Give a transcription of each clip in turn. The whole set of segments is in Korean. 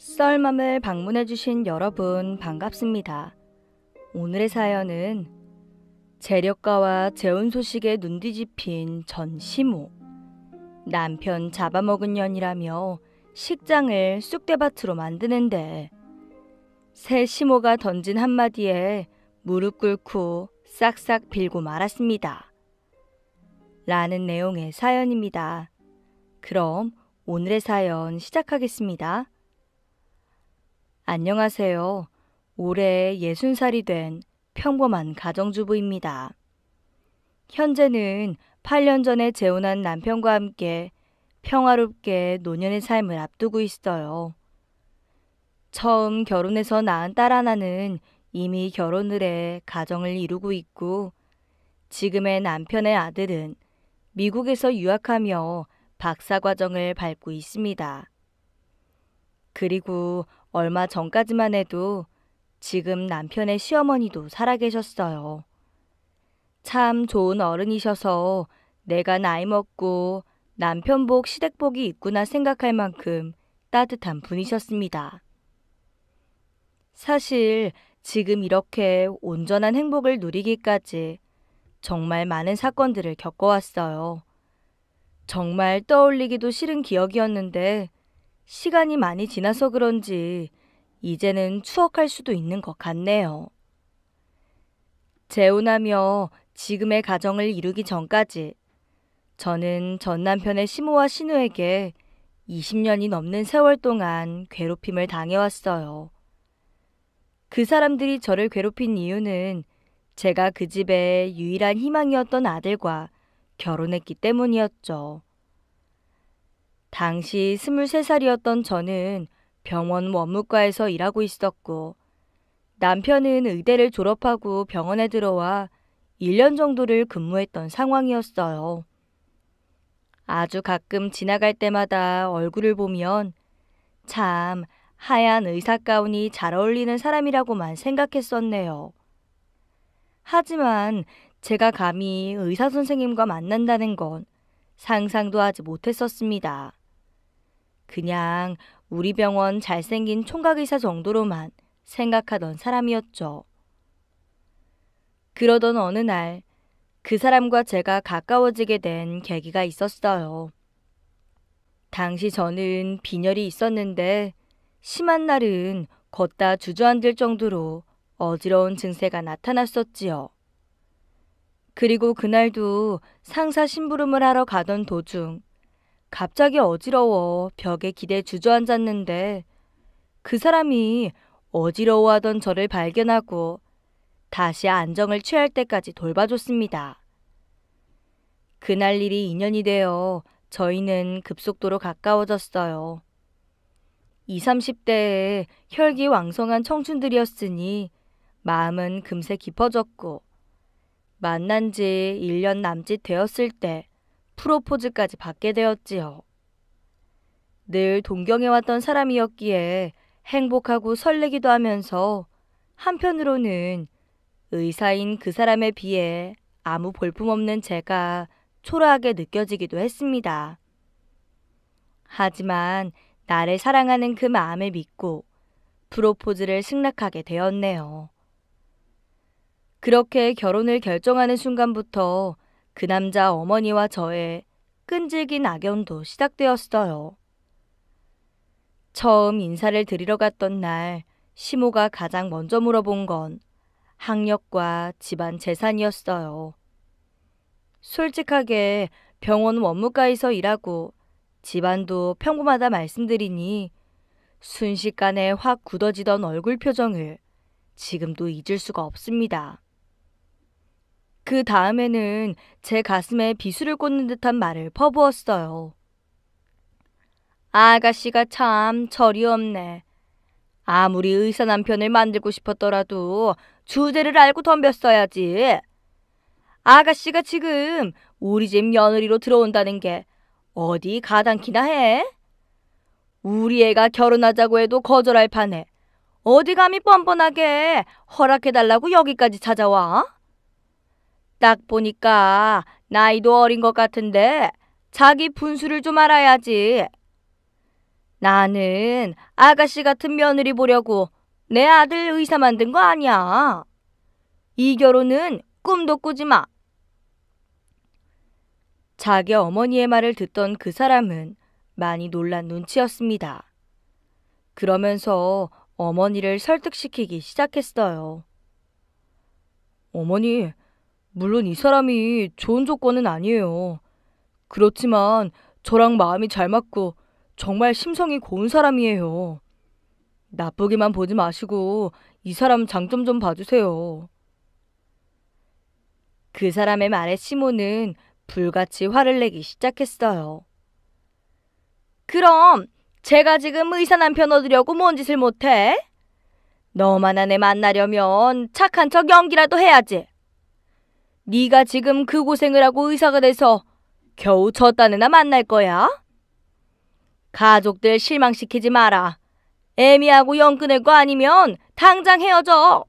썰맘을 방문해주신 여러분 반갑습니다. 오늘의 사연은 재력가와 재혼 소식에 눈 뒤집힌 전시모 남편 잡아먹은 년이라며 식장을 쑥대밭으로 만드는데 새 시모가 던진 한마디에 무릎 꿇고 싹싹 빌고 말았습니다. 라는 내용의 사연입니다. 그럼 오늘의 사연 시작하겠습니다. 안녕하세요. 올해 60살이 된 평범한 가정주부입니다. 현재는 8년 전에 재혼한 남편과 함께 평화롭게 노년의 삶을 앞두고 있어요. 처음 결혼해서 낳은 딸 하나는 이미 결혼을 해 가정을 이루고 있고 지금의 남편의 아들은 미국에서 유학하며 박사 과정을 밟고 있습니다. 그리고 얼마 전까지만 해도 지금 남편의 시어머니도 살아계셨어요. 참 좋은 어른이셔서 내가 나이 먹고 남편복 시댁복이 있구나 생각할 만큼 따뜻한 분이셨습니다. 사실 지금 이렇게 온전한 행복을 누리기까지 정말 많은 사건들을 겪어왔어요. 정말 떠올리기도 싫은 기억이었는데 시간이 많이 지나서 그런지 이제는 추억할 수도 있는 것 같네요. 재혼하며 지금의 가정을 이루기 전까지 저는 전 남편의 시모와 신우에게 20년이 넘는 세월 동안 괴롭힘을 당해왔어요. 그 사람들이 저를 괴롭힌 이유는 제가 그 집의 유일한 희망이었던 아들과 결혼했기 때문이었죠. 당시 23살이었던 저는 병원 원무과에서 일하고 있었고 남편은 의대를 졸업하고 병원에 들어와 1년 정도를 근무했던 상황이었어요. 아주 가끔 지나갈 때마다 얼굴을 보면 참 하얀 의사가운이 잘 어울리는 사람이라고만 생각했었네요. 하지만 제가 감히 의사선생님과 만난다는 건 상상도 하지 못했었습니다. 그냥 우리 병원 잘생긴 총각의사 정도로만 생각하던 사람이었죠. 그러던 어느 날, 그 사람과 제가 가까워지게 된 계기가 있었어요. 당시 저는 빈혈이 있었는데, 심한 날은 걷다 주저앉을 정도로 어지러운 증세가 나타났었지요. 그리고 그날도 상사 심부름을 하러 가던 도중 갑자기 어지러워 벽에 기대 주저앉았는데 그 사람이 어지러워하던 저를 발견하고 다시 안정을 취할 때까지 돌봐줬습니다. 그날 일이 인연이 되어 저희는 급속도로 가까워졌어요. 20, 30대에 혈기 왕성한 청춘들이었으니 마음은 금세 깊어졌고 만난 지 1년 남짓 되었을 때 프로포즈까지 받게 되었지요. 늘 동경해왔던 사람이었기에 행복하고 설레기도 하면서 한편으로는 의사인 그 사람에 비해 아무 볼품없는 제가 초라하게 느껴지기도 했습니다. 하지만 나를 사랑하는 그 마음을 믿고 프로포즈를 승낙하게 되었네요. 그렇게 결혼을 결정하는 순간부터 그 남자 어머니와 저의 끈질긴 악연도 시작되었어요. 처음 인사를 드리러 갔던 날 시모가 가장 먼저 물어본 건 학력과 집안 재산이었어요. 솔직하게 병원 원무과에서 일하고 집안도 평범하다 말씀드리니 순식간에 확 굳어지던 얼굴 표정을 지금도 잊을 수가 없습니다. 그 다음에는 제 가슴에 비수를 꽂는 듯한 말을 퍼부었어요. 아가씨가 참철이 없네. 아무리 의사 남편을 만들고 싶었더라도 주제를 알고 덤볐어야지. 아가씨가 지금 우리 집 며느리로 들어온다는 게 어디 가당키나 해? 우리 애가 결혼하자고 해도 거절할 판에 어디 감히 뻔뻔하게 허락해달라고 여기까지 찾아와? 딱 보니까 나이도 어린 것 같은데 자기 분수를 좀 알아야지. 나는 아가씨 같은 며느리 보려고 내 아들 의사 만든 거 아니야. 이 결혼은 꿈도 꾸지 마. 자기 어머니의 말을 듣던 그 사람은 많이 놀란 눈치였습니다. 그러면서 어머니를 설득시키기 시작했어요. 어머니, 물론 이 사람이 좋은 조건은 아니에요. 그렇지만 저랑 마음이 잘 맞고 정말 심성이 고운 사람이에요. 나쁘게만 보지 마시고 이 사람 장점 좀 봐주세요. 그 사람의 말에 시몬은 불같이 화를 내기 시작했어요. 그럼 제가 지금 의사 남편 얻으려고 뭔 짓을 못해? 너만한 애 만나려면 착한 척 연기라도 해야지. 네가 지금 그 고생을 하고 의사가 돼서 겨우 저딴 애나 만날 거야? 가족들 실망시키지 마라. 애미하고 연끊을 거 아니면 당장 헤어져.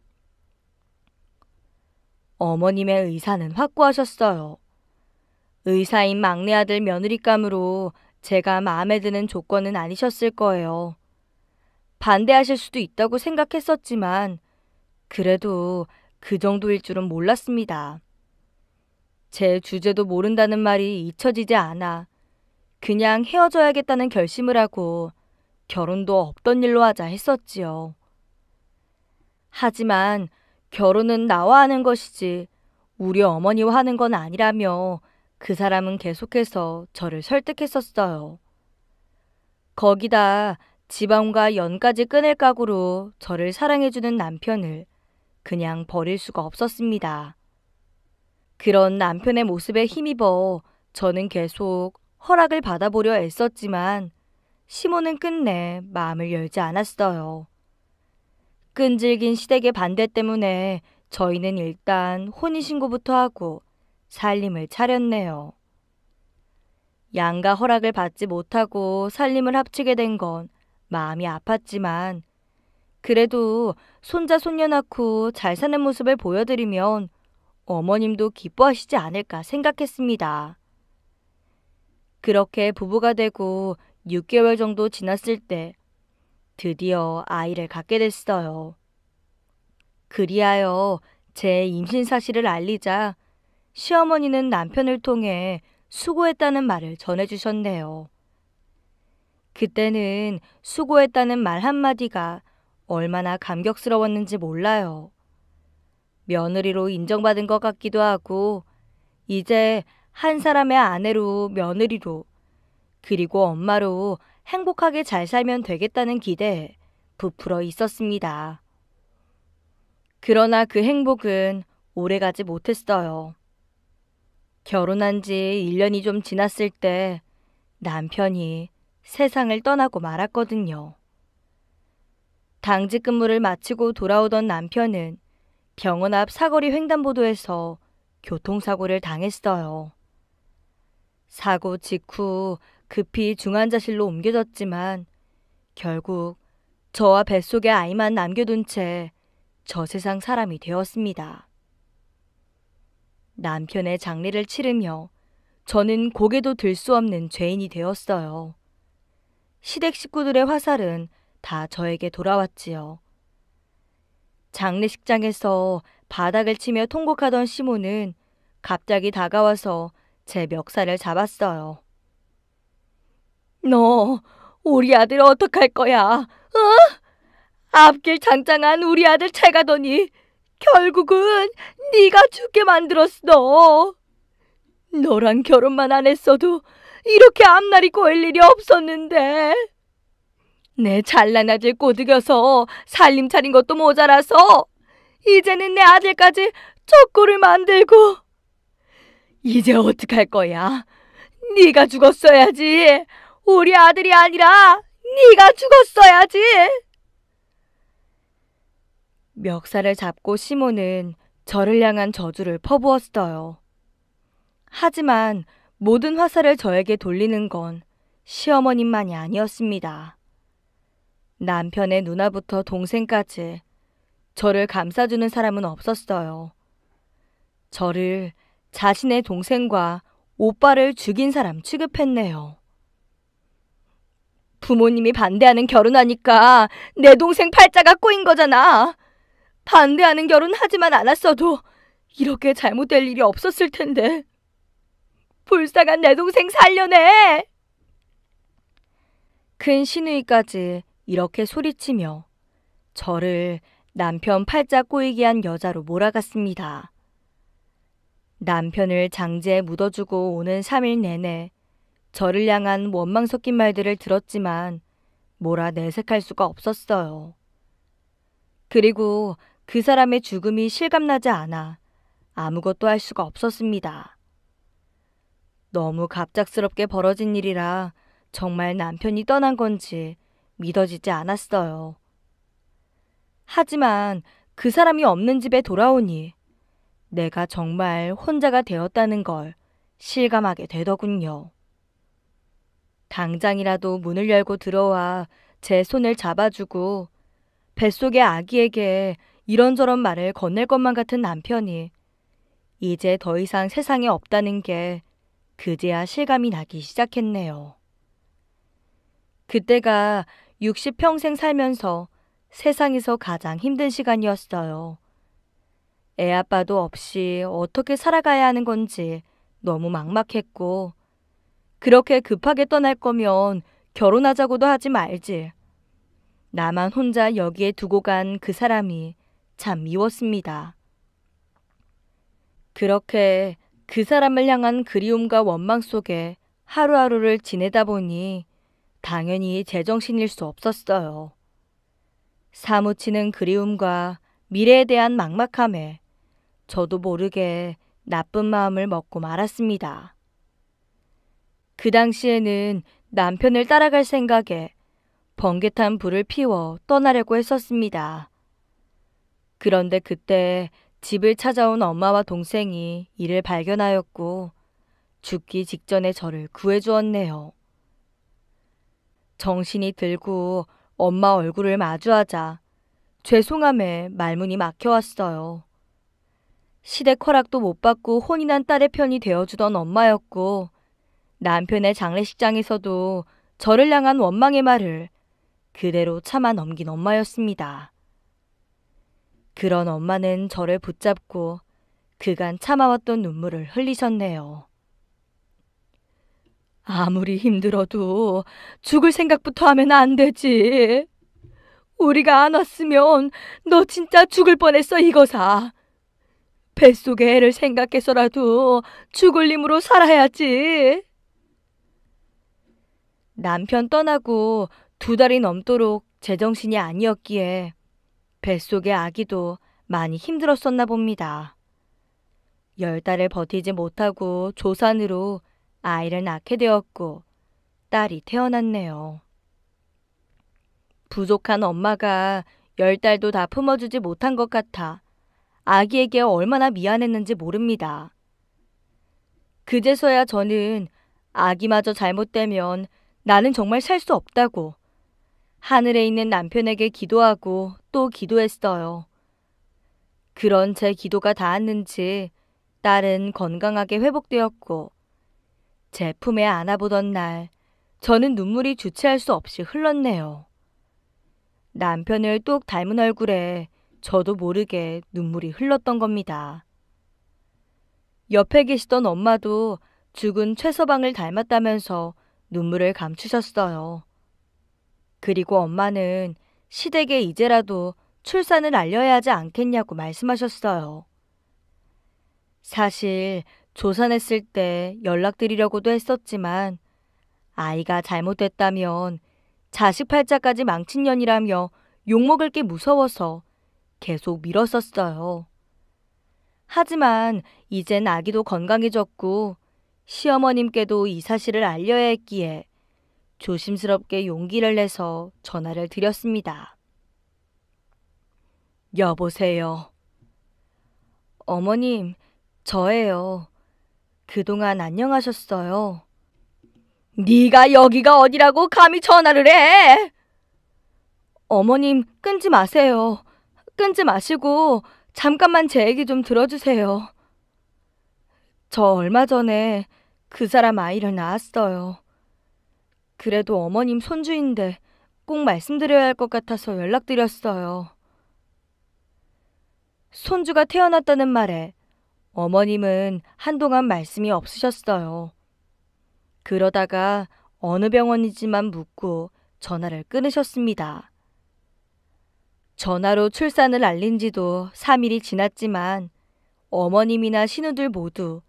어머님의 의사는 확고하셨어요. 의사인 막내 아들 며느리감으로 제가 마음에 드는 조건은 아니셨을 거예요. 반대하실 수도 있다고 생각했었지만 그래도 그 정도일 줄은 몰랐습니다. 제 주제도 모른다는 말이 잊혀지지 않아. 그냥 헤어져야겠다는 결심을 하고 결혼도 없던 일로 하자 했었지요. 하지만 결혼은 나와 하는 것이지 우리 어머니와 하는 건 아니라며 그 사람은 계속해서 저를 설득했었어요. 거기다 지방과 연까지 끊을 각오로 저를 사랑해주는 남편을 그냥 버릴 수가 없었습니다. 그런 남편의 모습에 힘입어 저는 계속 허락을 받아보려 애썼지만 시몬은 끝내 마음을 열지 않았어요. 끈질긴 시댁의 반대 때문에 저희는 일단 혼인신고부터 하고 살림을 차렸네요. 양가 허락을 받지 못하고 살림을 합치게 된 건 마음이 아팠지만 그래도 손자 손녀 낳고 잘 사는 모습을 보여드리면 어머님도 기뻐하시지 않을까 생각했습니다. 그렇게 부부가 되고 6개월 정도 지났을 때 드디어 아이를 갖게 됐어요. 그리하여 제 임신 사실을 알리자 시어머니는 남편을 통해 수고했다는 말을 전해주셨네요. 그때는 수고했다는 말 한마디가 얼마나 감격스러웠는지 몰라요. 며느리로 인정받은 것 같기도 하고, 이제 한 사람의 아내로 며느리로, 그리고 엄마로 행복하게 잘 살면 되겠다는 기대에 부풀어 있었습니다. 그러나 그 행복은 오래가지 못했어요. 결혼한 지 1년이 좀 지났을 때 남편이 세상을 떠나고 말았거든요. 당직 근무를 마치고 돌아오던 남편은 병원 앞 사거리 횡단보도에서 교통사고를 당했어요. 사고 직후 급히 중환자실로 옮겨졌지만 결국 저와 뱃속에 아이만 남겨둔 채 저 세상 사람이 되었습니다. 남편의 장례를 치르며 저는 고개도 들 수 없는 죄인이 되었어요. 시댁 식구들의 화살은 다 저에게 돌아왔지요. 장례식장에서 바닥을 치며 통곡하던 시몬은 갑자기 다가와서 제 멱살을 잡았어요. 너 우리 아들 어떡할 거야? 어? 앞길 장장한 우리 아들 채가더니 결국은 네가 죽게 만들었어. 너랑 결혼만 안 했어도 이렇게 앞날이 꼬일 일이 없었는데. 내 잘난 아들 꼬드겨서 살림 차린 것도 모자라서 이제는 내 아들까지 척구를 만들고 이제 어떡할 거야? 네가 죽었어야지. 우리 아들이 아니라 네가 죽었어야지. 멱살을 잡고 시몬은 저를 향한 저주를 퍼부었어요. 하지만 모든 화살을 저에게 돌리는 건 시어머님만이 아니었습니다. 남편의 누나부터 동생까지 저를 감싸주는 사람은 없었어요. 저를 자신의 동생과 오빠를 죽인 사람 취급했네요. 부모님이 반대하는 결혼하니까 내 동생 팔자가 꼬인 거잖아. 반대하는 결혼 하지만 않았어도 이렇게 잘못될 일이 없었을 텐데. 불쌍한 내 동생 살려내! 큰 시누이까지 이렇게 소리치며 저를 남편 팔자 꼬이게 한 여자로 몰아갔습니다. 남편을 장지에 묻어주고 오는 3일 내내 저를 향한 원망 섞인 말들을 들었지만 뭐라 내색할 수가 없었어요. 그리고 그 사람의 죽음이 실감나지 않아 아무것도 할 수가 없었습니다. 너무 갑작스럽게 벌어진 일이라 정말 남편이 떠난 건지 믿어지지 않았어요. 하지만 그 사람이 없는 집에 돌아오니 내가 정말 혼자가 되었다는 걸 실감하게 되더군요. 당장이라도 문을 열고 들어와 제 손을 잡아주고 뱃속의 아기에게 이런저런 말을 건넬 것만 같은 남편이 이제 더 이상 세상에 없다는 게 그제야 실감이 나기 시작했네요. 그때가 60평생 살면서 세상에서 가장 힘든 시간이었어요. 애 아빠도 없이 어떻게 살아가야 하는 건지 너무 막막했고, 그렇게 급하게 떠날 거면 결혼하자고도 하지 말지. 나만 혼자 여기에 두고 간 그 사람이 참 미웠습니다. 그렇게 그 사람을 향한 그리움과 원망 속에 하루하루를 지내다 보니 당연히 제정신일 수 없었어요. 사무치는 그리움과 미래에 대한 막막함에 저도 모르게 나쁜 마음을 먹고 말았습니다. 그 당시에는 남편을 따라갈 생각에 번개탄 불을 피워 떠나려고 했었습니다. 그런데 그때 집을 찾아온 엄마와 동생이 이를 발견하였고 죽기 직전에 저를 구해주었네요. 정신이 들고 엄마 얼굴을 마주하자 죄송함에 말문이 막혀왔어요. 시댁 허락도 못 받고 혼인한 딸의 편이 되어주던 엄마였고 남편의 장례식장에서도 저를 향한 원망의 말을 그대로 참아 넘긴 엄마였습니다. 그런 엄마는 저를 붙잡고 그간 참아왔던 눈물을 흘리셨네요. 아무리 힘들어도 죽을 생각부터 하면 안 되지. 우리가 안 왔으면 너 진짜 죽을 뻔했어, 이거사. 뱃속에 애를 생각해서라도 죽을 힘으로 살아야지. 남편 떠나고 두 달이 넘도록 제정신이 아니었기에 뱃속의 아기도 많이 힘들었었나 봅니다. 열 달을 버티지 못하고 조산으로 아이를 낳게 되었고 딸이 태어났네요. 부족한 엄마가 열 달도 다 품어주지 못한 것 같아 아기에게 얼마나 미안했는지 모릅니다. 그제서야 저는 아기마저 잘못되면 나는 정말 살 수 없다고 하늘에 있는 남편에게 기도하고 또 기도했어요. 그런 제 기도가 닿았는지 딸은 건강하게 회복되었고 제 품에 안아보던 날, 저는 눈물이 주체할 수 없이 흘렀네요. 남편을 똑 닮은 얼굴에 저도 모르게 눈물이 흘렀던 겁니다. 옆에 계시던 엄마도 죽은 최서방을 닮았다면서 눈물을 감추셨어요. 그리고 엄마는 시댁에 이제라도 출산을 알려야 하지 않겠냐고 말씀하셨어요. 사실 조산했을 때 연락드리려고도 했었지만 아이가 잘못됐다면 자식 팔자까지 망친 년이라며 욕먹을 게 무서워서 계속 밀었었어요 하지만 이젠 아기도 건강해졌고 시어머님께도 이 사실을 알려야 했기에 조심스럽게 용기를 내서 전화를 드렸습니다. 여보세요. 어머님, 저예요. 그동안 안녕하셨어요. 네가 여기가 어디라고 감히 전화를 해! 어머님, 끊지 마세요. 끊지 마시고 잠깐만 제 얘기 좀 들어주세요. 저 얼마 전에 그 사람 아이를 낳았어요. 그래도 어머님 손주인데 꼭 말씀드려야 할 것 같아서 연락드렸어요. 손주가 태어났다는 말에 어머님은 한동안 말씀이 없으셨어요. 그러다가 어느 병원이지만 묻고 전화를 끊으셨습니다. 전화로 출산을 알린 지도 3일이 지났지만 어머님이나 신우들 모두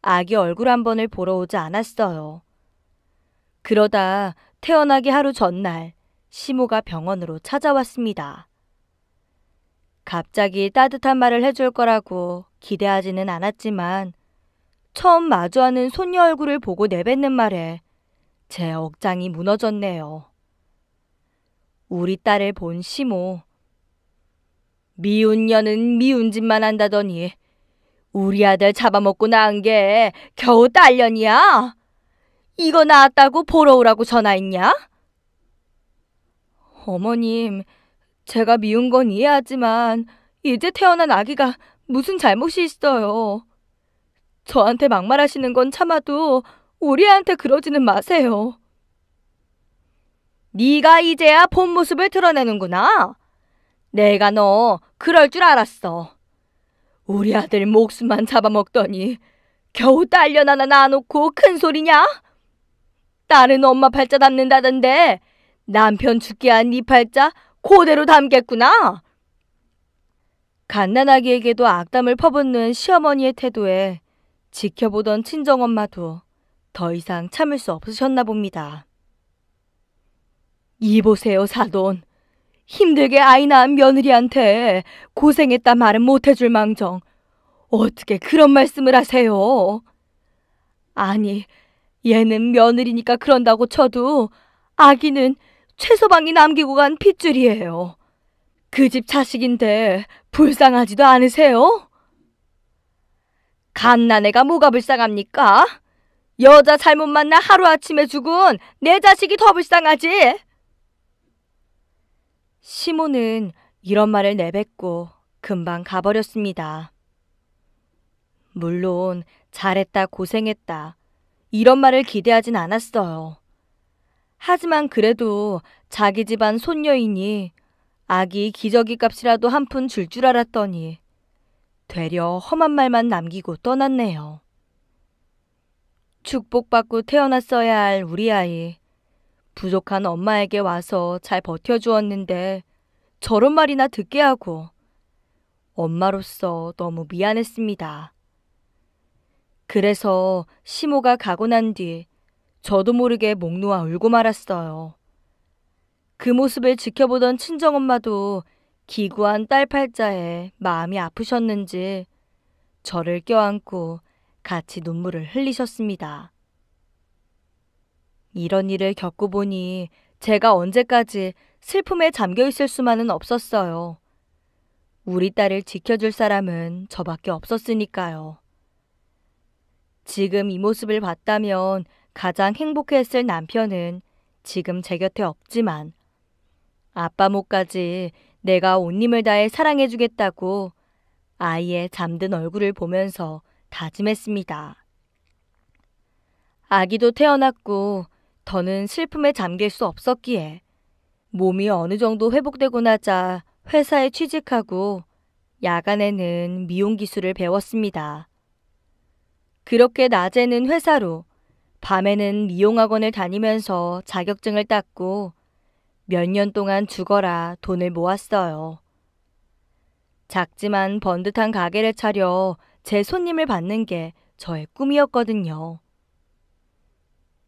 아기 얼굴 한 번을 보러 오지 않았어요. 그러다 태어나기 하루 전날 시모가 병원으로 찾아왔습니다. 갑자기 따뜻한 말을 해줄 거라고 기대하지는 않았지만 처음 마주하는 손녀 얼굴을 보고 내뱉는 말에 제 억장이 무너졌네요. 우리 딸을 본 시모. 미운 년은 미운 짓만 한다더니 우리 아들 잡아먹고 낳은 게 겨우 딸년이야? 이거 낳았다고 보러 오라고 전화했냐? 어머님, 제가 미운 건 이해하지만 이제 태어난 아기가 무슨 잘못이 있어요. 저한테 막말하시는 건 참아도 우리 한테 그러지는 마세요. 네가 이제야 본 모습을 드러내는구나. 내가 너 그럴 줄 알았어. 우리 아들 목숨만 잡아먹더니 겨우 딸년 하나 낳아놓고 큰 소리냐? 딸은 엄마 팔자 닮는다던데 남편 죽게 한 네 팔자 고대로 담겠구나. 갓난아기에게도 악담을 퍼붓는 시어머니의 태도에 지켜보던 친정엄마도 더 이상 참을 수 없으셨나 봅니다. 이보세요, 사돈. 힘들게 아이 낳은 며느리한테 고생했다 말은 못해줄 망정. 어떻게 그런 말씀을 하세요? 아니, 얘는 며느리니까 그런다고 쳐도 아기는 최서방이 남기고 간 핏줄이에요. 그 집 자식인데 불쌍하지도 않으세요? 갓난애가 뭐가 불쌍합니까? 여자 잘못 만나 하루아침에 죽은 내 자식이 더 불쌍하지. 시모는 이런 말을 내뱉고 금방 가버렸습니다. 물론 잘했다 고생했다 이런 말을 기대하진 않았어요. 하지만 그래도 자기 집안 손녀이니 아기 기저귀 값이라도 한푼 줄줄 줄 알았더니 되려 험한 말만 남기고 떠났네요. 축복받고 태어났어야 할 우리 아이. 부족한 엄마에게 와서 잘 버텨주었는데 저런 말이나 듣게 하고 엄마로서 너무 미안했습니다. 그래서 시모가 가고 난뒤 저도 모르게 목 놓아 울고 말았어요. 그 모습을 지켜보던 친정엄마도 기구한 딸 팔자에 마음이 아프셨는지 저를 껴안고 같이 눈물을 흘리셨습니다. 이런 일을 겪고 보니 제가 언제까지 슬픔에 잠겨 있을 수만은 없었어요. 우리 딸을 지켜줄 사람은 저밖에 없었으니까요. 지금 이 모습을 봤다면 가장 행복했을 남편은 지금 제 곁에 없지만 아빠 모까지 내가 온 힘을 다해 사랑해주겠다고 아이의 잠든 얼굴을 보면서 다짐했습니다. 아기도 태어났고 더는 슬픔에 잠길 수 없었기에 몸이 어느 정도 회복되고 나자 회사에 취직하고 야간에는 미용 기술을 배웠습니다. 그렇게 낮에는 회사로, 밤에는 미용학원을 다니면서 자격증을 땄고 몇 년 동안 죽어라 돈을 모았어요. 작지만 번듯한 가게를 차려 제 손님을 받는 게 저의 꿈이었거든요.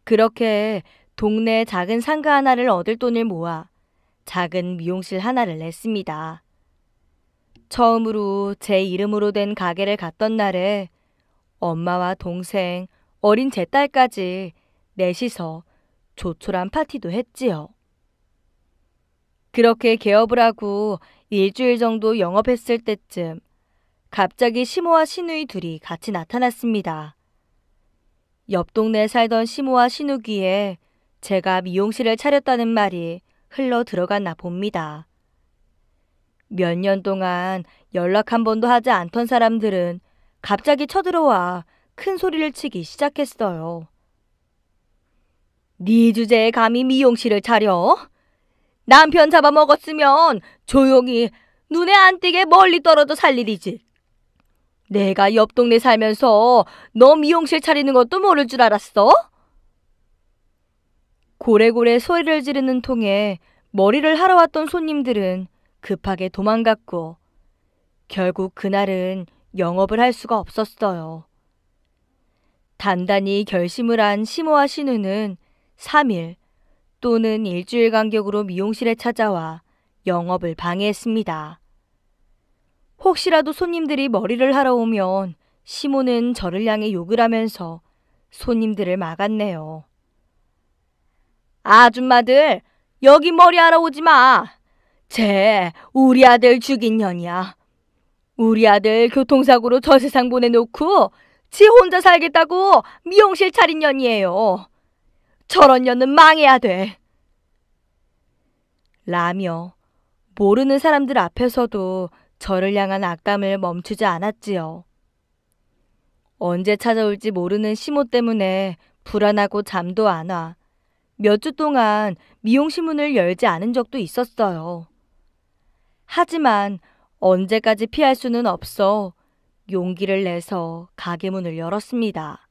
그렇게 동네 작은 상가 하나를 얻을 돈을 모아 작은 미용실 하나를 냈습니다. 처음으로 제 이름으로 된 가게를 갔던 날에 엄마와 동생, 어린 제 딸까지 넷이서 조촐한 파티도 했지요. 그렇게 개업을 하고 일주일 정도 영업했을 때쯤 갑자기 시모와 신우이 둘이 같이 나타났습니다. 옆 동네에 살던 시모와 신우기에 제가 미용실을 차렸다는 말이 흘러 들어갔나 봅니다. 몇 년 동안 연락 한 번도 하지 않던 사람들은 갑자기 쳐들어와 큰 소리를 치기 시작했어요. 네 주제에 감히 미용실을 차려? 남편 잡아먹었으면 조용히 눈에 안 띄게 멀리 떨어져 살 일이지. 내가 옆 동네 살면서 너 미용실 차리는 것도 모를 줄 알았어? 고래고래 소리를 지르는 통에 머리를 하러 왔던 손님들은 급하게 도망갔고 결국 그날은 영업을 할 수가 없었어요. 단단히 결심을 한 시모와 신우는 3일 또는 일주일 간격으로 미용실에 찾아와 영업을 방해했습니다. 혹시라도 손님들이 머리를 하러 오면 시모는 저를 향해 욕을 하면서 손님들을 막았네요. 아줌마들, 여기 머리하러 오지 마. 쟤 우리 아들 죽인 년이야. 우리 아들 교통사고로 저 세상 보내놓고 지 혼자 살겠다고 미용실 차린 년이에요. 저런 년은 망해야 돼. 라며 모르는 사람들 앞에서도 저를 향한 악감을 멈추지 않았지요. 언제 찾아올지 모르는 시모 때문에 불안하고 잠도 안 와. 몇 주 동안 미용실 문을 열지 않은 적도 있었어요. 하지만 언제까지 피할 수는 없어 용기를 내서 가게 문을 열었습니다.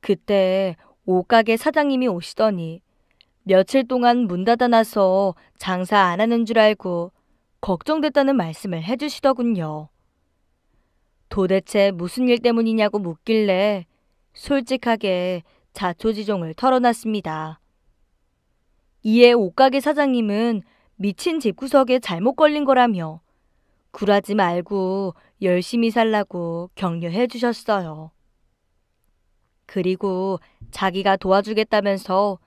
그때 옷가게 사장님이 오시더니 며칠 동안 문 닫아놔서 장사 안 하는 줄 알고 걱정됐다는 말씀을 해주시더군요. 도대체 무슨 일 때문이냐고 묻길래 솔직하게 자초지종을 털어놨습니다. 이에 옷가게 사장님은 미친 집구석에 잘못 걸린 거라며 굴하지 말고 열심히 살라고 격려해 주셨어요. 그리고 자기가 도와주겠다면서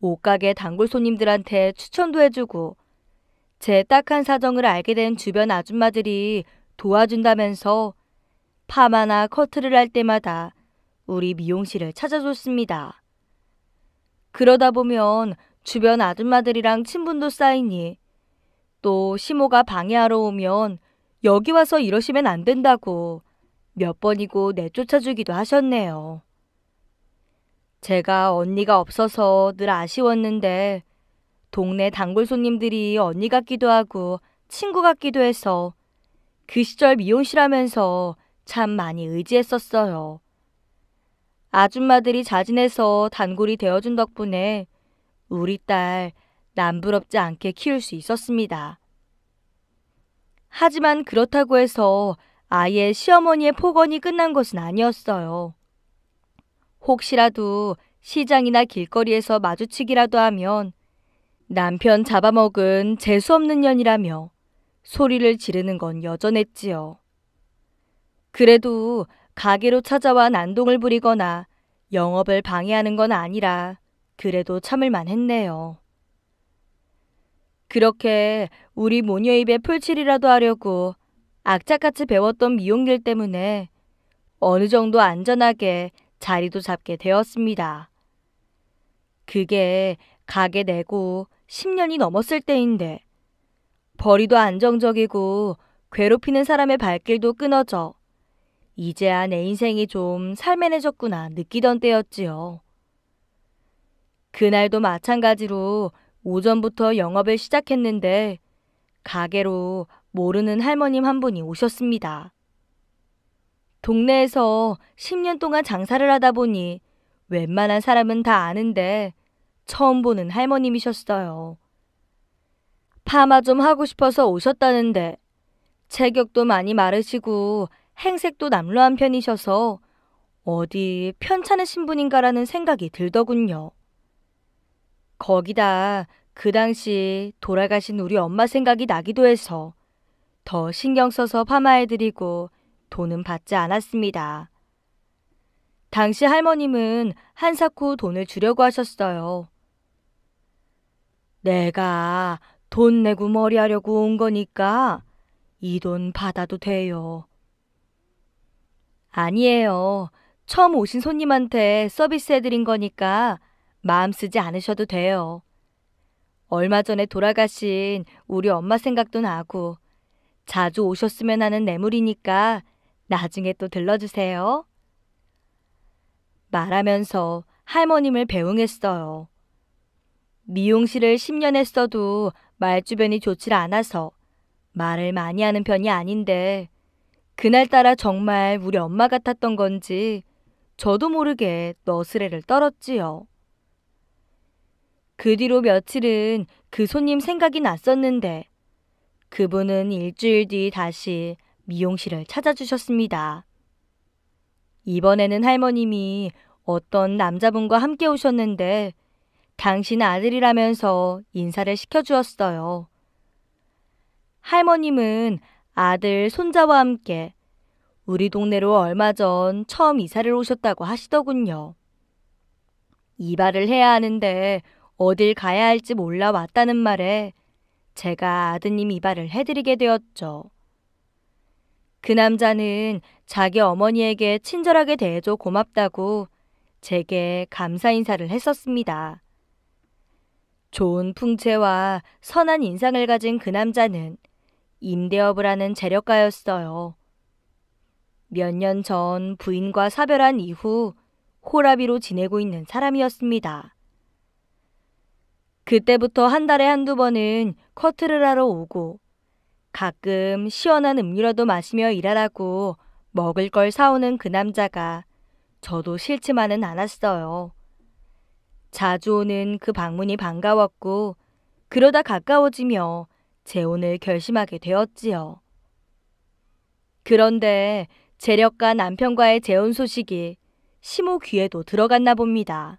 옷가게 단골 손님들한테 추천도 해주고 제 딱한 사정을 알게 된 주변 아줌마들이 도와준다면서 파마나 커트를 할 때마다 우리 미용실을 찾아줬습니다. 그러다 보면 주변 아줌마들이랑 친분도 쌓이니 또 시모가 방해하러 오면 여기 와서 이러시면 안 된다고 몇 번이고 내쫓아주기도 하셨네요. 제가 언니가 없어서 늘 아쉬웠는데 동네 단골 손님들이 언니 같기도 하고 친구 같기도 해서 그 시절 미용실하면서 참 많이 의지했었어요. 아줌마들이 자진해서 단골이 되어준 덕분에 우리 딸 남부럽지 않게 키울 수 있었습니다. 하지만 그렇다고 해서 아예 시어머니의 폭언이 끝난 것은 아니었어요. 혹시라도 시장이나 길거리에서 마주치기라도 하면 남편 잡아먹은 재수없는 년이라며 소리를 지르는 건 여전했지요. 그래도 가게로 찾아와 난동을 부리거나 영업을 방해하는 건 아니라 그래도 참을 만했네요. 그렇게 우리 모녀 입에 풀칠이라도 하려고 악착같이 배웠던 미용길 때문에 어느 정도 안전하게 자리도 잡게 되었습니다. 그게 가게 내고 10년이 넘었을 때인데 벌이도 안정적이고 괴롭히는 사람의 발길도 끊어져 이제야 내 인생이 좀 살만해졌구나 느끼던 때였지요. 그날도 마찬가지로 오전부터 영업을 시작했는데 가게로 모르는 할머님 한 분이 오셨습니다. 동네에서 10년 동안 장사를 하다 보니 웬만한 사람은 다 아는데 처음 보는 할머님이셨어요. 파마 좀 하고 싶어서 오셨다는데 체격도 많이 마르시고 행색도 남루한 편이셔서 어디 편찮으신 분인가라는 생각이 들더군요. 거기다 그 당시 돌아가신 우리 엄마 생각이 나기도 해서 더 신경 써서 파마해드리고 돈은 받지 않았습니다. 당시 할머님은 한사코 돈을 주려고 하셨어요. 내가 돈 내고 머리하려고 온 거니까 이 돈 받아도 돼요. 아니에요. 처음 오신 손님한테 서비스 해드린 거니까 마음 쓰지 않으셔도 돼요. 얼마 전에 돌아가신 우리 엄마 생각도 나고 자주 오셨으면 하는 뇌물이니까 나중에 또 들러주세요. 말하면서 할머님을 배웅했어요. 미용실을 10년 했어도 말주변이 좋질 않아서 말을 많이 하는 편이 아닌데 그날따라 정말 우리 엄마 같았던 건지 저도 모르게 너스레를 떨었지요. 그 뒤로 며칠은 그 손님 생각이 났었는데 그분은 일주일 뒤 다시 미용실을 찾아주셨습니다. 이번에는 할머님이 어떤 남자분과 함께 오셨는데 당신 아들이라면서 인사를 시켜주었어요. 할머님은 아들 손자와 함께 우리 동네로 얼마 전 처음 이사를 오셨다고 하시더군요. 이발을 해야 하는데 어딜 가야 할지 몰라 왔다는 말에 제가 아드님 이발을 해드리게 되었죠. 그 남자는 자기 어머니에게 친절하게 대해줘 고맙다고 제게 감사 인사를 했었습니다. 좋은 풍채와 선한 인상을 가진 그 남자는 임대업을 하는 재력가였어요. 몇 년 전 부인과 사별한 이후 호라비로 지내고 있는 사람이었습니다. 그때부터 한 달에 한두 번은 커트를 하러 오고 가끔 시원한 음료라도 마시며 일하라고 먹을 걸 사오는 그 남자가 저도 싫지만은 않았어요. 자주 오는 그 방문이 반가웠고 그러다 가까워지며 재혼을 결심하게 되었지요. 그런데 재력과 남편과의 재혼 소식이 심호 귀에도 들어갔나 봅니다.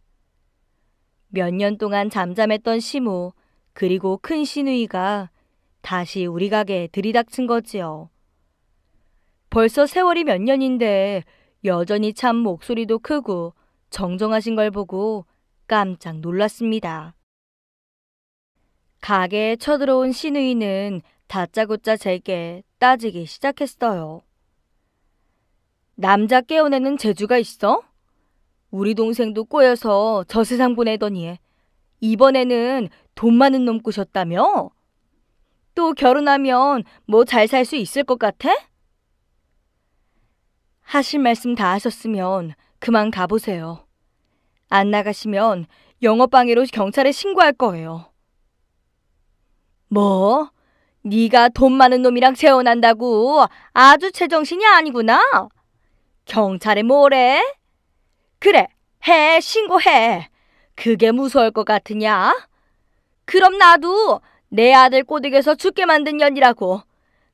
몇년 동안 잠잠했던 시모 그리고 큰 시누이가 다시 우리 가게에 들이닥친 거지요. 벌써 세월이 몇 년인데 여전히 참 목소리도 크고 정정하신 걸 보고 깜짝 놀랐습니다. 가게에 쳐들어온 시누이는 다짜고짜 제게 따지기 시작했어요. 남자 깨어내는 재주가 있어? 우리 동생도 꼬여서 저세상 보내더니 이번에는 돈 많은 놈 꼬셨다며? 또 결혼하면 뭐 잘 살 수 있을 것 같아? 하실 말씀 다 하셨으면 그만 가보세요. 안 나가시면 영업방해로 경찰에 신고할 거예요. 뭐? 네가 돈 많은 놈이랑 재혼한다고 아주 제정신이 아니구나. 경찰에 뭐래? 그래, 해, 신고해. 그게 무서울 것 같으냐? 그럼 나도 내 아들 꼬득에서 죽게 만든 년이라고.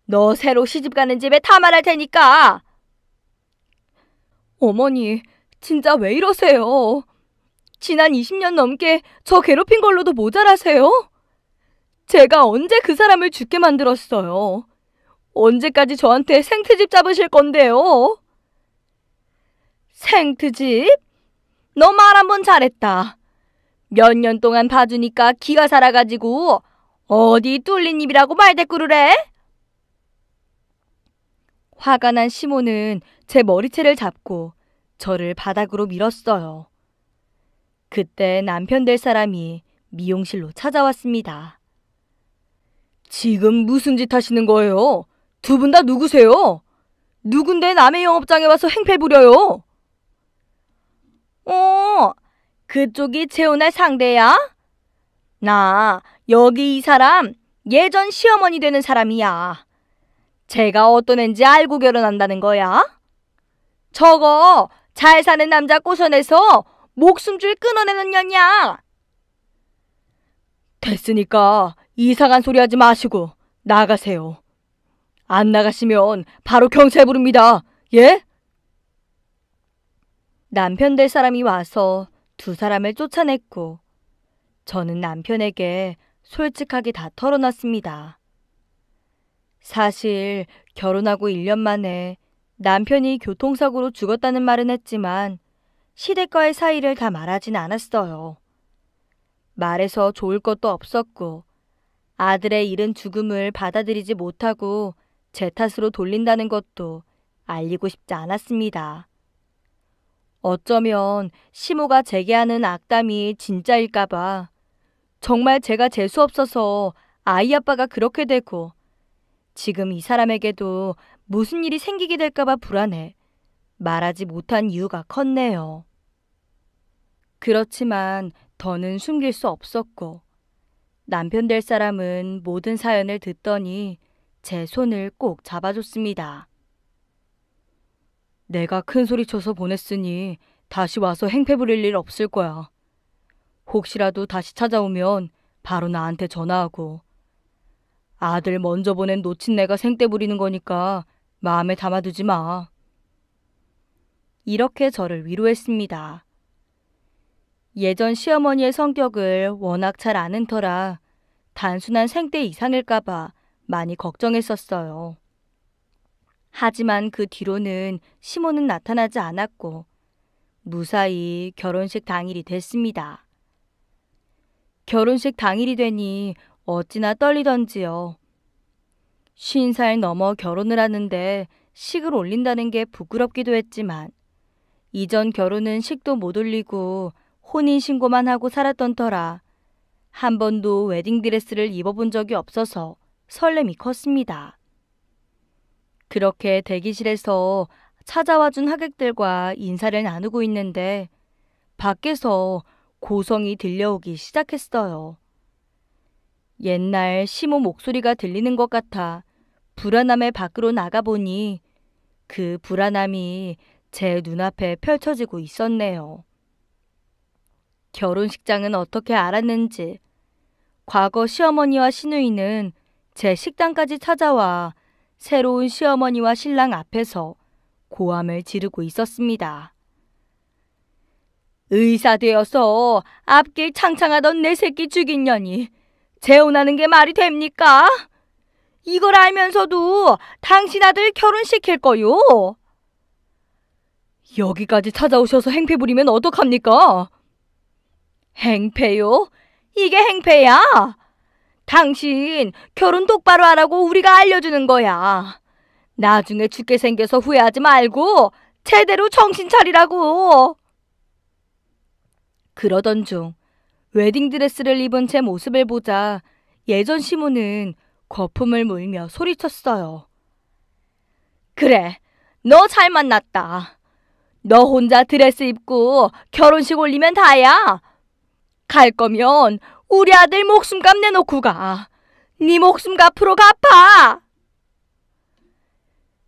너 새로 시집 가는 집에 다 말할 테니까. 어머니, 진짜 왜 이러세요? 지난 20년 넘게 저 괴롭힌 걸로도 모자라세요? 제가 언제 그 사람을 죽게 만들었어요? 언제까지 저한테 생태집 잡으실 건데요? 생트집? 너 말 한 번 잘했다. 몇 년 동안 봐주니까 기가 살아가지고 어디 뚫린 입이라고 말대꾸를 해? 화가 난시모는제 머리채를 잡고 저를 바닥으로 밀었어요. 그때 남편 될 사람이 미용실로 찾아왔습니다. 지금 무슨 짓 하시는 거예요? 두 분 다 누구세요? 누군데 남의 영업장에 와서 행패 부려요? 어, 그쪽이 채훈의 상대야? 나 여기 이 사람 예전 시어머니 되는 사람이야. 제가 어떤 앤지 알고 결혼한다는 거야? 저거 잘 사는 남자 꼬셔내서 목숨줄 끊어내는 년이야. 됐으니까 이상한 소리 하지 마시고 나가세요. 안 나가시면 바로 경찰 부릅니다. 예? 남편 될 사람이 와서 두 사람을 쫓아냈고 저는 남편에게 솔직하게 다 털어놨습니다. 사실 결혼하고 1년 만에 남편이 교통사고로 죽었다는 말은 했지만 시댁과의 사이를 다 말하진 않았어요. 말해서 좋을 것도 없었고 아들의 이은 죽음을 받아들이지 못하고 제 탓으로 돌린다는 것도 알리고 싶지 않았습니다. 어쩌면 시모가 제게 하는 악담이 진짜일까봐. 정말 제가 재수없어서 아이 아빠가 그렇게 되고, 지금 이 사람에게도 무슨 일이 생기게 될까봐 불안해. 말하지 못한 이유가 컸네요. 그렇지만 더는 숨길 수 없었고, 남편 될 사람은 모든 사연을 듣더니 제 손을 꼭 잡아줬습니다. 내가 큰 소리쳐서 보냈으니 다시 와서 행패 부릴 일 없을 거야. 혹시라도 다시 찾아오면 바로 나한테 전화하고. 아들 먼저 보낸 놓친 내가 생떼 부리는 거니까 마음에 담아두지 마. 이렇게 저를 위로했습니다. 예전 시어머니의 성격을 워낙 잘 아는 터라 단순한 생떼 이상일까봐 많이 걱정했었어요. 하지만 그 뒤로는 시몬은 나타나지 않았고 무사히 결혼식 당일이 됐습니다. 결혼식 당일이 되니 어찌나 떨리던지요. 쉰살 넘어 결혼을 하는데 식을 올린다는 게 부끄럽기도 했지만 이전 결혼은 식도 못 올리고 혼인신고만 하고 살았던 터라 한 번도 웨딩드레스를 입어본 적이 없어서 설렘이 컸습니다. 그렇게 대기실에서 찾아와 준 하객들과 인사를 나누고 있는데 밖에서 고성이 들려오기 시작했어요. 옛날 심호 목소리가 들리는 것 같아 불안함에 밖으로 나가보니 그 불안함이 제 눈앞에 펼쳐지고 있었네요. 결혼식장은 어떻게 알았는지 과거 시어머니와 시누이는 제 식당까지 찾아와 새로운 시어머니와 신랑 앞에서 고함을 지르고 있었습니다. 의사 되어서 앞길 창창하던 내 새끼 죽인 년이 재혼하는 게 말이 됩니까? 이걸 알면서도 당신 아들 결혼시킬 거요? 여기까지 찾아오셔서 행패 부리면 어떡합니까? 행패요? 이게 행패야? 당신 결혼 똑바로 하라고 우리가 알려주는 거야. 나중에 죽게 생겨서 후회하지 말고 제대로 정신 차리라고. 그러던 중 웨딩드레스를 입은 제 모습을 보자 예전 시모는 거품을 물며 소리쳤어요. 그래, 너 잘 만났다. 너 혼자 드레스 입고 결혼식 올리면 다야. 갈 거면 우리 아들 목숨값 내놓고 가. 네 목숨 값으로 갚아.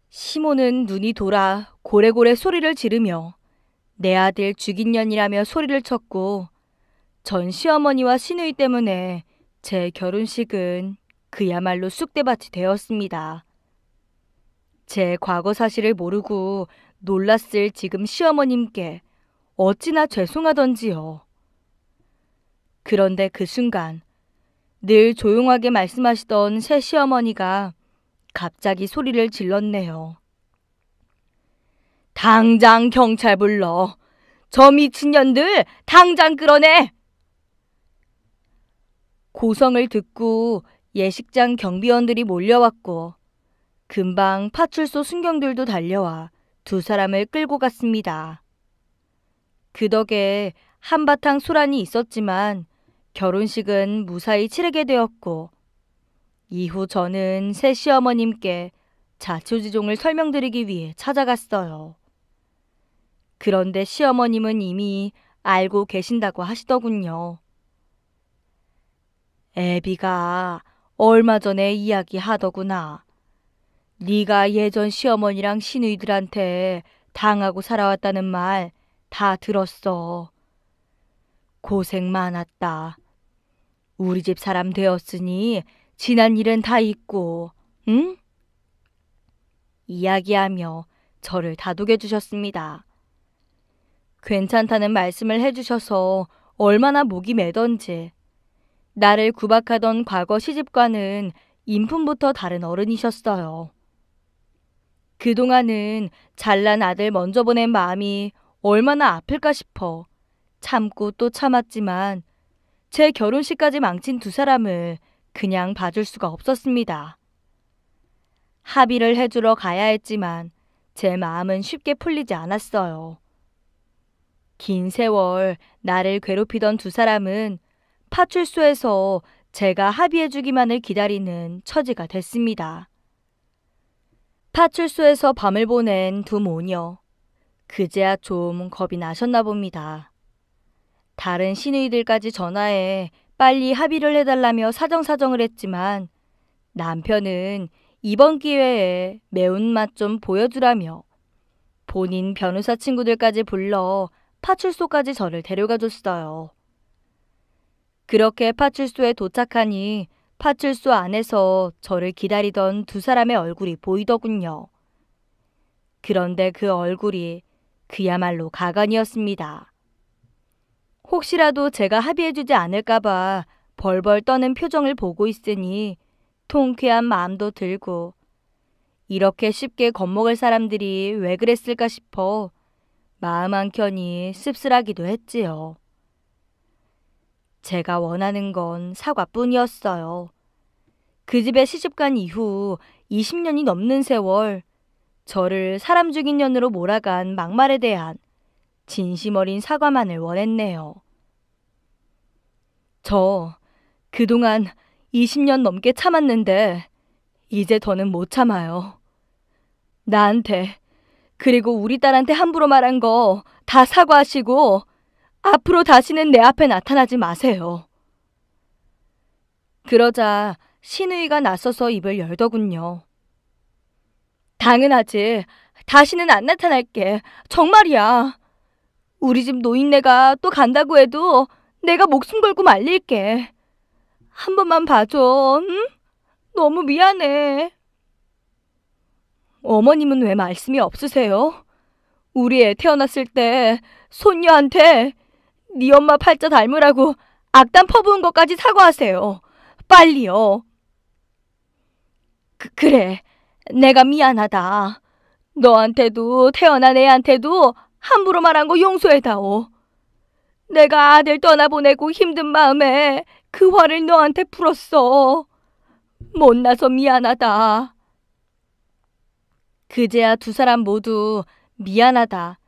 시몬은 눈이 돌아 고래고래 소리를 지르며 내 아들 죽인년이라며 소리를 쳤고 전 시어머니와 시누이 때문에 제 결혼식은 그야말로 쑥대밭이 되었습니다. 제 과거 사실을 모르고 놀랐을 지금 시어머님께 어찌나 죄송하던지요. 그런데 그 순간 늘 조용하게 말씀하시던 새 시어머니가 갑자기 소리를 질렀네요. 당장 경찰 불러. 저 미친년들 당장 끌어내. 고성을 듣고 예식장 경비원들이 몰려왔고 금방 파출소 순경들도 달려와 두 사람을 끌고 갔습니다. 그 덕에 한바탕 소란이 있었지만 결혼식은 무사히 치르게 되었고 이후 저는 새 시어머님께 자초지종을 설명드리기 위해 찾아갔어요. 그런데 시어머님은 이미 알고 계신다고 하시더군요. 애비가 얼마 전에 이야기하더구나. 네가 예전 시어머니랑 시누이들한테 당하고 살아왔다는 말 다 들었어. 고생 많았다. 우리 집 사람 되었으니 지난 일은 다 잊고, 응? 이야기하며 저를 다독여 주셨습니다. 괜찮다는 말씀을 해주셔서 얼마나 목이 매던지. 나를 구박하던 과거 시집과는 인품부터 다른 어른이셨어요. 그동안은 잘난 아들 먼저 보낸 마음이 얼마나 아플까 싶어 참고 또 참았지만 제 결혼식까지 망친 두 사람을 그냥 봐줄 수가 없었습니다. 합의를 해주러 가야 했지만 제 마음은 쉽게 풀리지 않았어요. 긴 세월 나를 괴롭히던 두 사람은 파출소에서 제가 합의해주기만을 기다리는 처지가 됐습니다. 파출소에서 밤을 보낸 두 모녀. 그제야 좀 겁이 나셨나 봅니다. 다른 신의들까지 전화해 빨리 합의를 해달라며 사정사정을 했지만 남편은 이번 기회에 매운맛 좀 보여주라며 본인 변호사 친구들까지 불러 파출소까지 저를 데려가 줬어요. 그렇게 파출소에 도착하니 파출소 안에서 저를 기다리던 두 사람의 얼굴이 보이더군요. 그런데 그 얼굴이 그야말로 가관이었습니다. 혹시라도 제가 합의해주지 않을까봐 벌벌 떠는 표정을 보고 있으니 통쾌한 마음도 들고 이렇게 쉽게 겁먹을 사람들이 왜 그랬을까 싶어 마음 한켠이 씁쓸하기도 했지요. 제가 원하는 건 사과뿐이었어요. 그 집에 시집간 이후 20년이 넘는 세월 저를 사람 죽인 년으로 몰아간 막말에 대한 진심 어린 사과만을 원했네요. 저 그동안 20년 넘게 참았는데 이제 더는 못 참아요. 나한테 그리고 우리 딸한테 함부로 말한 거 다 사과하시고 앞으로 다시는 내 앞에 나타나지 마세요. 그러자 신의가 나서서 입을 열더군요. 당연하지. 다시는 안 나타날게. 정말이야. 우리 집 노인네가 또 간다고 해도 내가 목숨 걸고 말릴게. 한 번만 봐줘, 응? 너무 미안해. 어머님은 왜 말씀이 없으세요? 우리 애 태어났을 때 손녀한테 네 엄마 팔자 닮으라고 악담 퍼부은 것까지 사과하세요. 빨리요. 그, 그래. 내가 미안하다. 너한테도 태어난 애한테도 함부로 말한 거 용서해다오. 내가 아들 떠나보내고 힘든 마음에 그 화를 너한테 풀었어. 못나서 미안하다. 그제야 두 사람 모두 미안하다.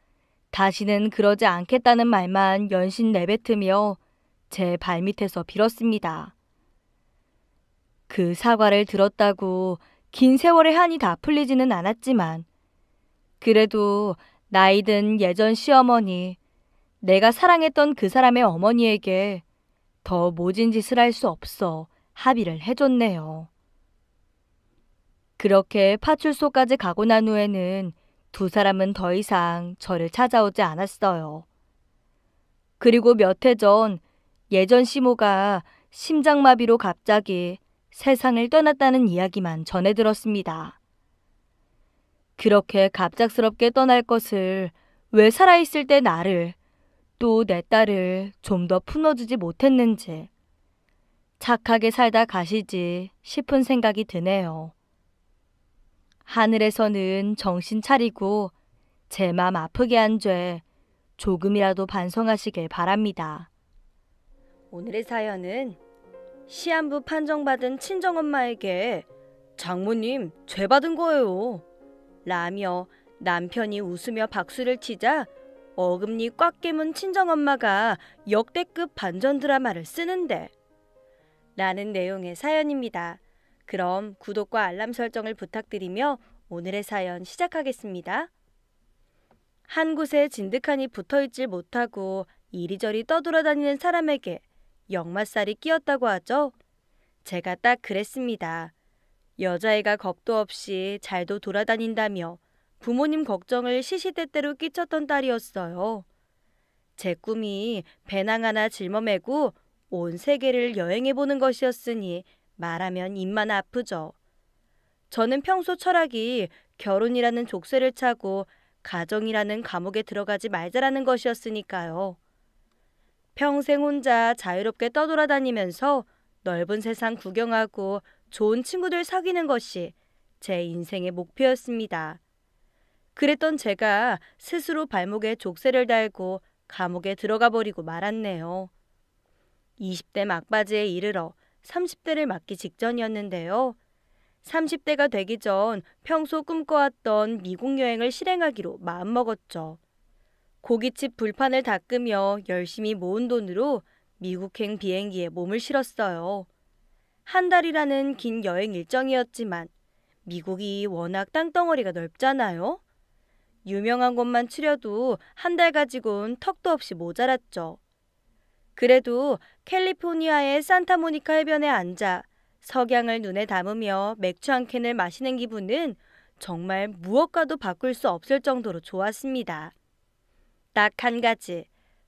다시는 그러지 않겠다는 말만 연신 내뱉으며 제 발밑에서 빌었습니다. 그 사과를 들었다고 긴 세월의 한이 다 풀리지는 않았지만 그래도 나이든 예전 시어머니, 내가 사랑했던 그 사람의 어머니에게 더 모진 짓을 할 수 없어 합의를 해줬네요. 그렇게 파출소까지 가고 난 후에는 두 사람은 더 이상 저를 찾아오지 않았어요. 그리고 몇 해 전 예전 시모가 심장마비로 갑자기 세상을 떠났다는 이야기만 전해 들었습니다. 그렇게 갑작스럽게 떠날 것을 왜 살아있을 때 나를 또 내 딸을 좀 더 품어주지 못했는지 착하게 살다 가시지 싶은 생각이 드네요. 하늘에서는 정신 차리고 제 맘 아프게 한 죄 조금이라도 반성하시길 바랍니다. 오늘의 사연은 시한부 판정받은 친정엄마에게 장모님 죄 받은 거예요. 라며 남편이 웃으며 박수를 치자 어금니 꽉 깨문 친정엄마가 역대급 반전 드라마를 쓰는데 라는 내용의 사연입니다. 그럼 구독과 알람 설정을 부탁드리며 오늘의 사연 시작하겠습니다. 한 곳에 진득하니 붙어있질 못하고 이리저리 떠돌아다니는 사람에게 역마살이 끼었다고 하죠. 제가 딱 그랬습니다. 여자애가 겁도 없이 잘도 돌아다닌다며 부모님 걱정을 시시때때로 끼쳤던 딸이었어요. 제 꿈이 배낭 하나 짊어매고 온 세계를 여행해보는 것이었으니 말하면 입만 아프죠. 저는 평소 철학이 결혼이라는 족쇄를 차고 가정이라는 감옥에 들어가지 말자라는 것이었으니까요. 평생 혼자 자유롭게 떠돌아다니면서 넓은 세상 구경하고 좋은 친구들 사귀는 것이 제 인생의 목표였습니다. 그랬던 제가 스스로 발목에 족쇄를 달고 감옥에 들어가 버리고 말았네요. 20대 막바지에 이르러 30대를 맞기 직전이었는데요. 30대가 되기 전 평소 꿈꿔왔던 미국 여행을 실행하기로 마음먹었죠. 고깃집 불판을 닦으며 열심히 모은 돈으로 미국행 비행기에 몸을 실었어요. 한 달이라는 긴 여행 일정이었지만 미국이 워낙 땅덩어리가 넓잖아요. 유명한 곳만 추려도 한 달 가지고는 턱도 없이 모자랐죠. 그래도 캘리포니아의 산타모니카 해변에 앉아 석양을 눈에 담으며 맥주 한 캔을 마시는 기분은 정말 무엇과도 바꿀 수 없을 정도로 좋았습니다. 딱 한 가지,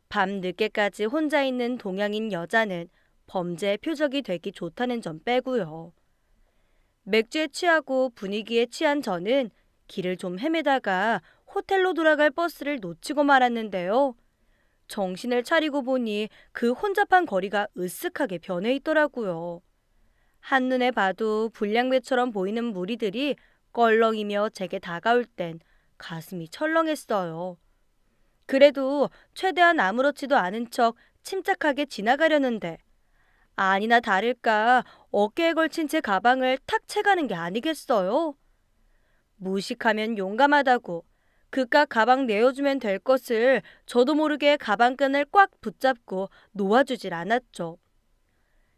밤 늦게까지 혼자 있는 동양인 여자는 범죄의 표적이 되기 좋다는 점 빼고요. 맥주에 취하고 분위기에 취한 저는 길을 좀 헤매다가 호텔로 돌아갈 버스를 놓치고 말았는데요. 정신을 차리고 보니 그 혼잡한 거리가 으쓱하게 변해 있더라고요. 한눈에 봐도 불량배처럼 보이는 무리들이 껄렁이며 제게 다가올 땐 가슴이 철렁했어요. 그래도 최대한 아무렇지도 않은 척 침착하게 지나가려는데 아니나 다를까 어깨에 걸친 제 가방을 탁 채가는 게 아니겠어요? 무식하면 용감하다고 그깟 가방 내어주면 될 것을 저도 모르게 가방끈을 꽉 붙잡고 놓아주질 않았죠.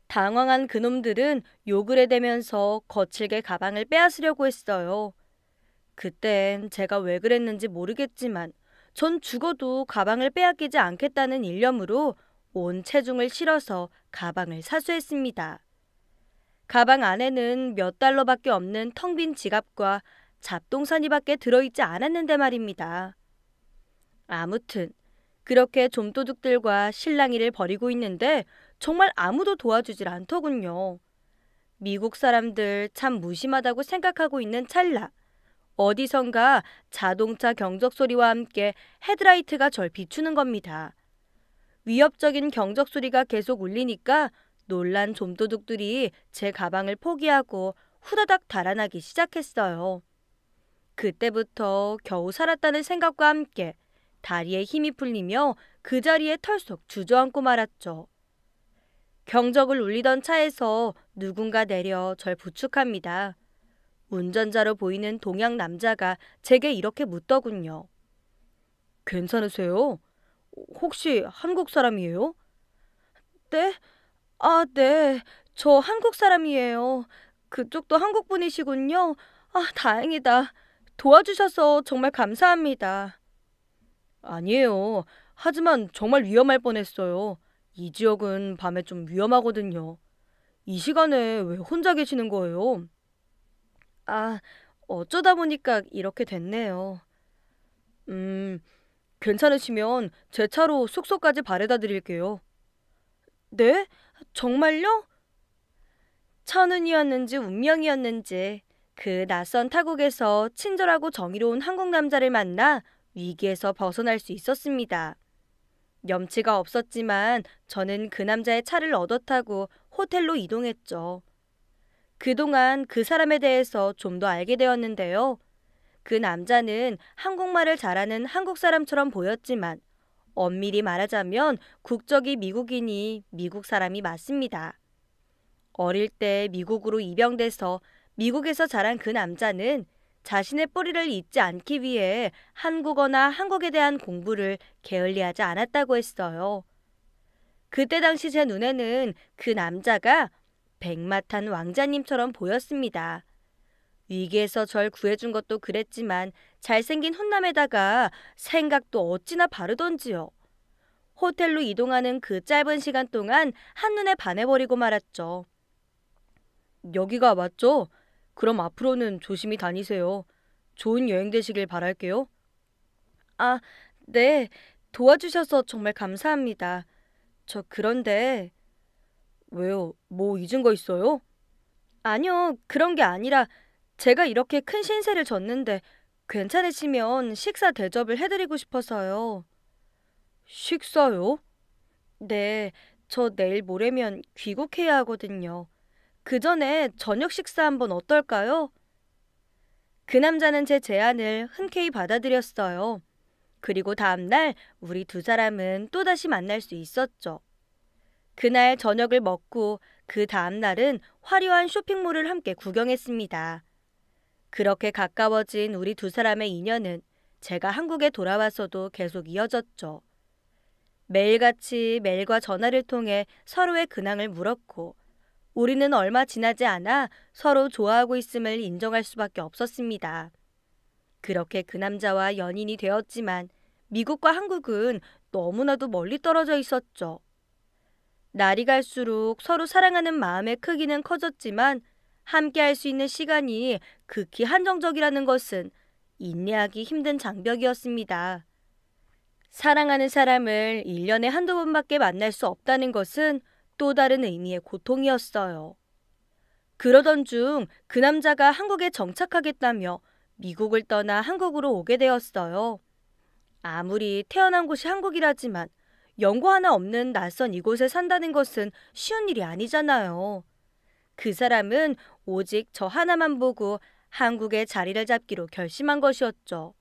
당황한 그놈들은 욕을 해대면서 거칠게 가방을 빼앗으려고 했어요. 그땐 제가 왜 그랬는지 모르겠지만 전 죽어도 가방을 빼앗기지 않겠다는 일념으로 온 체중을 실어서 가방을 사수했습니다. 가방 안에는 몇 달러밖에 없는 텅 빈 지갑과 잡동사니밖에 들어있지 않았는데 말입니다. 아무튼 그렇게 좀도둑들과 실랑이를 벌이고 있는데 정말 아무도 도와주질 않더군요. 미국 사람들 참 무심하다고 생각하고 있는 찰나. 어디선가 자동차 경적 소리와 함께 헤드라이트가 절 비추는 겁니다. 위협적인 경적 소리가 계속 울리니까 놀란 좀도둑들이 제 가방을 포기하고 후다닥 달아나기 시작했어요. 그때부터 겨우 살았다는 생각과 함께 다리에 힘이 풀리며 그 자리에 털썩 주저앉고 말았죠. 경적을 울리던 차에서 누군가 내려 절 부축합니다. 운전자로 보이는 동양 남자가 제게 이렇게 묻더군요. 괜찮으세요? 혹시 한국 사람이에요? 네? 아, 네. 저 한국 사람이에요. 그쪽도 한국 분이시군요. 아, 다행이다. 도와주셔서 정말 감사합니다. 아니에요. 하지만 정말 위험할 뻔했어요. 이 지역은 밤에 좀 위험하거든요. 이 시간에 왜 혼자 계시는 거예요? 아, 어쩌다 보니까 이렇게 됐네요. 음, 괜찮으시면 제 차로 숙소까지 바래다 드릴게요. 네? 정말요? 천운이었는지 운명이었는지 그 낯선 타국에서 친절하고 정의로운 한국 남자를 만나 위기에서 벗어날 수 있었습니다. 염치가 없었지만 저는 그 남자의 차를 얻어 타고 호텔로 이동했죠. 그동안 그 사람에 대해서 좀 더 알게 되었는데요. 그 남자는 한국말을 잘하는 한국 사람처럼 보였지만 엄밀히 말하자면 국적이 미국이니 미국 사람이 맞습니다. 어릴 때 미국으로 입양돼서 미국에서 자란 그 남자는 자신의 뿌리를 잊지 않기 위해 한국어나 한국에 대한 공부를 게을리하지 않았다고 했어요. 그때 당시 제 눈에는 그 남자가 백마탄 왕자님처럼 보였습니다. 위기에서 절 구해준 것도 그랬지만 잘생긴 훈남에다가 생각도 어찌나 바르던지요. 호텔로 이동하는 그 짧은 시간 동안 한눈에 반해버리고 말았죠. 여기가 맞죠? 그럼 앞으로는 조심히 다니세요. 좋은 여행 되시길 바랄게요. 아, 네. 도와주셔서 정말 감사합니다. 저 그런데... 왜요? 뭐 잊은 거 있어요? 아니요, 그런 게 아니라 제가 이렇게 큰 신세를 졌는데 괜찮으시면 식사 대접을 해드리고 싶어서요. 식사요? 네, 저 내일 모레면 귀국해야 하거든요. 그 전에 저녁 식사 한번 어떨까요? 그 남자는 제 제안을 흔쾌히 받아들였어요. 그리고 다음날 우리 두 사람은 또다시 만날 수 있었죠. 그날 저녁을 먹고 그 다음날은 화려한 쇼핑몰을 함께 구경했습니다. 그렇게 가까워진 우리 두 사람의 인연은 제가 한국에 돌아와서도 계속 이어졌죠. 매일같이 메일과 전화를 통해 서로의 근황을 물었고 우리는 얼마 지나지 않아 서로 좋아하고 있음을 인정할 수밖에 없었습니다. 그렇게 그 남자와 연인이 되었지만 미국과 한국은 너무나도 멀리 떨어져 있었죠. 날이 갈수록 서로 사랑하는 마음의 크기는 커졌지만 함께 할 수 있는 시간이 극히 한정적이라는 것은 인내하기 힘든 장벽이었습니다. 사랑하는 사람을 1년에 한두 번밖에 만날 수 없다는 것은 또 다른 의미의 고통이었어요. 그러던 중 그 남자가 한국에 정착하겠다며 미국을 떠나 한국으로 오게 되었어요. 아무리 태어난 곳이 한국이라지만 영구 하나 없는 낯선 이곳에 산다는 것은 쉬운 일이 아니잖아요. 그 사람은 오직 저 하나만 보고 한국에 자리를 잡기로 결심한 것이었죠.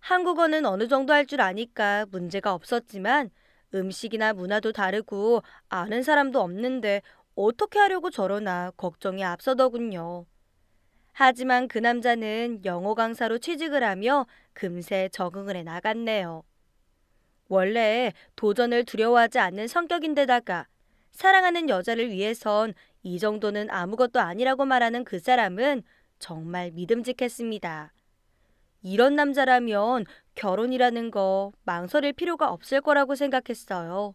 한국어는 어느 정도 할 줄 아니까 문제가 없었지만 음식이나 문화도 다르고 아는 사람도 없는데 어떻게 하려고 저러나 걱정이 앞서더군요. 하지만 그 남자는 영어 강사로 취직을 하며 금세 적응을 해 나갔네요. 원래 도전을 두려워하지 않는 성격인데다가 사랑하는 여자를 위해선 이 정도는 아무것도 아니라고 말하는 그 사람은 정말 믿음직했습니다. 이런 남자라면 결혼이라는 거 망설일 필요가 없을 거라고 생각했어요.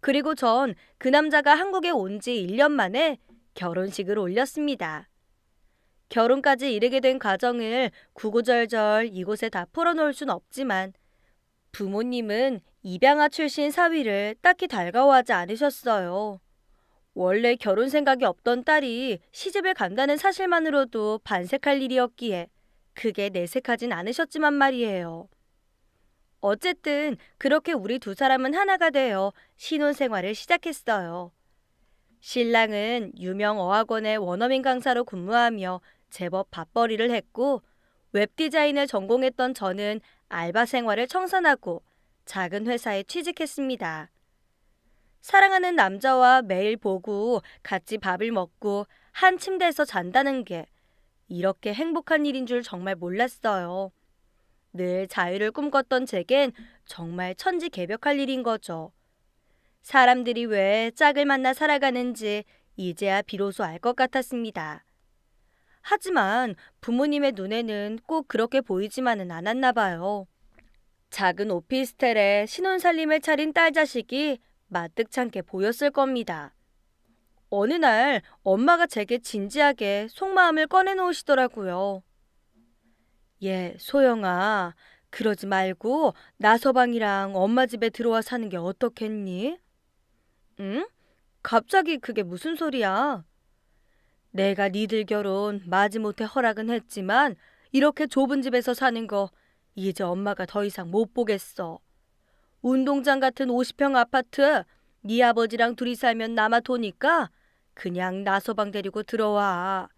그리고 전 그 남자가 한국에 온 지 1년 만에 결혼식을 올렸습니다. 결혼까지 이르게 된 과정을 구구절절 이곳에 다 풀어놓을 순 없지만 부모님은 입양아 출신 사위를 딱히 달가워하지 않으셨어요. 원래 결혼 생각이 없던 딸이 시집을 간다는 사실만으로도 반색할 일이었기에 그게 내색하진 않으셨지만 말이에요. 어쨌든 그렇게 우리 두 사람은 하나가 되어 신혼 생활을 시작했어요. 신랑은 유명 어학원의 원어민 강사로 근무하며 제법 밥벌이를 했고 웹 디자인을 전공했던 저는 알바 생활을 청산하고 작은 회사에 취직했습니다. 사랑하는 남자와 매일 보고 같이 밥을 먹고 한 침대에서 잔다는 게 이렇게 행복한 일인 줄 정말 몰랐어요. 늘 자유를 꿈꿨던 제겐 정말 천지개벽할 일인 거죠. 사람들이 왜 짝을 만나 살아가는지 이제야 비로소 알 것 같았습니다. 하지만 부모님의 눈에는 꼭 그렇게 보이지만은 않았나 봐요. 작은 오피스텔에 신혼살림을 차린 딸 자식이 마뜩찮게 보였을 겁니다. 어느 날 엄마가 제게 진지하게 속마음을 꺼내놓으시더라고요. 예, 소영아. 그러지 말고 나서방이랑 엄마 집에 들어와 사는 게 어떻겠니? 응? 갑자기 그게 무슨 소리야? 내가 니들 결혼 마지못해 허락은 했지만 이렇게 좁은 집에서 사는 거 이제 엄마가 더 이상 못 보겠어. 운동장 같은 50평 아파트 네 아버지랑 둘이 살면 남아 도니까 그냥 나서방 데리고 들어와.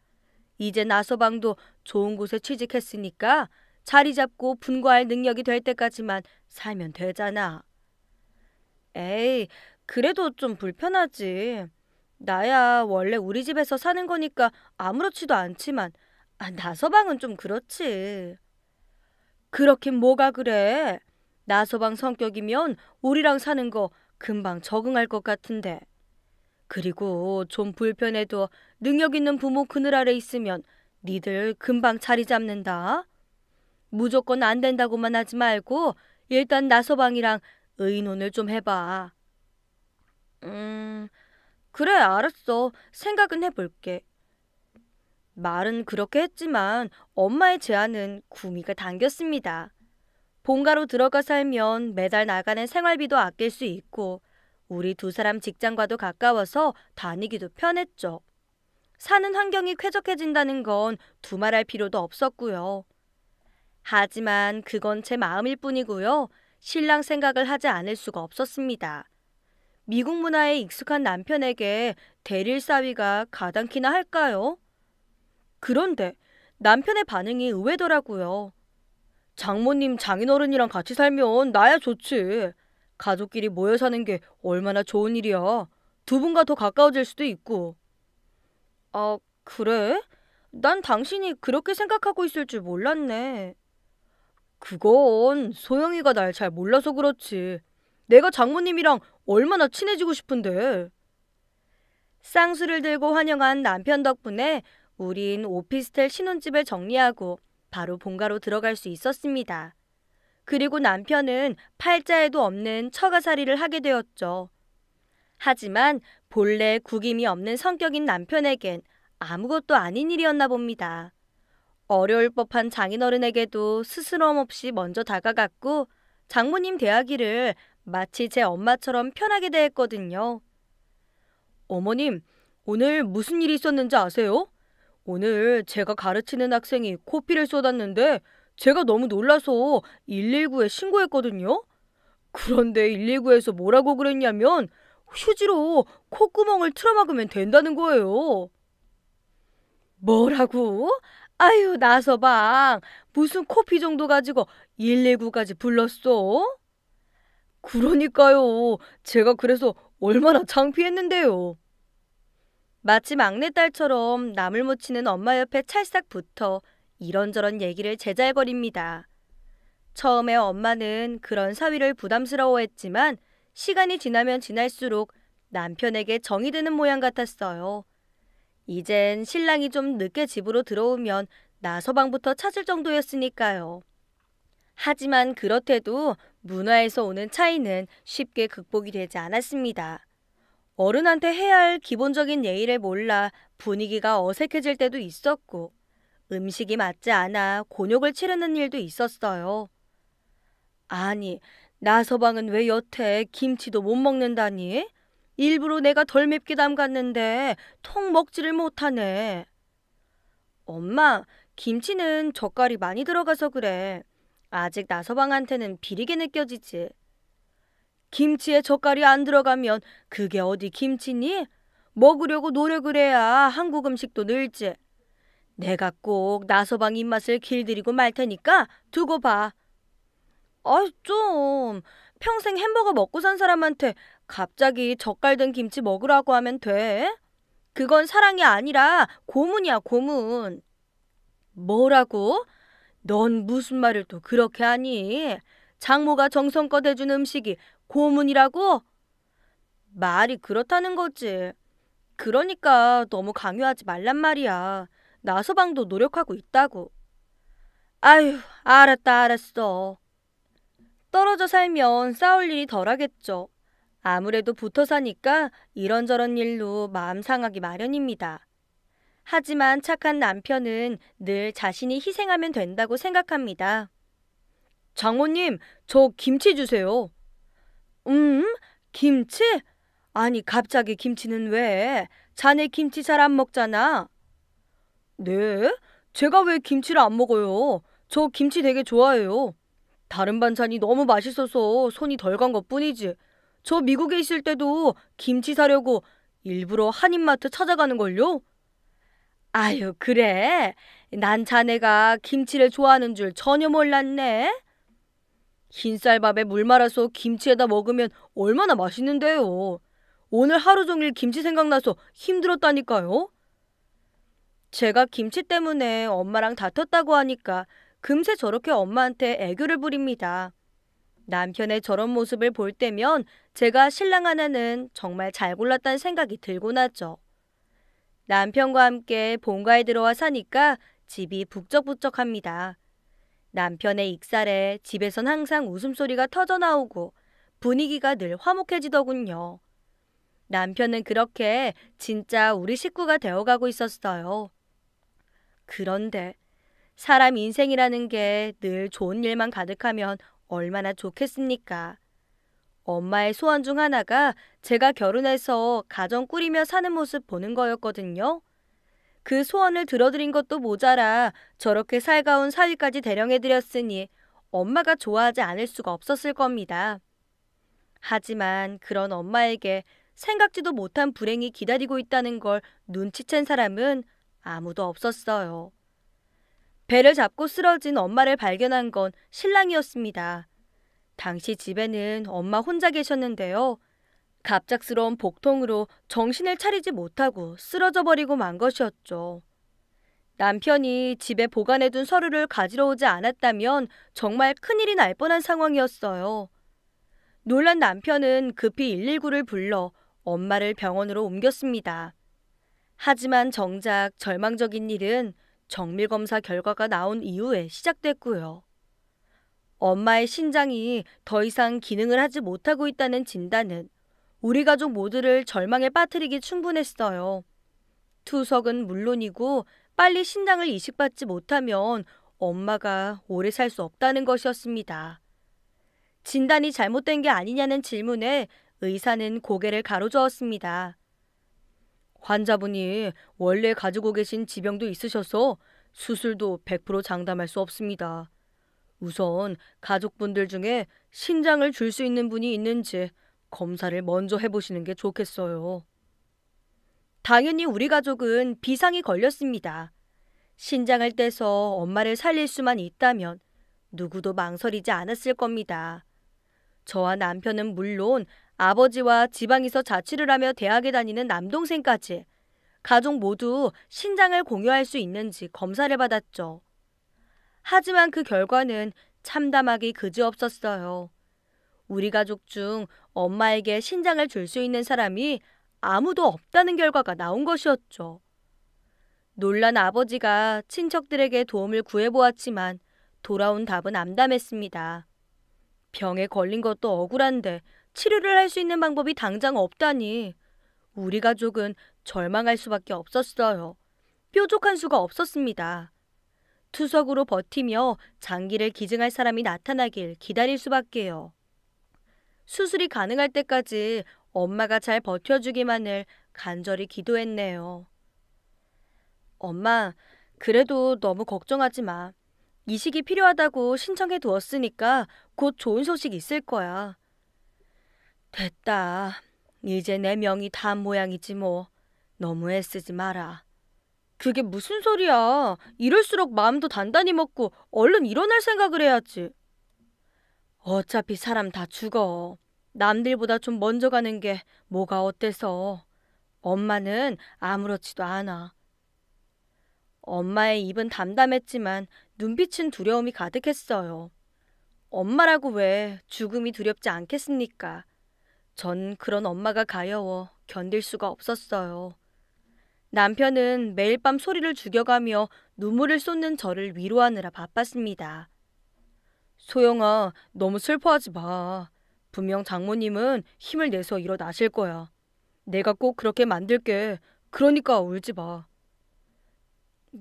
이제 나서방도 좋은 곳에 취직했으니까 자리 잡고 분과할 능력이 될 때까지만 살면 되잖아. 에이, 그래도 좀 불편하지. 나야 원래 우리 집에서 사는 거니까 아무렇지도 않지만 아, 나서방은 좀 그렇지. 그렇긴 뭐가 그래. 나서방 성격이면 우리랑 사는 거 금방 적응할 것 같은데. 그리고 좀 불편해도 능력 있는 부모 그늘 아래 있으면 니들 금방 자리 잡는다. 무조건 안 된다고만 하지 말고 일단 나서방이랑 의논을 좀 해봐. 음, 그래, 알았어. 생각은 해볼게. 말은 그렇게 했지만 엄마의 제안은 구미가 당겼습니다. 본가로 들어가 살면 매달 나가는 생활비도 아낄 수 있고 우리 두 사람 직장과도 가까워서 다니기도 편했죠. 사는 환경이 쾌적해진다는 건 두말할 필요도 없었고요. 하지만 그건 제 마음일 뿐이고요. 신랑 생각을 하지 않을 수가 없었습니다. 미국 문화에 익숙한 남편에게 대릴 사위가 가당키나 할까요? 그런데 남편의 반응이 의외더라고요. 장모님 장인어른이랑 같이 살면 나야 좋지. 가족끼리 모여 사는 게 얼마나 좋은 일이야. 두 분과 더 가까워질 수도 있고. 아, 그래? 난 당신이 그렇게 생각하고 있을 줄 몰랐네. 그건 소영이가 날 잘 몰라서 그렇지. 내가 장모님이랑 얼마나 친해지고 싶은데. 쌍수를 들고 환영한 남편 덕분에 우린 오피스텔 신혼집을 정리하고 바로 본가로 들어갈 수 있었습니다. 그리고 남편은 팔자에도 없는 처가살이를 하게 되었죠. 하지만 본래 구김이 없는 성격인 남편에겐 아무것도 아닌 일이었나 봅니다. 어려울 법한 장인어른에게도 스스럼 없이 먼저 다가갔고 장모님 대하기를 마치 제 엄마처럼 편하게 대했거든요. 어머님, 오늘 무슨 일이 있었는지 아세요? 오늘 제가 가르치는 학생이 코피를 쏟았는데 제가 너무 놀라서 119에 신고했거든요. 그런데 119에서 뭐라고 그랬냐면 휴지로 콧구멍을 틀어막으면 된다는 거예요. 뭐라고? 아유, 나서방. 무슨 코피 정도 가지고 119까지 불렀어? 그러니까요. 제가 그래서 얼마나 창피했는데요. 마치 막내딸처럼 남을 못 치는 엄마 옆에 찰싹 붙어 이런저런 얘기를 제잘거립니다. 처음에 엄마는 그런 사위를 부담스러워했지만 시간이 지나면 지날수록 남편에게 정이 드는 모양 같았어요. 이젠 신랑이 좀 늦게 집으로 들어오면 나서방부터 찾을 정도였으니까요. 하지만 그렇대도 문화에서 오는 차이는 쉽게 극복이 되지 않았습니다. 어른한테 해야 할 기본적인 예의를 몰라 분위기가 어색해질 때도 있었고 음식이 맞지 않아 곤욕을 치르는 일도 있었어요. 아니, 나서방은 왜 여태 김치도 못 먹는다니? 일부러 내가 덜 맵게 담갔는데 통 먹지를 못하네. 엄마, 김치는 젓갈이 많이 들어가서 그래. 아직 나서방한테는 비리게 느껴지지. 김치에 젓갈이 안 들어가면 그게 어디 김치니? 먹으려고 노력을 해야 한국 음식도 늘지. 내가 꼭 나서방 입맛을 길들이고 말 테니까 두고 봐. 아, 좀. 평생 햄버거 먹고 산 사람한테 갑자기 젓갈된 김치 먹으라고 하면 돼? 그건 사랑이 아니라 고문이야, 고문. 뭐라고? 넌 무슨 말을 또 그렇게 하니? 장모가 정성껏 해준 음식이 고문이라고? 말이 그렇다는 거지. 그러니까 너무 강요하지 말란 말이야. 나서방도 노력하고 있다고. 아휴, 알았다, 알았어. 떨어져 살면 싸울 일이 덜하겠죠. 아무래도 붙어 사니까 이런저런 일로 마음 상하기 마련입니다. 하지만 착한 남편은 늘 자신이 희생하면 된다고 생각합니다. 장모님, 저 김치 주세요. 음? 김치? 아니, 갑자기 김치는 왜? 자네 김치 잘 안 먹잖아. 네? 제가 왜 김치를 안 먹어요? 저 김치 되게 좋아해요. 다른 반찬이 너무 맛있어서 손이 덜 간 것 뿐이지. 저 미국에 있을 때도 김치 사려고 일부러 한인마트 찾아가는걸요? 아유, 그래? 난 자네가 김치를 좋아하는 줄 전혀 몰랐네. 흰쌀밥에 물 말아서 김치에다 먹으면 얼마나 맛있는데요. 오늘 하루 종일 김치 생각나서 힘들었다니까요. 제가 김치 때문에 엄마랑 다퉜다고 하니까 금세 저렇게 엄마한테 애교를 부립니다. 남편의 저런 모습을 볼 때면 제가 신랑 하나는 정말 잘 골랐다는 생각이 들고 하죠. 남편과 함께 본가에 들어와 사니까 집이 북적북적합니다. 남편의 익살에 집에선 항상 웃음소리가 터져나오고 분위기가 늘 화목해지더군요. 남편은 그렇게 진짜 우리 식구가 되어가고 있었어요. 그런데 사람 인생이라는 게 늘 좋은 일만 가득하면 얼마나 좋겠습니까? 엄마의 소원 중 하나가 제가 결혼해서 가정 꾸리며 사는 모습 보는 거였거든요. 그 소원을 들어드린 것도 모자라 저렇게 살가운 사위까지 대령해드렸으니 엄마가 좋아하지 않을 수가 없었을 겁니다. 하지만 그런 엄마에게 생각지도 못한 불행이 기다리고 있다는 걸 눈치챈 사람은 아무도 없었어요. 배를 잡고 쓰러진 엄마를 발견한 건 신랑이었습니다. 당시 집에는 엄마 혼자 계셨는데요. 갑작스러운 복통으로 정신을 차리지 못하고 쓰러져 버리고 만 것이었죠. 남편이 집에 보관해둔 서류를 가지러 오지 않았다면 정말 큰일이 날 뻔한 상황이었어요. 놀란 남편은 급히 119를 불러 엄마를 병원으로 옮겼습니다. 하지만 정작 절망적인 일은 정밀검사 결과가 나온 이후에 시작됐고요. 엄마의 신장이 더 이상 기능을 하지 못하고 있다는 진단은 우리 가족 모두를 절망에 빠뜨리기 충분했어요. 투석은 물론이고 빨리 신당을 이식받지 못하면 엄마가 오래 살 수 없다는 것이었습니다. 진단이 잘못된 게 아니냐는 질문에 의사는 고개를 가로저었습니다. 환자분이 원래 가지고 계신 지병도 있으셔서 수술도 100% 장담할 수 없습니다. 우선 가족분들 중에 신장을 줄 수 있는 분이 있는지 검사를 먼저 해보시는 게 좋겠어요. 당연히 우리 가족은 비상이 걸렸습니다. 신장을 떼서 엄마를 살릴 수만 있다면 누구도 망설이지 않았을 겁니다. 저와 남편은 물론 아버지와 지방에서 자취를 하며 대학에 다니는 남동생까지 가족 모두 신장을 공유할 수 있는지 검사를 받았죠. 하지만 그 결과는 참담하기 그지없었어요. 우리 가족 중 엄마에게 신장을 줄 수 있는 사람이 아무도 없다는 결과가 나온 것이었죠. 놀란 아버지가 친척들에게 도움을 구해보았지만 돌아온 답은 암담했습니다. 병에 걸린 것도 억울한데 치료를 할 수 있는 방법이 당장 없다니 우리 가족은 절망할 수밖에 없었어요. 뾰족한 수가 없었습니다. 투석으로 버티며 장기를 기증할 사람이 나타나길 기다릴 수밖에요. 수술이 가능할 때까지 엄마가 잘 버텨주기만을 간절히 기도했네요. 엄마, 그래도 너무 걱정하지 마. 이식이 필요하다고 신청해 두었으니까 곧 좋은 소식 있을 거야. 됐다. 이제 내 명이 다 모양이지 뭐. 너무 애쓰지 마라. 그게 무슨 소리야. 이럴수록 마음도 단단히 먹고 얼른 일어날 생각을 해야지. 어차피 사람 다 죽어. 남들보다 좀 먼저 가는 게 뭐가 어때서. 엄마는 아무렇지도 않아. 엄마의 입은 담담했지만 눈빛은 두려움이 가득했어요. 엄마라고 왜 죽음이 두렵지 않겠습니까? 전 그런 엄마가 가여워 견딜 수가 없었어요. 남편은 매일 밤 소리를 죽여가며 눈물을 쏟는 저를 위로하느라 바빴습니다. 소영아, 너무 슬퍼하지 마. 분명 장모님은 힘을 내서 일어나실 거야. 내가 꼭 그렇게 만들게. 그러니까 울지 마.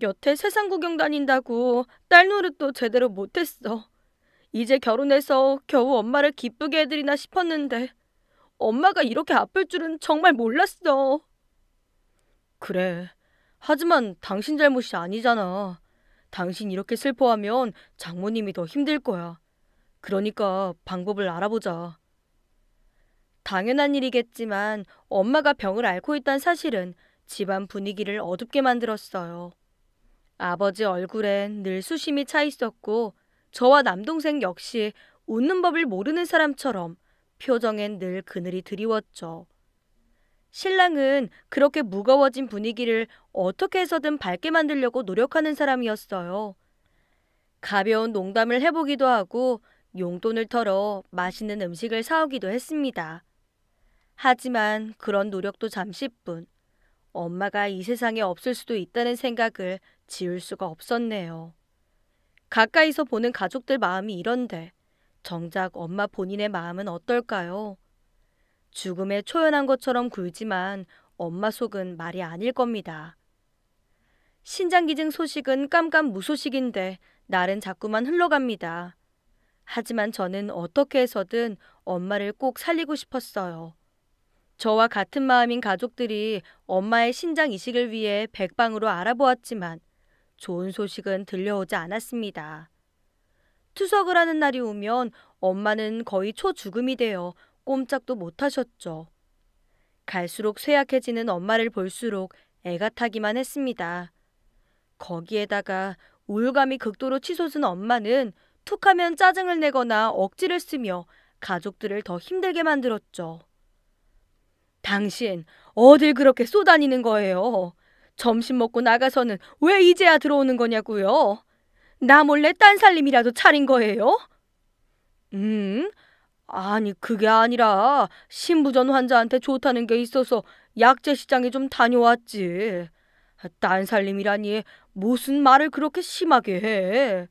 여태 세상 구경 다닌다고 딸 노릇도 제대로 못했어. 이제 결혼해서 겨우 엄마를 기쁘게 해드리나 싶었는데 엄마가 이렇게 아플 줄은 정말 몰랐어. 그래. 하지만 당신 잘못이 아니잖아. 당신 이렇게 슬퍼하면 장모님이 더 힘들 거야. 그러니까 방법을 알아보자. 당연한 일이겠지만 엄마가 병을 앓고 있다는 사실은 집안 분위기를 어둡게 만들었어요. 아버지 얼굴엔 늘 수심이 차 있었고 저와 남동생 역시 웃는 법을 모르는 사람처럼 표정엔 늘 그늘이 드리웠죠. 신랑은 그렇게 무거워진 분위기를 어떻게 해서든 밝게 만들려고 노력하는 사람이었어요. 가벼운 농담을 해보기도 하고 용돈을 털어 맛있는 음식을 사오기도 했습니다. 하지만 그런 노력도 잠시뿐 엄마가 이 세상에 없을 수도 있다는 생각을 지울 수가 없었네요. 가까이서 보는 가족들 마음이 이런데 정작 엄마 본인의 마음은 어떨까요? 죽음에 초연한 것처럼 굴지만 엄마 속은 말이 아닐 겁니다. 신장기증 소식은 깜깜 무소식인데 날은 자꾸만 흘러갑니다. 하지만 저는 어떻게 해서든 엄마를 꼭 살리고 싶었어요. 저와 같은 마음인 가족들이 엄마의 신장 이식을 위해 백방으로 알아보았지만 좋은 소식은 들려오지 않았습니다. 투석을 하는 날이 오면 엄마는 거의 초죽음이 되어 꼼짝도 못하셨죠. 갈수록 쇠약해지는 엄마를 볼수록 애가 타기만 했습니다. 거기에다가 우울감이 극도로 치솟은 엄마는 툭 하면 짜증을 내거나 억지를 쓰며 가족들을 더 힘들게 만들었죠. 당신 어딜 그렇게 쏘다니는 거예요. 점심 먹고 나가서는 왜 이제야 들어오는 거냐고요. 나 몰래 딴 살림이라도 차린 거예요? 음, 아니 그게 아니라 신부전 환자한테 좋다는 게 있어서 약재 시장에 좀 다녀왔지. 딴살림이라니 무슨 말을 그렇게 심하게 해.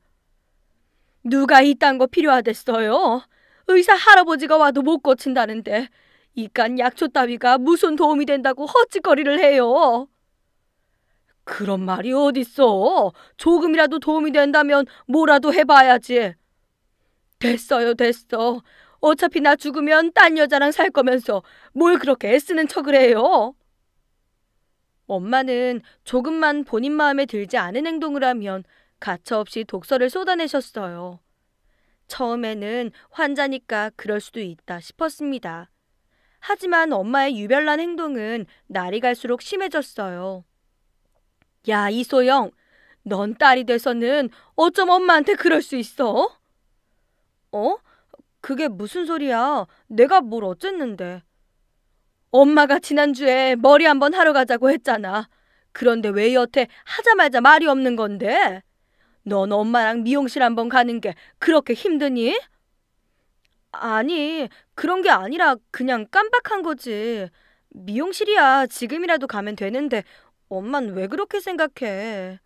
누가 이딴 거 필요하댔어요? 의사 할아버지가 와도 못 고친다는데 이깟 약초 따위가 무슨 도움이 된다고 헛짓거리를 해요. 그런 말이 어딨어. 조금이라도 도움이 된다면 뭐라도 해봐야지. 됐어요 됐어. 어차피 나 죽으면 딴 여자랑 살 거면서 뭘 그렇게 애쓰는 척을 해요? 엄마는 조금만 본인 마음에 들지 않은 행동을 하면 가차없이 독서를 쏟아내셨어요. 처음에는 환자니까 그럴 수도 있다 싶었습니다. 하지만 엄마의 유별난 행동은 날이 갈수록 심해졌어요. 야, 이소영, 넌 딸이 돼서는 어쩜 엄마한테 그럴 수 있어? 어? 그게 무슨 소리야? 내가 뭘 어쨌는데. 엄마가 지난주에 머리 한번 하러 가자고 했잖아. 그런데 왜 여태 하자마자 말이 없는 건데? 넌 엄마랑 미용실 한번 가는 게 그렇게 힘드니? 아니, 그런 게 아니라 그냥 깜빡한 거지. 미용실이야 지금이라도 가면 되는데 엄만 왜 그렇게 생각해?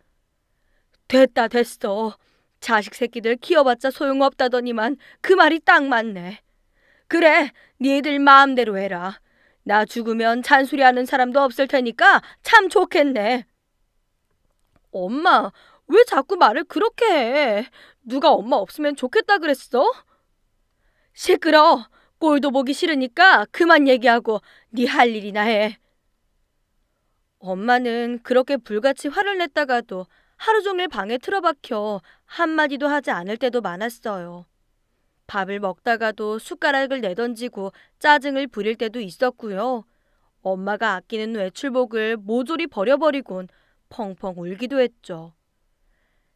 됐다 됐어. 자식 새끼들 키워봤자 소용없다더니만 그 말이 딱 맞네. 그래, 니들 마음대로 해라. 나 죽으면 잔소리하는 사람도 없을 테니까 참 좋겠네. 엄마, 왜 자꾸 말을 그렇게 해? 누가 엄마 없으면 좋겠다 그랬어? 시끄러. 꼴도 보기 싫으니까 그만 얘기하고 니 할 일이나 해. 엄마는 그렇게 불같이 화를 냈다가도 하루 종일 방에 틀어박혀 한마디도 하지 않을 때도 많았어요. 밥을 먹다가도 숟가락을 내던지고 짜증을 부릴 때도 있었고요. 엄마가 아끼는 외출복을 모조리 버려버리곤 펑펑 울기도 했죠.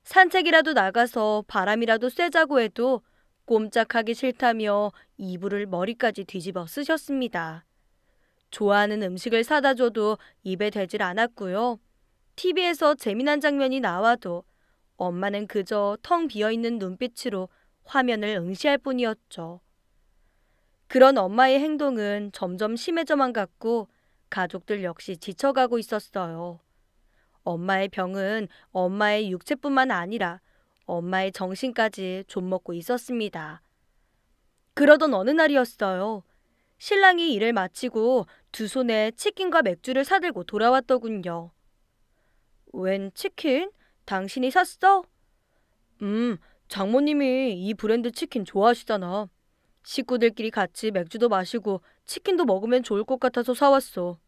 산책이라도 나가서 바람이라도 쐬자고 해도 꼼짝하기 싫다며 이불을 머리까지 뒤집어 쓰셨습니다. 좋아하는 음식을 사다 줘도 입에 대질 않았고요. TV에서 재미난 장면이 나와도 엄마는 그저 텅 비어있는 눈빛으로 화면을 응시할 뿐이었죠. 그런 엄마의 행동은 점점 심해져만 갔고 가족들 역시 지쳐가고 있었어요. 엄마의 병은 엄마의 육체뿐만 아니라 엄마의 정신까지 좀먹고 있었습니다. 그러던 어느 날이었어요. 신랑이 일을 마치고 두 손에 치킨과 맥주를 사들고 돌아왔더군요. 웬 치킨? 당신이 샀어? 음, 장모님이 이 브랜드 치킨 좋아하시잖아. 식구들끼리 같이 맥주도 마시고 치킨도 먹으면 좋을 것 같아서 사왔어.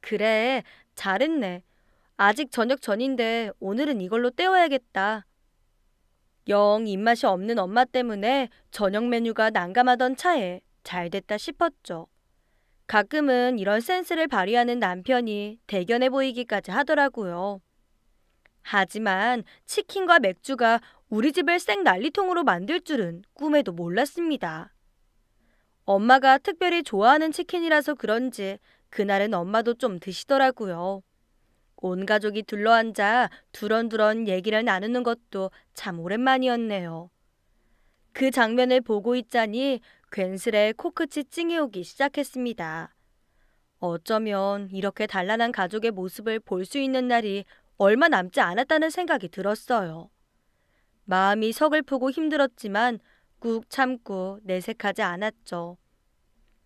그래, 잘했네. 아직 저녁 전인데 오늘은 이걸로 때워야겠다. 영 입맛이 없는 엄마 때문에 저녁 메뉴가 난감하던 차에 잘 됐다 싶었죠. 가끔은 이런 센스를 발휘하는 남편이 대견해 보이기까지 하더라고요. 하지만 치킨과 맥주가 우리 집을 생 난리통으로 만들 줄은 꿈에도 몰랐습니다. 엄마가 특별히 좋아하는 치킨이라서 그런지 그날은 엄마도 좀 드시더라고요. 온 가족이 둘러앉아 두런두런 얘기를 나누는 것도 참 오랜만이었네요. 그 장면을 보고 있자니 괜스레 코끝이 찡해오기 시작했습니다. 어쩌면 이렇게 단란한 가족의 모습을 볼 수 있는 날이 얼마 남지 않았다는 생각이 들었어요. 마음이 서글프고 힘들었지만 꾹 참고 내색하지 않았죠.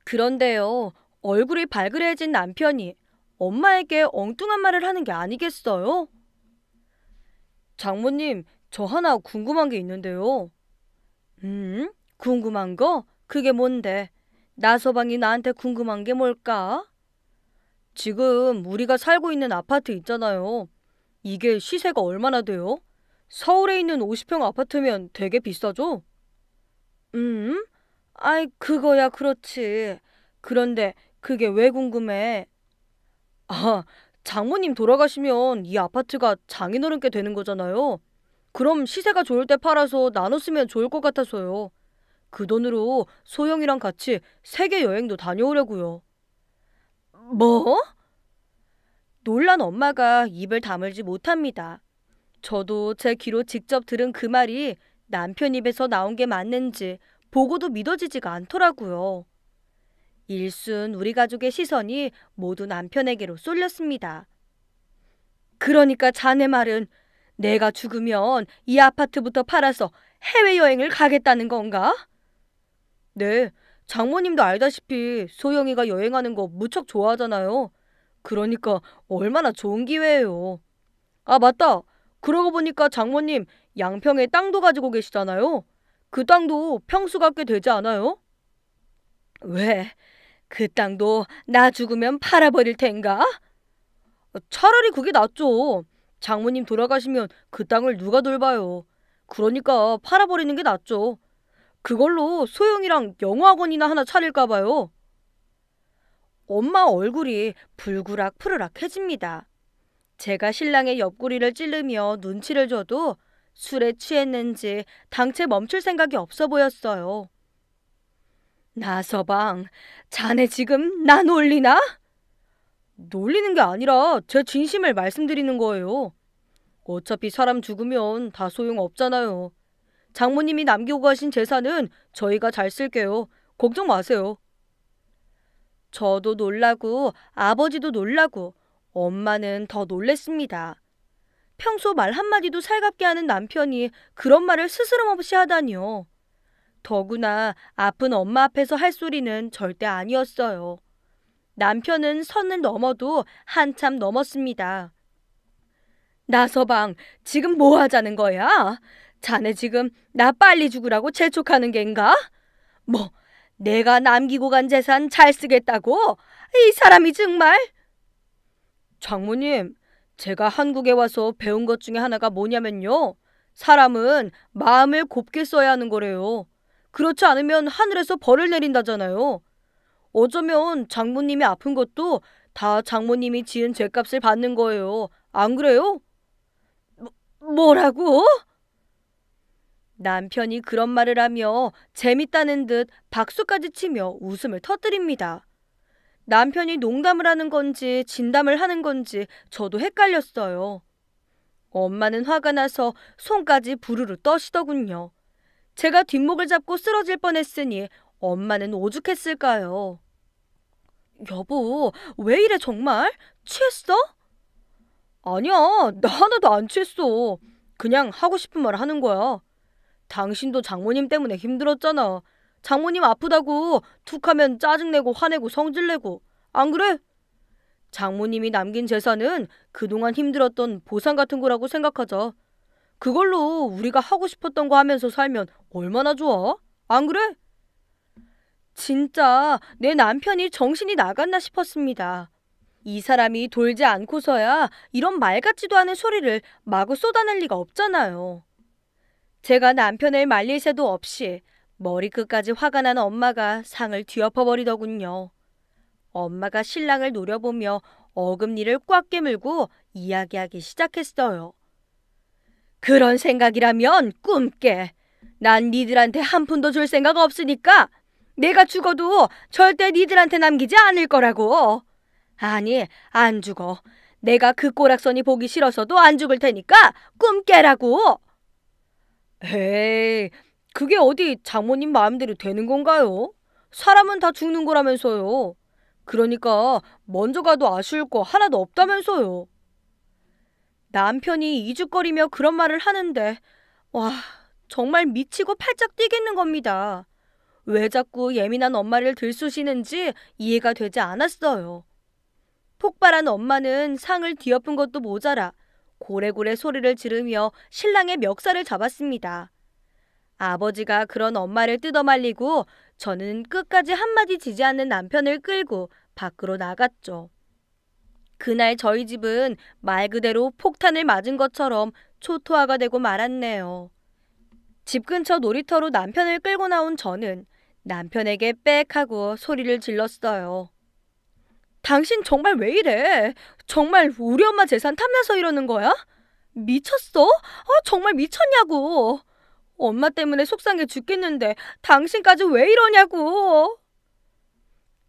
그런데요, 얼굴이 발그레해진 남편이 엄마에게 엉뚱한 말을 하는 게 아니겠어요? 장모님, 저 하나 궁금한 게 있는데요. 음? 궁금한 거? 그게 뭔데? 나서방이 나한테 궁금한 게 뭘까? 지금 우리가 살고 있는 아파트 있잖아요. 이게 시세가 얼마나 돼요? 서울에 있는 50평 아파트면 되게 비싸죠? 음? 아이, 그거야 그렇지. 그런데 그게 왜 궁금해? 아, 장모님 돌아가시면 이 아파트가 장인어른께 되는 거잖아요. 그럼 시세가 좋을 때 팔아서 나눠 쓰면 좋을 것 같아서요. 그 돈으로 소영이랑 같이 세계 여행도 다녀오려고요. 뭐? 놀란 엄마가 입을 다물지 못합니다. 저도 제 귀로 직접 들은 그 말이 남편 입에서 나온 게 맞는지 보고도 믿어지지가 않더라고요. 일순 우리 가족의 시선이 모두 남편에게로 쏠렸습니다. 그러니까 자네 말은 내가 죽으면 이 아파트부터 팔아서 해외여행을 가겠다는 건가? 네, 장모님도 알다시피 소영이가 여행하는 거 무척 좋아하잖아요. 그러니까 얼마나 좋은 기회예요. 아, 맞다. 그러고 보니까 장모님 양평에 땅도 가지고 계시잖아요. 그 땅도 평수가 꽤 되지 않아요? 왜? 그 땅도 나 죽으면 팔아버릴 텐가? 차라리 그게 낫죠. 장모님 돌아가시면 그 땅을 누가 돌봐요. 그러니까 팔아버리는 게 낫죠. 그걸로 소영이랑 영어학원이나 하나 차릴까봐요. 엄마 얼굴이 불그락 푸르락해집니다. 제가 신랑의 옆구리를 찌르며 눈치를 줘도 술에 취했는지 당체 멈출 생각이 없어 보였어요. 나서방, 자네 지금 나 놀리나? 놀리는 게 아니라 제 진심을 말씀드리는 거예요. 어차피 사람 죽으면 다 소용없잖아요. 장모님이 남기고 가신 재산은 저희가 잘 쓸게요. 걱정 마세요. 저도 놀라고 아버지도 놀라고 엄마는 더 놀랬습니다. 평소 말 한마디도 살갑게 하는 남편이 그런 말을 스스럼 없이 하다니요. 더구나 아픈 엄마 앞에서 할 소리는 절대 아니었어요. 남편은 선을 넘어도 한참 넘었습니다. 나서방, 지금 뭐 하자는 거야? 자네 지금 나 빨리 죽으라고 재촉하는 겐가? 뭐, 내가 남기고 간 재산 잘 쓰겠다고? 이 사람이 정말... 장모님, 제가 한국에 와서 배운 것 중에 하나가 뭐냐면요. 사람은 마음을 곱게 써야 하는 거래요. 그렇지 않으면 하늘에서 벌을 내린다잖아요. 어쩌면 장모님이 아픈 것도 다 장모님이 지은 죄값을 받는 거예요. 안 그래요? 뭐, 뭐라고? 남편이 그런 말을 하며 재밌다는 듯 박수까지 치며 웃음을 터뜨립니다. 남편이 농담을 하는 건지 진담을 하는 건지 저도 헷갈렸어요. 엄마는 화가 나서 손까지 부르르 떠시더군요. 제가 뒷목을 잡고 쓰러질 뻔했으니 엄마는 오죽했을까요? 여보, 왜 이래 정말? 취했어? 아니야, 나 하나도 안 취했어. 그냥 하고 싶은 말 하는 거야. 당신도 장모님 때문에 힘들었잖아. 장모님 아프다고 툭하면 짜증내고 화내고 성질내고 안 그래? 장모님이 남긴 재산은 그동안 힘들었던 보상 같은 거라고 생각하자. 그걸로 우리가 하고 싶었던 거 하면서 살면 얼마나 좋아? 안 그래? 진짜 내 남편이 정신이 나갔나 싶었습니다. 이 사람이 돌지 않고서야 이런 말 같지도 않은 소리를 마구 쏟아낼 리가 없잖아요. 제가 남편을 말릴 새도 없이 머리끝까지 화가 난 엄마가 상을 뒤엎어버리더군요. 엄마가 신랑을 노려보며 어금니를 꽉 깨물고 이야기하기 시작했어요. 그런 생각이라면 꿈 깨. 난 니들한테 한 푼도 줄 생각 없으니까 내가 죽어도 절대 니들한테 남기지 않을 거라고. 아니, 안 죽어. 내가 그 꼬락선이 보기 싫어서도 안 죽을 테니까 꿈 깨라고. 에이, 그게 어디 장모님 마음대로 되는 건가요? 사람은 다 죽는 거라면서요. 그러니까 먼저 가도 아쉬울 거 하나도 없다면서요. 남편이 이죽거리며 그런 말을 하는데 와 정말 미치고 팔짝 뛰겠는 겁니다. 왜 자꾸 예민한 엄마를 들쑤시는지 이해가 되지 않았어요. 폭발한 엄마는 상을 뒤엎은 것도 모자라 고래고래 소리를 지르며 신랑의 멱살을 잡았습니다. 아버지가 그런 엄마를 뜯어말리고 저는 끝까지 한마디 지지 않는 남편을 끌고 밖으로 나갔죠. 그날 저희 집은 말 그대로 폭탄을 맞은 것처럼 초토화가 되고 말았네요. 집 근처 놀이터로 남편을 끌고 나온 저는 남편에게 빽 하고 소리를 질렀어요. 당신 정말 왜 이래? 정말 우리 엄마 재산 탐나서 이러는 거야? 미쳤어? 아, 정말 미쳤냐고. 엄마 때문에 속상해 죽겠는데 당신까지 왜 이러냐고.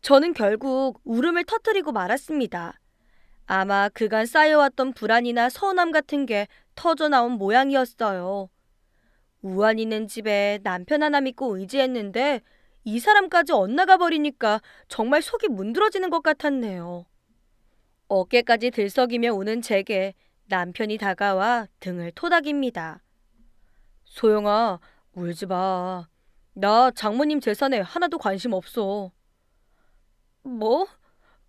저는 결국 울음을 터뜨리고 말았습니다. 아마 그간 쌓여왔던 불안이나 서운함 같은 게 터져나온 모양이었어요. 우환이는 집에 남편 하나 믿고 의지했는데 이 사람까지 엇나가 버리니까 정말 속이 문드러지는 것 같았네요. 어깨까지 들썩이며 우는 제게 남편이 다가와 등을 토닥입니다. 소영아, 울지 마. 나 장모님 재산에 하나도 관심 없어. 뭐?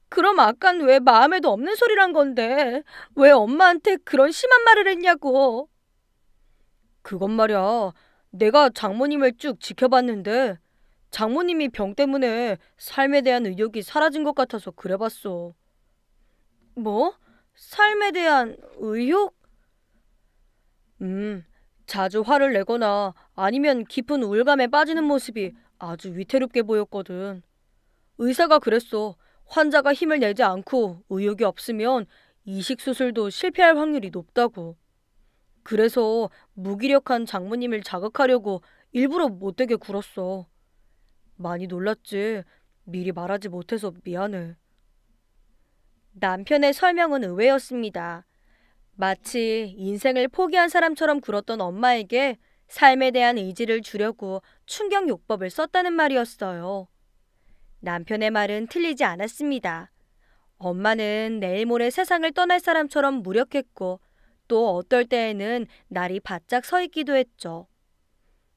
그럼 아깐 왜 마음에도 없는 소리란 건데 왜 엄마한테 그런 심한 말을 했냐고. 그건 말이야. 내가 장모님을 쭉 지켜봤는데 장모님이 병 때문에 삶에 대한 의욕이 사라진 것 같아서 그래봤어. 뭐? 삶에 대한 의욕? 음, 자주 화를 내거나 아니면 깊은 우울감에 빠지는 모습이 아주 위태롭게 보였거든. 의사가 그랬어. 환자가 힘을 내지 않고 의욕이 없으면 이식수술도 실패할 확률이 높다고. 그래서 무기력한 장모님을 자극하려고 일부러 못되게 굴었어. 많이 놀랐지. 미리 말하지 못해서 미안해. 남편의 설명은 의외였습니다. 마치 인생을 포기한 사람처럼 굴었던 엄마에게 삶에 대한 의지를 주려고 충격요법을 썼다는 말이었어요. 남편의 말은 틀리지 않았습니다. 엄마는 내일 모레 세상을 떠날 사람처럼 무력했고 또 어떨 때에는 날이 바짝 서 있기도 했죠.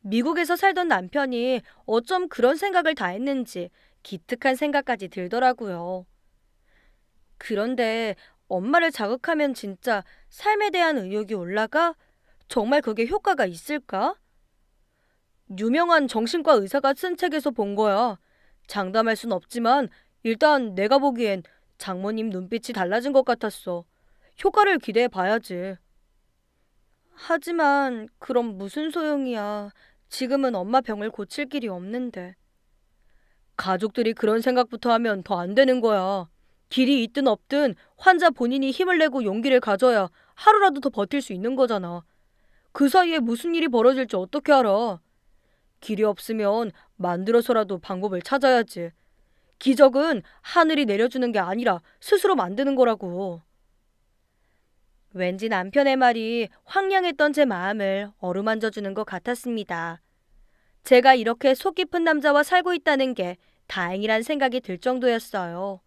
미국에서 살던 남편이 어쩜 그런 생각을 다 했는지 기특한 생각까지 들더라고요. 그런데 엄마를 자극하면 진짜 삶에 대한 의욕이 올라가? 정말 그게 효과가 있을까? 유명한 정신과 의사가 쓴 책에서 본 거야. 장담할 순 없지만 일단 내가 보기엔 장모님 눈빛이 달라진 것 같았어. 효과를 기대해 봐야지. 하지만 그럼 무슨 소용이야. 지금은 엄마 병을 고칠 길이 없는데. 가족들이 그런 생각부터 하면 더 안 되는 거야. 길이 있든 없든 환자 본인이 힘을 내고 용기를 가져야 하루라도 더 버틸 수 있는 거잖아. 그 사이에 무슨 일이 벌어질지 어떻게 알아? 길이 없으면 만들어서라도 방법을 찾아야지. 기적은 하늘이 내려주는 게 아니라 스스로 만드는 거라고. 왠지 남편의 말이 황량했던 제 마음을 어루만져주는 것 같았습니다. 제가 이렇게 속 깊은 남자와 살고 있다는 게 다행이란 생각이 들 정도였어요.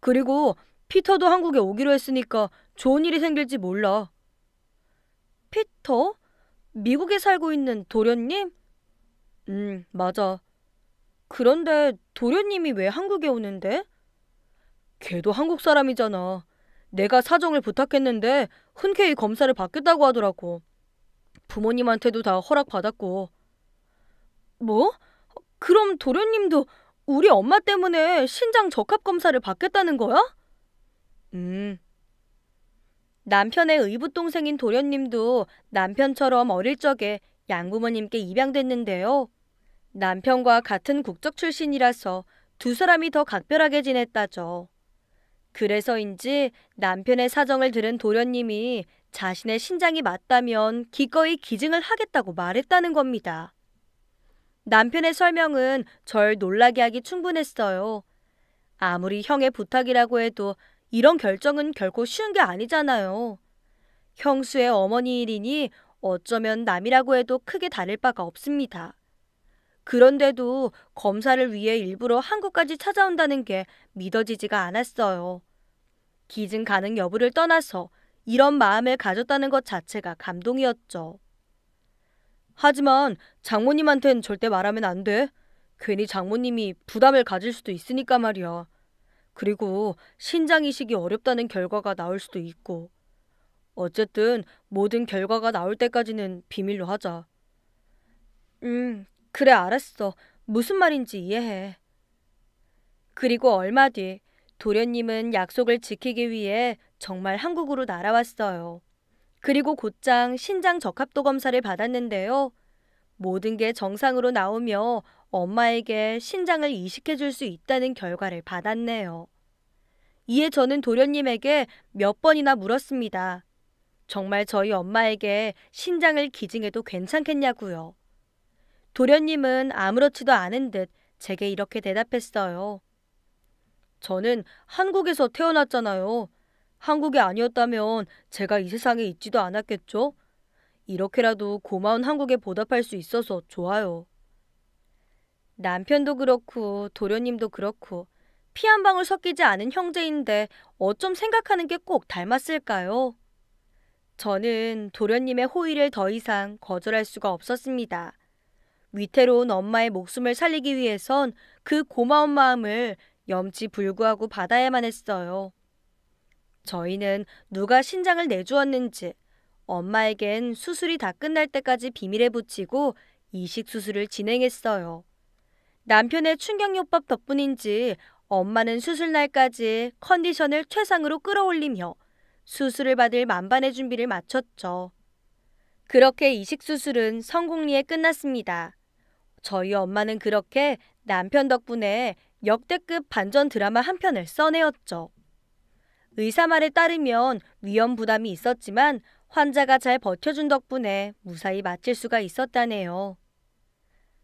그리고 피터도 한국에 오기로 했으니까 좋은 일이 생길지 몰라. 피터? 미국에 살고 있는 도련님? 음, 맞아. 그런데 도련님이 왜 한국에 오는데? 걔도 한국 사람이잖아. 내가 사정을 부탁했는데 흔쾌히 검사를 받겠다고 하더라고. 부모님한테도 다 허락받았고. 뭐? 그럼 도련님도 우리 엄마 때문에 신장 적합 검사를 받겠다는 거야? 음. 남편의 의붓동생인 도련님도 남편처럼 어릴 적에 양부모님께 입양됐는데요. 남편과 같은 국적 출신이라서 두 사람이 더 각별하게 지냈다죠. 그래서인지 남편의 사정을 들은 도련님이 자신의 신장이 맞다면 기꺼이 기증을 하겠다고 말했다는 겁니다. 남편의 설명은 절 놀라게 하기 충분했어요. 아무리 형의 부탁이라고 해도 이런 결정은 결코 쉬운 게 아니잖아요. 형수의 어머니 일이니 어쩌면 남이라고 해도 크게 다를 바가 없습니다. 그런데도 검사를 위해 일부러 한국까지 찾아온다는 게 믿어지지가 않았어요. 기증 가능 여부를 떠나서 이런 마음을 가졌다는 것 자체가 감동이었죠. 하지만 장모님한텐 절대 말하면 안 돼. 괜히 장모님이 부담을 가질 수도 있으니까 말이야. 그리고 신장 이식이 어렵다는 결과가 나올 수도 있고. 어쨌든 모든 결과가 나올 때까지는 비밀로 하자. 음, 그래 알았어. 무슨 말인지 이해해. 그리고 얼마 뒤 도련님은 약속을 지키기 위해 정말 한국으로 날아왔어요. 그리고 곧장 신장 적합도 검사를 받았는데요. 모든 게 정상으로 나오며 엄마에게 신장을 이식해 줄 수 있다는 결과를 받았네요. 이에 저는 도련님에게 몇 번이나 물었습니다. 정말 저희 엄마에게 신장을 기증해도 괜찮겠냐고요. 도련님은 아무렇지도 않은 듯 제게 이렇게 대답했어요. 저는 한국에서 태어났잖아요. 한국이 아니었다면 제가 이 세상에 있지도 않았겠죠? 이렇게라도 고마운 한국에 보답할 수 있어서 좋아요. 남편도 그렇고 도련님도 그렇고 피 한 방울 섞이지 않은 형제인데 어쩜 생각하는 게 꼭 닮았을까요? 저는 도련님의 호의를 더 이상 거절할 수가 없었습니다. 위태로운 엄마의 목숨을 살리기 위해선 그 고마운 마음을 염치 불구하고 받아야만 했어요. 저희는 누가 신장을 내주었는지 엄마에겐 수술이 다 끝날 때까지 비밀에 붙이고 이식 수술을 진행했어요. 남편의 충격요법 덕분인지 엄마는 수술 날까지 컨디션을 최상으로 끌어올리며 수술을 받을 만반의 준비를 마쳤죠. 그렇게 이식 수술은 성공리에 끝났습니다. 저희 엄마는 그렇게 남편 덕분에 역대급 반전 드라마 한 편을 써내었죠. 의사 말에 따르면 위험 부담이 있었지만 환자가 잘 버텨준 덕분에 무사히 마칠 수가 있었다네요.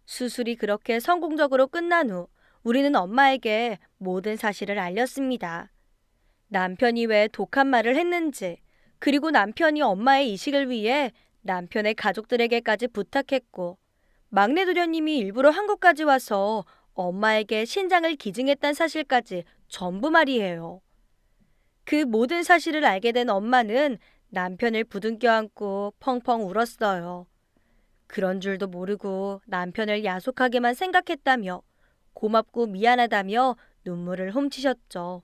수술이 그렇게 성공적으로 끝난 후 우리는 엄마에게 모든 사실을 알렸습니다. 남편이 왜 독한 말을 했는지, 그리고 남편이 엄마의 이식을 위해 남편의 가족들에게까지 부탁했고, 막내 도련님이 일부러 한국까지 와서 엄마에게 신장을 기증했단 사실까지 전부 말이에요. 그 모든 사실을 알게 된 엄마는 남편을 부둥켜 안고 펑펑 울었어요. 그런 줄도 모르고 남편을 야속하게만 생각했다며 고맙고 미안하다며 눈물을 훔치셨죠.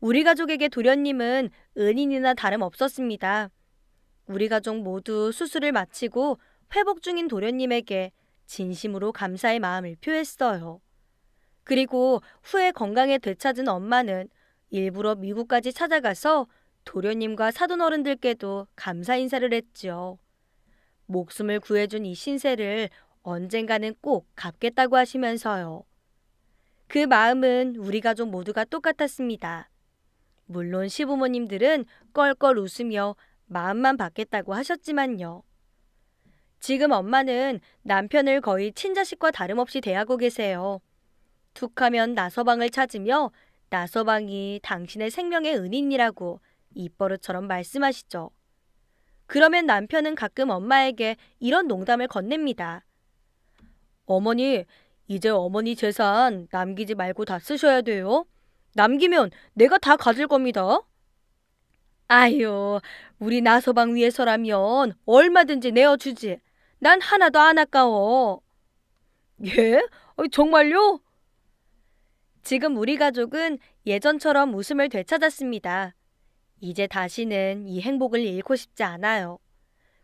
우리 가족에게 도련님은 은인이나 다름없었습니다. 우리 가족 모두 수술을 마치고 회복 중인 도련님에게 진심으로 감사의 마음을 표했어요. 그리고 후에 건강에 되찾은 엄마는 일부러 미국까지 찾아가서 도련님과 사돈 어른들께도 감사 인사를 했지요. 목숨을 구해준 이 신세를 언젠가는 꼭 갚겠다고 하시면서요. 그 마음은 우리 가족 모두가 똑같았습니다. 물론 시부모님들은 껄껄 웃으며 마음만 받겠다고 하셨지만요. 지금 엄마는 남편을 거의 친자식과 다름없이 대하고 계세요. 툭하면 나서방을 찾으며 나서방이 당신의 생명의 은인이라고 입버릇처럼 말씀하시죠. 그러면 남편은 가끔 엄마에게 이런 농담을 건넵니다. 어머니, 이제 어머니 재산 남기지 말고 다 쓰셔야 돼요. 남기면 내가 다 가질 겁니다. 아유, 우리 나서방 위해서라면 얼마든지 내어주지. 난 하나도 안 아까워. 예? 어, 정말요? 지금 우리 가족은 예전처럼 웃음을 되찾았습니다. 이제 다시는 이 행복을 잃고 싶지 않아요.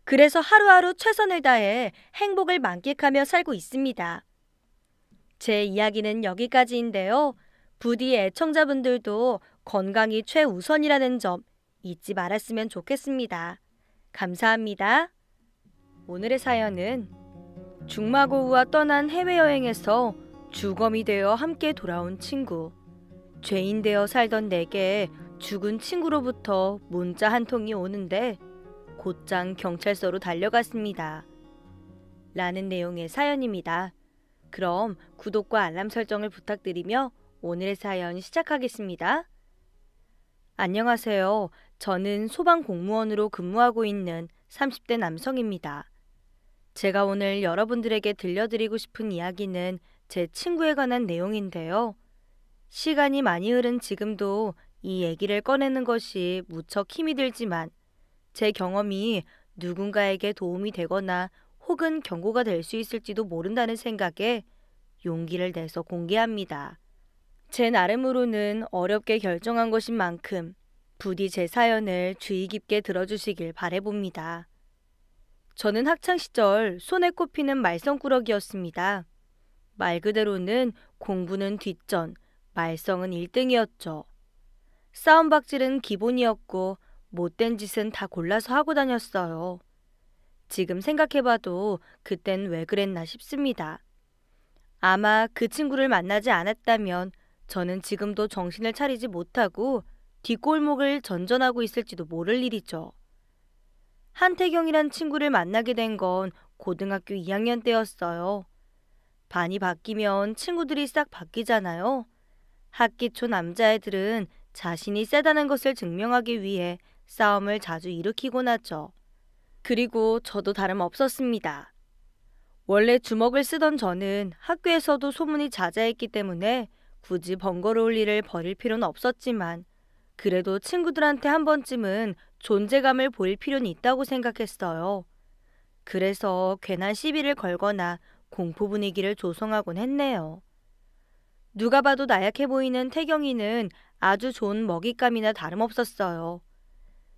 그래서 하루하루 최선을 다해 행복을 만끽하며 살고 있습니다. 제 이야기는 여기까지인데요. 부디 애청자분들도 건강이 최우선이라는 점 잊지 말았으면 좋겠습니다. 감사합니다. 오늘의 사연은 중마고우와 떠난 해외여행에서 주검이 되어 함께 돌아온 친구 죄인 되어 살던 내게 죽은 친구로부터 문자 한 통이 오는데 곧장 경찰서로 달려갔습니다. 라는 내용의 사연입니다. 그럼 구독과 알람 설정을 부탁드리며 오늘의 사연 시작하겠습니다. 안녕하세요. 저는 소방 공무원으로 근무하고 있는 30대 남성입니다. 제가 오늘 여러분들에게 들려드리고 싶은 이야기는 제 친구에 관한 내용인데요. 시간이 많이 흐른 지금도 이 얘기를 꺼내는 것이 무척 힘이 들지만 제 경험이 누군가에게 도움이 되거나 혹은 경고가 될 수 있을지도 모른다는 생각에 용기를 내서 공개합니다. 제 나름으로는 어렵게 결정한 것인 만큼 부디 제 사연을 주의 깊게 들어주시길 바래봅니다. 저는 학창시절 손에 꼽히는 말썽꾸러기였습니다. 말 그대로는 공부는 뒷전, 말썽은 1등이었죠. 싸움박질은 기본이었고 못된 짓은 다 골라서 하고 다녔어요. 지금 생각해봐도 그땐 왜 그랬나 싶습니다. 아마 그 친구를 만나지 않았다면 저는 지금도 정신을 차리지 못하고 뒷골목을 전전하고 있을지도 모를 일이죠. 한태경이란 친구를 만나게 된 건 고등학교 2학년 때였어요. 반이 바뀌면 친구들이 싹 바뀌잖아요. 학기 초 남자애들은 자신이 세다는 것을 증명하기 위해 싸움을 자주 일으키곤 하죠. 그리고 저도 다름없었습니다. 원래 주먹을 쓰던 저는 학교에서도 소문이 자자했기 때문에 굳이 번거로울 일을 벌일 필요는 없었지만 그래도 친구들한테 한 번쯤은 존재감을 보일 필요는 있다고 생각했어요. 그래서 괜한 시비를 걸거나 공포 분위기를 조성하곤 했네요. 누가 봐도 나약해 보이는 태경이는 아주 좋은 먹잇감이나 다름없었어요.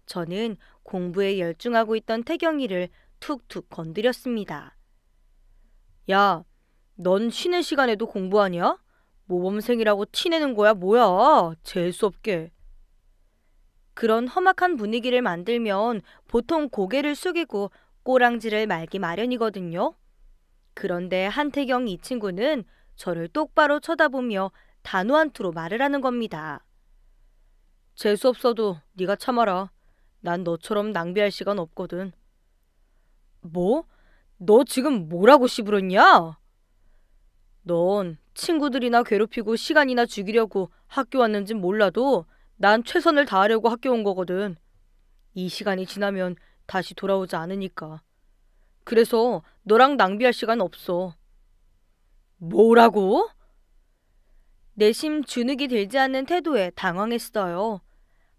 저는 공부에 열중하고 있던 태경이를 툭툭 건드렸습니다. 야, 넌 쉬는 시간에도 공부하냐? 모범생이라고 티내는 거야, 뭐야? 재수없게. 그런 험악한 분위기를 만들면 보통 고개를 숙이고 꼬랑지를 말기 마련이거든요. 그런데 한태경 이 친구는 저를 똑바로 쳐다보며 단호한 투로 말을 하는 겁니다. 재수 없어도 네가 참아라. 난 너처럼 낭비할 시간 없거든. 뭐? 너 지금 뭐라고 씨부렸냐? 넌 친구들이나 괴롭히고 시간이나 죽이려고 학교 왔는진 몰라도 난 최선을 다하려고 학교 온 거거든. 이 시간이 지나면 다시 돌아오지 않으니까. 그래서 너랑 낭비할 시간 없어. 뭐라고? 내심 주눅이 들지 않는 태도에 당황했어요.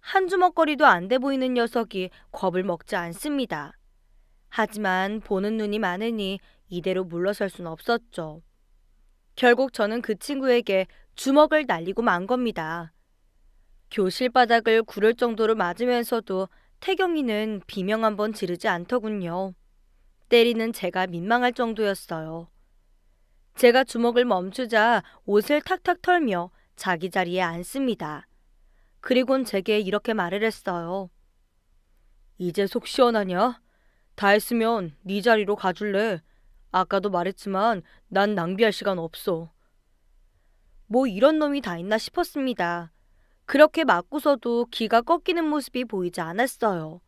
한 주먹거리도 안 돼 보이는 녀석이 겁을 먹지 않습니다. 하지만 보는 눈이 많으니 이대로 물러설 순 없었죠. 결국 저는 그 친구에게 주먹을 날리고 만 겁니다. 교실 바닥을 구를 정도로 맞으면서도 태경이는 비명 한 번 지르지 않더군요. 때리는 제가 민망할 정도였어요. 제가 주먹을 멈추자 옷을 탁탁 털며 자기 자리에 앉습니다. 그리곤 제게 이렇게 말을 했어요. 이제 속 시원하냐? 다 했으면 네 자리로 가줄래. 아까도 말했지만 난 낭비할 시간 없어. 뭐 이런 놈이 다 있나 싶었습니다. 그렇게 맞고서도 귀가 꺾이는 모습이 보이지 않았어요.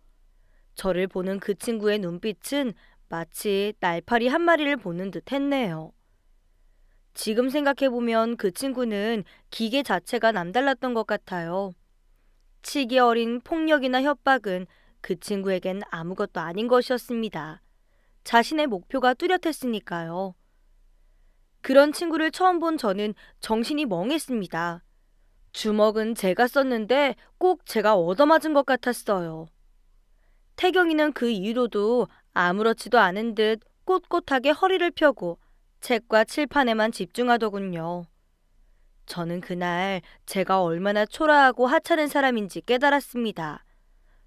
저를 보는 그 친구의 눈빛은 마치 날파리 한 마리를 보는 듯 했네요. 지금 생각해보면 그 친구는 기계 자체가 남달랐던 것 같아요. 치기 어린 폭력이나 협박은 그 친구에겐 아무것도 아닌 것이었습니다. 자신의 목표가 뚜렷했으니까요. 그런 친구를 처음 본 저는 정신이 멍했습니다. 주먹은 제가 썼는데 꼭 제가 얻어맞은 것 같았어요. 태경이는 그 이후로도 아무렇지도 않은 듯 꼿꼿하게 허리를 펴고 책과 칠판에만 집중하더군요. 저는 그날 제가 얼마나 초라하고 하찮은 사람인지 깨달았습니다.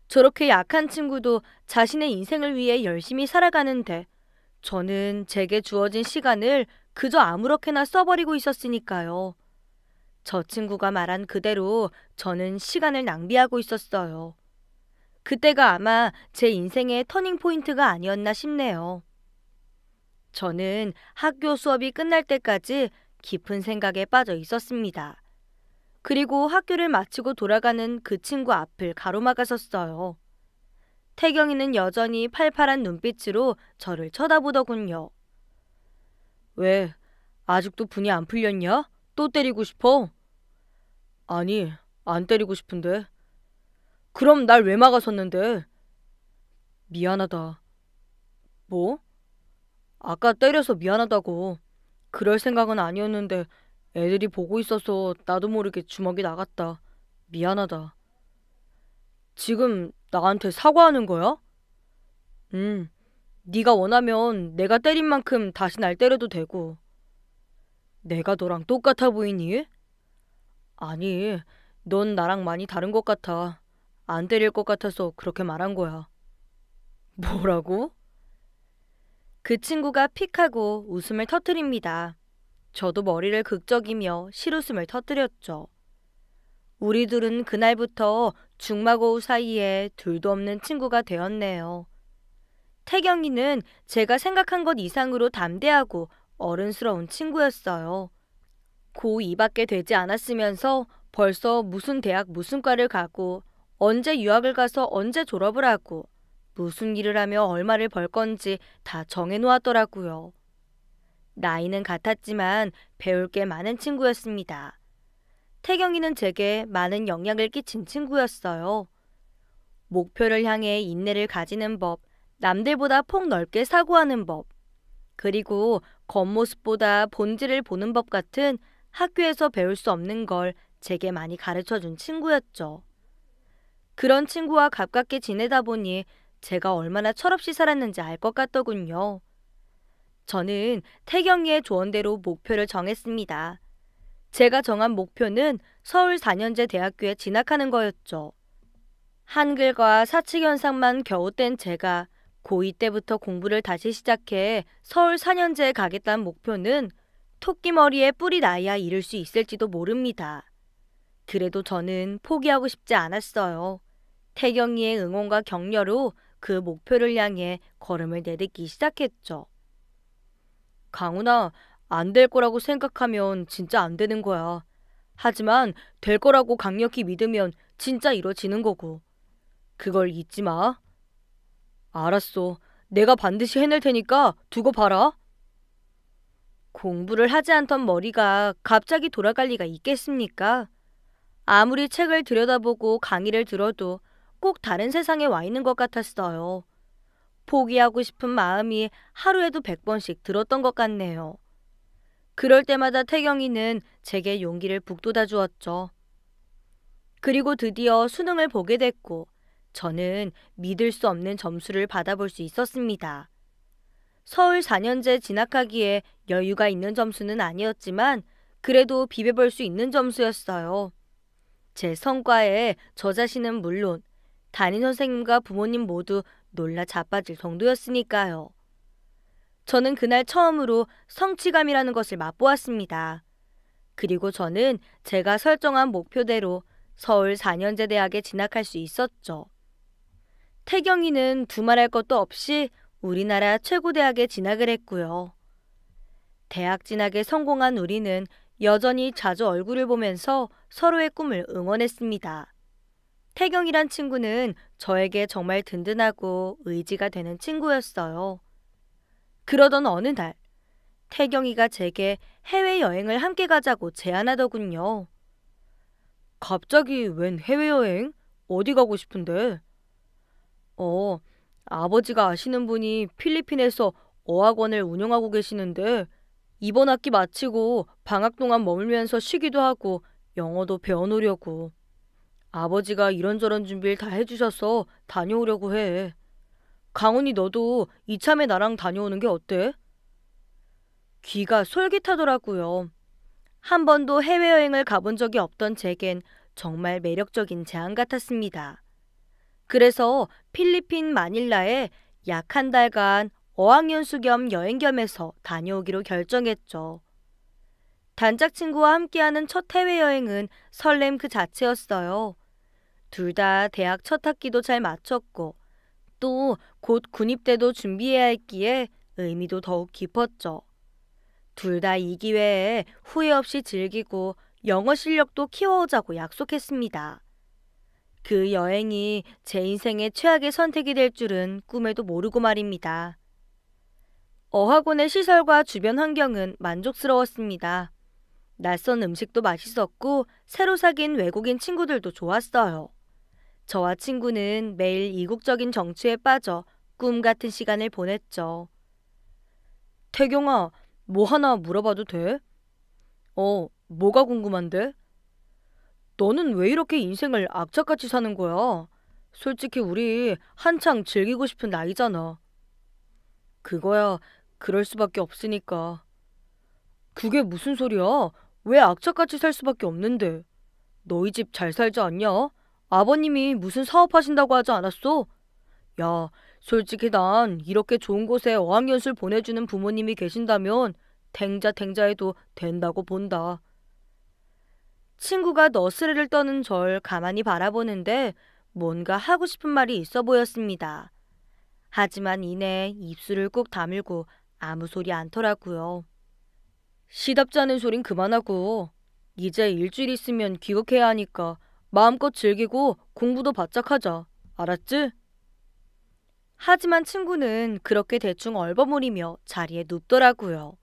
저렇게 약한 친구도 자신의 인생을 위해 열심히 살아가는데 저는 제게 주어진 시간을 그저 아무렇게나 써버리고 있었으니까요. 저 친구가 말한 그대로 저는 시간을 낭비하고 있었어요. 그때가 아마 제 인생의 터닝포인트가 아니었나 싶네요. 저는 학교 수업이 끝날 때까지 깊은 생각에 빠져 있었습니다. 그리고 학교를 마치고 돌아가는 그 친구 앞을 가로막아섰어요. 태경이는 여전히 팔팔한 눈빛으로 저를 쳐다보더군요. 왜, 아직도 분이 안 풀렸냐? 또 때리고 싶어? 아니, 안 때리고 싶은데. 그럼 날 왜 막아섰는데? 미안하다. 뭐? 아까 때려서 미안하다고. 그럴 생각은 아니었는데 애들이 보고 있어서 나도 모르게 주먹이 나갔다. 미안하다. 지금 나한테 사과하는 거야? 응. 네가 원하면 내가 때린 만큼 다시 날 때려도 되고. 내가 너랑 똑같아 보이니? 아니, 넌 나랑 많이 다른 것 같아. 안 때릴 것 같아서 그렇게 말한 거야. 뭐라고? 그 친구가 픽하고 웃음을 터뜨립니다. 저도 머리를 극적이며 실웃음을 터뜨렸죠. 우리 둘은 그날부터 중마고우 사이에 둘도 없는 친구가 되었네요. 태경이는 제가 생각한 것 이상으로 담대하고 어른스러운 친구였어요. 고 2밖에 되지 않았으면서 벌써 무슨 대학 무슨 과를 가고 언제 유학을 가서 언제 졸업을 하고 무슨 일을 하며 얼마를 벌 건지 다 정해놓았더라고요. 나이는 같았지만 배울 게 많은 친구였습니다. 태경이는 제게 많은 영향을 끼친 친구였어요. 목표를 향해 인내를 가지는 법, 남들보다 폭 넓게 사고하는 법, 그리고 겉모습보다 본질을 보는 법 같은 학교에서 배울 수 없는 걸 제게 많이 가르쳐 준 친구였죠. 그런 친구와 가깝게 지내다 보니 제가 얼마나 철없이 살았는지 알 것 같더군요. 저는 태경이의 조언대로 목표를 정했습니다. 제가 정한 목표는 서울 4년제 대학교에 진학하는 거였죠. 한글과 사칙 현상만 겨우 뗀 제가 고2 때부터 공부를 다시 시작해 서울 4년제에 가겠다는 목표는 토끼머리에 뿌리 나야 이룰 수 있을지도 모릅니다. 그래도 저는 포기하고 싶지 않았어요. 태경이의 응원과 격려로 그 목표를 향해 걸음을 내딛기 시작했죠. 강훈아, 안 될 거라고 생각하면 진짜 안 되는 거야. 하지만 될 거라고 강력히 믿으면 진짜 이뤄지는 거고. 그걸 잊지 마. 알았어. 내가 반드시 해낼 테니까 두고 봐라. 공부를 하지 않던 머리가 갑자기 돌아갈 리가 있겠습니까? 아무리 책을 들여다보고 강의를 들어도 꼭 다른 세상에 와 있는 것 같았어요. 포기하고 싶은 마음이 하루에도 100번씩 들었던 것 같네요. 그럴 때마다 태경이는 제게 용기를 북돋아 주었죠. 그리고 드디어 수능을 보게 됐고 저는 믿을 수 없는 점수를 받아볼 수 있었습니다. 서울 4년제 진학하기에 여유가 있는 점수는 아니었지만 그래도 비벼볼 수 있는 점수였어요. 제 성과에 저 자신은 물론 담임 선생님과 부모님 모두 놀라 자빠질 정도였으니까요. 저는 그날 처음으로 성취감이라는 것을 맛보았습니다. 그리고 저는 제가 설정한 목표대로 서울 4년제 대학에 진학할 수 있었죠. 태경이는 두말할 것도 없이 우리나라 최고 대학에 진학을 했고요. 대학 진학에 성공한 우리는 여전히 자주 얼굴을 보면서 서로의 꿈을 응원했습니다. 태경이란 친구는 저에게 정말 든든하고 의지가 되는 친구였어요. 그러던 어느 날, 태경이가 제게 해외여행을 함께 가자고 제안하더군요. 갑자기 웬 해외여행? 어디 가고 싶은데? 어, 아버지가 아시는 분이 필리핀에서 어학원을 운영하고 계시는데 이번 학기 마치고 방학 동안 머물면서 쉬기도 하고 영어도 배워놓으려고. 아버지가 이런저런 준비를 다 해주셔서 다녀오려고 해. 강훈이 너도 이참에 나랑 다녀오는 게 어때? 귀가 솔깃하더라고요. 한 번도 해외여행을 가본 적이 없던 제겐 정말 매력적인 제안 같았습니다. 그래서 필리핀 마닐라에 약 한 달간 어학연수 겸 여행 겸해서 다녀오기로 결정했죠. 단짝 친구와 함께하는 첫 해외여행은 설렘 그 자체였어요. 둘 다 대학 첫 학기도 잘 마쳤고 또 곧 군입대도 준비해야 했기에 의미도 더욱 깊었죠. 둘 다 이 기회에 후회 없이 즐기고 영어 실력도 키워오자고 약속했습니다. 그 여행이 제 인생의 최악의 선택이 될 줄은 꿈에도 모르고 말입니다. 어학원의 시설과 주변 환경은 만족스러웠습니다. 낯선 음식도 맛있었고 새로 사귄 외국인 친구들도 좋았어요. 저와 친구는 매일 이국적인 정치에 빠져 꿈 같은 시간을 보냈죠. 태경아, 뭐 하나 물어봐도 돼? 어, 뭐가 궁금한데? 너는 왜 이렇게 인생을 악착같이 사는 거야? 솔직히 우리 한창 즐기고 싶은 나이잖아. 그거야 그럴 수밖에 없으니까. 그게 무슨 소리야? 왜 악착같이 살 수밖에 없는데? 너희 집 잘 살지 않냐? 아버님이 무슨 사업하신다고 하지 않았어? 야, 솔직히 난 이렇게 좋은 곳에 어학연수 를 보내주는 부모님이 계신다면 탱자탱자해도 된다고 본다. 친구가 너스레를 떠는 절 가만히 바라보는데 뭔가 하고 싶은 말이 있어 보였습니다. 하지만 이내 입술을 꾹 다물고 아무 소리 않더라고요. 시답지 않은 소린 그만하고 이제 일주일 있으면 귀국해야 하니까 마음껏 즐기고 공부도 바짝 하자. 알았지? 하지만 친구는 그렇게 대충 얼버무리며 자리에 눕더라고요.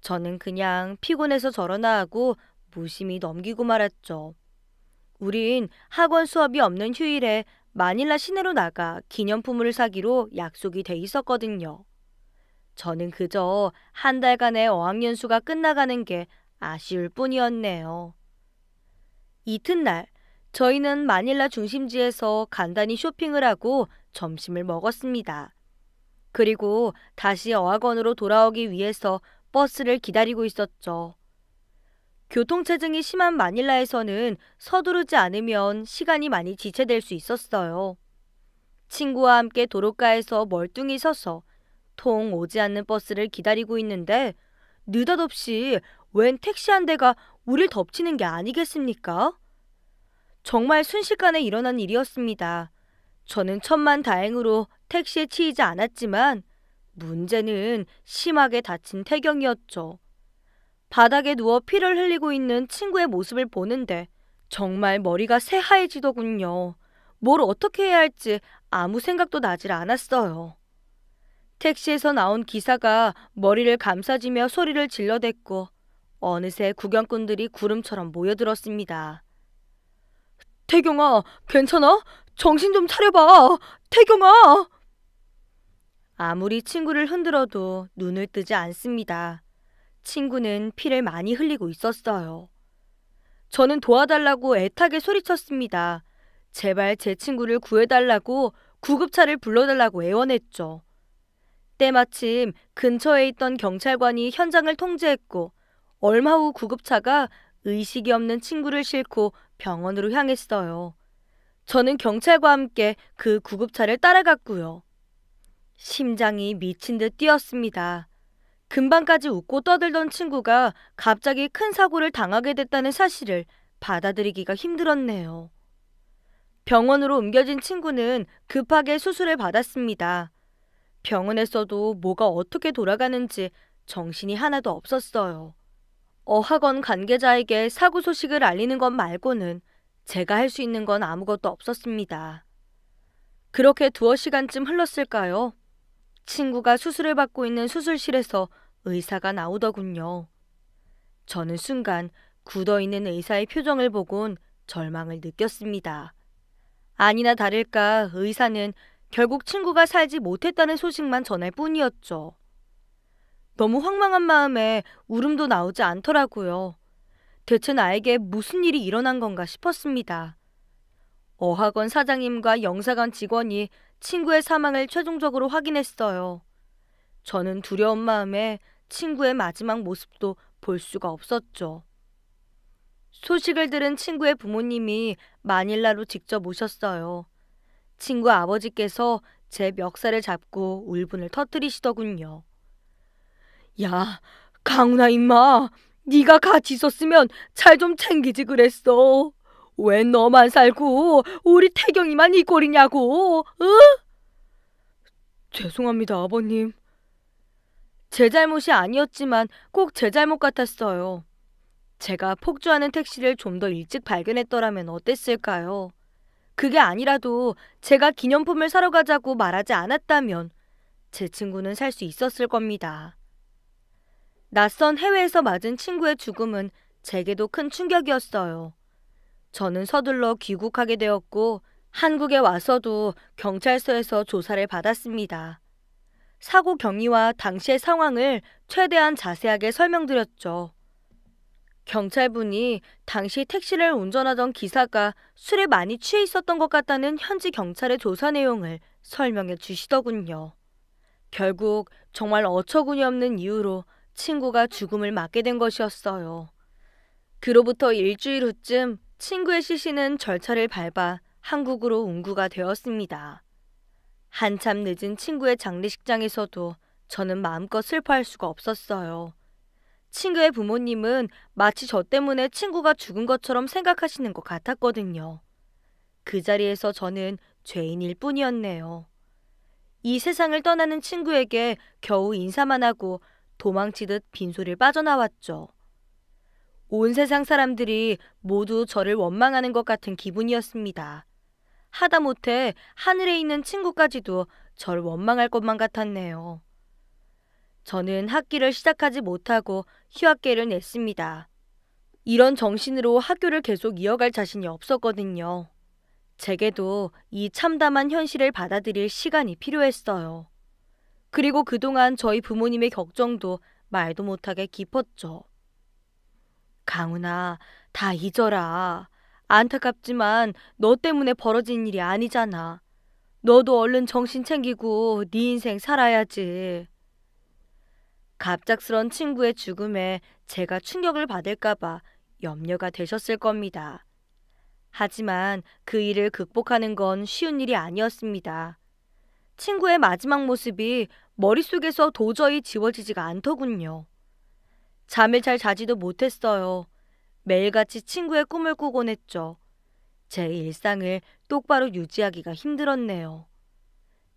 저는 그냥 피곤해서 저러나 하고 무심히 넘기고 말았죠. 우린 학원 수업이 없는 휴일에 마닐라 시내로 나가 기념품을 사기로 약속이 돼 있었거든요. 저는 그저 한 달간의 어학연수가 끝나가는 게 아쉬울 뿐이었네요. 이튿날 저희는 마닐라 중심지에서 간단히 쇼핑을 하고 점심을 먹었습니다. 그리고 다시 어학원으로 돌아오기 위해서 버스를 기다리고 있었죠. 교통체증이 심한 마닐라에서는 서두르지 않으면 시간이 많이 지체될 수 있었어요. 친구와 함께 도로가에서 멀뚱히 서서 통 오지 않는 버스를 기다리고 있는데 느닷없이 웬 택시 한 대가 우릴 덮치는 게 아니겠습니까? 정말 순식간에 일어난 일이었습니다. 저는 천만 다행으로 택시에 치이지 않았지만 문제는 심하게 다친 태경이었죠. 바닥에 누워 피를 흘리고 있는 친구의 모습을 보는데 정말 머리가 새하얘지더군요. 뭘 어떻게 해야 할지 아무 생각도 나질 않았어요. 택시에서 나온 기사가 머리를 감싸지며 소리를 질러댔고 어느새 구경꾼들이 구름처럼 모여들었습니다. 태경아, 괜찮아? 정신 좀 차려봐. 태경아! 아무리 친구를 흔들어도 눈을 뜨지 않습니다. 친구는 피를 많이 흘리고 있었어요. 저는 도와달라고 애타게 소리쳤습니다. 제발 제 친구를 구해달라고 구급차를 불러달라고 애원했죠. 때마침 근처에 있던 경찰관이 현장을 통제했고 얼마 후 구급차가 의식이 없는 친구를 싣고 병원으로 향했어요. 저는 경찰과 함께 그 구급차를 따라갔고요. 심장이 미친 듯 뛰었습니다. 금방까지 웃고 떠들던 친구가 갑자기 큰 사고를 당하게 됐다는 사실을 받아들이기가 힘들었네요. 병원으로 옮겨진 친구는 급하게 수술을 받았습니다. 병원에서도 뭐가 어떻게 돌아가는지 정신이 하나도 없었어요. 어학원 관계자에게 사고 소식을 알리는 것 말고는 제가 할 수 있는 건 아무것도 없었습니다. 그렇게 두어 시간쯤 흘렀을까요? 친구가 수술을 받고 있는 수술실에서 의사가 나오더군요. 저는 순간 굳어있는 의사의 표정을 보곤 절망을 느꼈습니다. 아니나 다를까 의사는 결국 친구가 살지 못했다는 소식만 전할 뿐이었죠. 너무 황망한 마음에 울음도 나오지 않더라고요. 대체 나에게 무슨 일이 일어난 건가 싶었습니다. 어학원 사장님과 영사관 직원이 친구의 사망을 최종적으로 확인했어요. 저는 두려운 마음에 친구의 마지막 모습도 볼 수가 없었죠. 소식을 들은 친구의 부모님이 마닐라로 직접 오셨어요. 친구 아버지께서 제 멱살을 잡고 울분을 터뜨리시더군요. 야, 강훈아 임마, 네가 같이 있었으면 잘 좀 챙기지 그랬어. 왜 너만 살고 우리 태경이만 이 꼴이냐고, 응? 죄송합니다, 아버님. 제 잘못이 아니었지만 꼭 제 잘못 같았어요. 제가 폭주하는 택시를 좀 더 일찍 발견했더라면 어땠을까요? 그게 아니라도 제가 기념품을 사러 가자고 말하지 않았다면 제 친구는 살 수 있었을 겁니다. 낯선 해외에서 맞은 친구의 죽음은 제게도 큰 충격이었어요. 저는 서둘러 귀국하게 되었고 한국에 와서도 경찰서에서 조사를 받았습니다. 사고 경위와 당시의 상황을 최대한 자세하게 설명드렸죠. 경찰분이 당시 택시를 운전하던 기사가 술에 많이 취해 있었던 것 같다는 현지 경찰의 조사 내용을 설명해 주시더군요. 결국 정말 어처구니 없는 이유로 친구가 죽음을 맞게 된 것이었어요. 그로부터 일주일 후쯤 친구의 시신은 절차를 밟아 한국으로 운구가 되었습니다. 한참 늦은 친구의 장례식장에서도 저는 마음껏 슬퍼할 수가 없었어요. 친구의 부모님은 마치 저 때문에 친구가 죽은 것처럼 생각하시는 것 같았거든요. 그 자리에서 저는 죄인일 뿐이었네요. 이 세상을 떠나는 친구에게 겨우 인사만 하고 도망치듯 빈소를 빠져나왔죠. 온 세상 사람들이 모두 저를 원망하는 것 같은 기분이었습니다. 하다못해 하늘에 있는 친구까지도 절 원망할 것만 같았네요. 저는 학기를 시작하지 못하고 휴학계를 냈습니다. 이런 정신으로 학교를 계속 이어갈 자신이 없었거든요. 제게도 이 참담한 현실을 받아들일 시간이 필요했어요. 그리고 그동안 저희 부모님의 걱정도 말도 못하게 깊었죠. 강훈아, 다 잊어라. 안타깝지만 너 때문에 벌어진 일이 아니잖아. 너도 얼른 정신 챙기고 네 인생 살아야지. 갑작스런 친구의 죽음에 제가 충격을 받을까봐 염려가 되셨을 겁니다. 하지만 그 일을 극복하는 건 쉬운 일이 아니었습니다. 친구의 마지막 모습이 머릿속에서 도저히 지워지지가 않더군요. 잠을 잘 자지도 못했어요. 매일같이 친구의 꿈을 꾸곤 했죠. 제 일상을 똑바로 유지하기가 힘들었네요.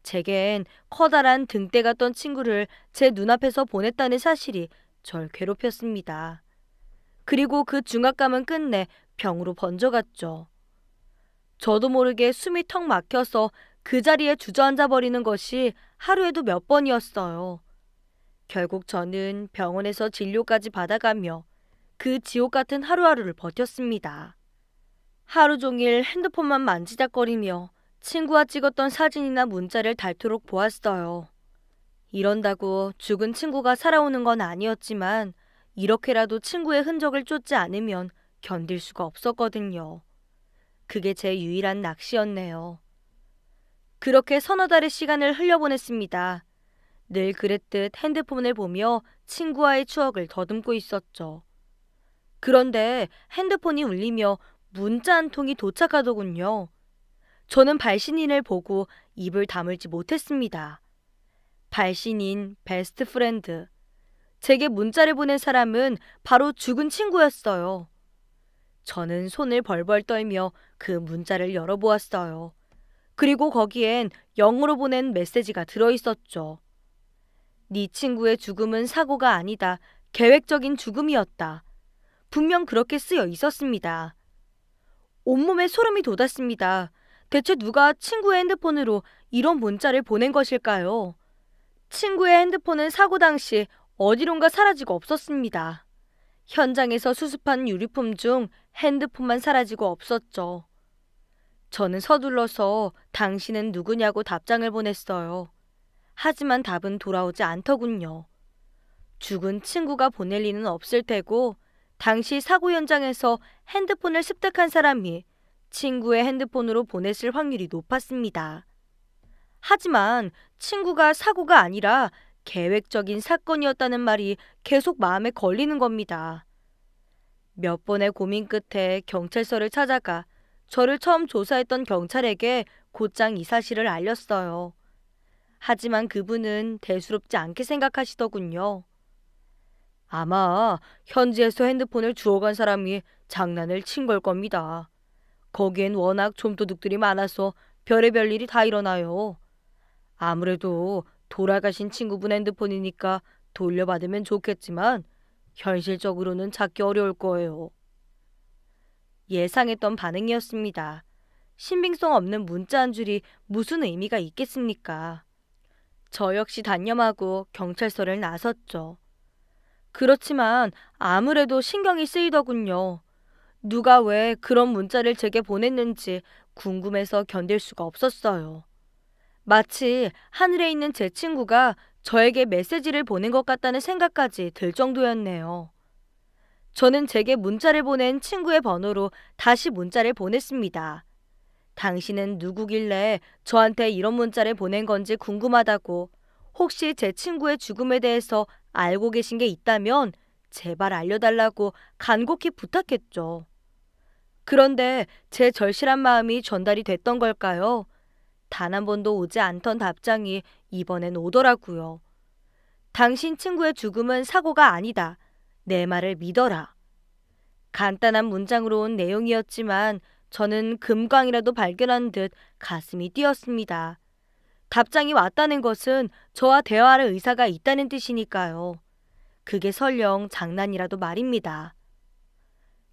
제겐 커다란 등대가 던 친구를 제 눈앞에서 보냈다는 사실이 절 괴롭혔습니다. 그리고 그 중압감은 끝내 병으로 번져갔죠. 저도 모르게 숨이 턱 막혀서 그 자리에 주저앉아 버리는 것이 하루에도 몇 번이었어요. 결국 저는 병원에서 진료까지 받아가며 그 지옥 같은 하루하루를 버텼습니다. 하루 종일 핸드폰만 만지작거리며 친구와 찍었던 사진이나 문자를 닳도록 보았어요. 이런다고 죽은 친구가 살아오는 건 아니었지만 이렇게라도 친구의 흔적을 쫓지 않으면 견딜 수가 없었거든요. 그게 제 유일한 낚시였네요. 그렇게 서너 달의 시간을 흘려보냈습니다. 늘 그랬듯 핸드폰을 보며 친구와의 추억을 더듬고 있었죠. 그런데 핸드폰이 울리며 문자 한 통이 도착하더군요. 저는 발신인을 보고 입을 다물지 못했습니다. 발신인, 베스트 프렌드. 제게 문자를 보낸 사람은 바로 죽은 친구였어요. 저는 손을 벌벌 떨며 그 문자를 열어보았어요. 그리고 거기엔 영어로 보낸 메시지가 들어있었죠. 네 친구의 죽음은 사고가 아니다. 계획적인 죽음이었다. 분명 그렇게 쓰여 있었습니다. 온몸에 소름이 돋았습니다. 대체 누가 친구의 핸드폰으로 이런 문자를 보낸 것일까요? 친구의 핸드폰은 사고 당시 어디론가 사라지고 없었습니다. 현장에서 수습한 유리품 중 핸드폰만 사라지고 없었죠. 저는 서둘러서 당신은 누구냐고 답장을 보냈어요. 하지만 답은 돌아오지 않더군요. 죽은 친구가 보낼 리는 없을 테고 당시 사고 현장에서 핸드폰을 습득한 사람이 친구의 핸드폰으로 보냈을 확률이 높았습니다. 하지만 친구가 사고가 아니라 계획적인 사건이었다는 말이 계속 마음에 걸리는 겁니다. 몇 번의 고민 끝에 경찰서를 찾아가 저를 처음 조사했던 경찰에게 곧장 이 사실을 알렸어요. 하지만 그분은 대수롭지 않게 생각하시더군요. 아마 현지에서 핸드폰을 주워간 사람이 장난을 친 걸 겁니다. 거기엔 워낙 좀도둑들이 많아서 별의별 일이 다 일어나요. 아무래도 돌아가신 친구분 핸드폰이니까 돌려받으면 좋겠지만 현실적으로는 찾기 어려울 거예요. 예상했던 반응이었습니다. 신빙성 없는 문자 한 줄이 무슨 의미가 있겠습니까? 저 역시 단념하고 경찰서를 나섰죠. 그렇지만 아무래도 신경이 쓰이더군요. 누가 왜 그런 문자를 제게 보냈는지 궁금해서 견딜 수가 없었어요. 마치 하늘에 있는 제 친구가 저에게 메시지를 보낸 것 같다는 생각까지 들 정도였네요. 저는 제게 문자를 보낸 친구의 번호로 다시 문자를 보냈습니다. 당신은 누구길래 저한테 이런 문자를 보낸 건지 궁금하다고 혹시 제 친구의 죽음에 대해서 알고 계신 게 있다면 제발 알려달라고 간곡히 부탁했죠. 그런데 제 절실한 마음이 전달이 됐던 걸까요? 단 한 번도 오지 않던 답장이 이번엔 오더라고요. 당신 친구의 죽음은 사고가 아니다. 내 말을 믿어라. 간단한 문장으로 온 내용이었지만 저는 금광이라도 발견한 듯 가슴이 뛰었습니다. 답장이 왔다는 것은 저와 대화할 의사가 있다는 뜻이니까요. 그게 설령 장난이라도 말입니다.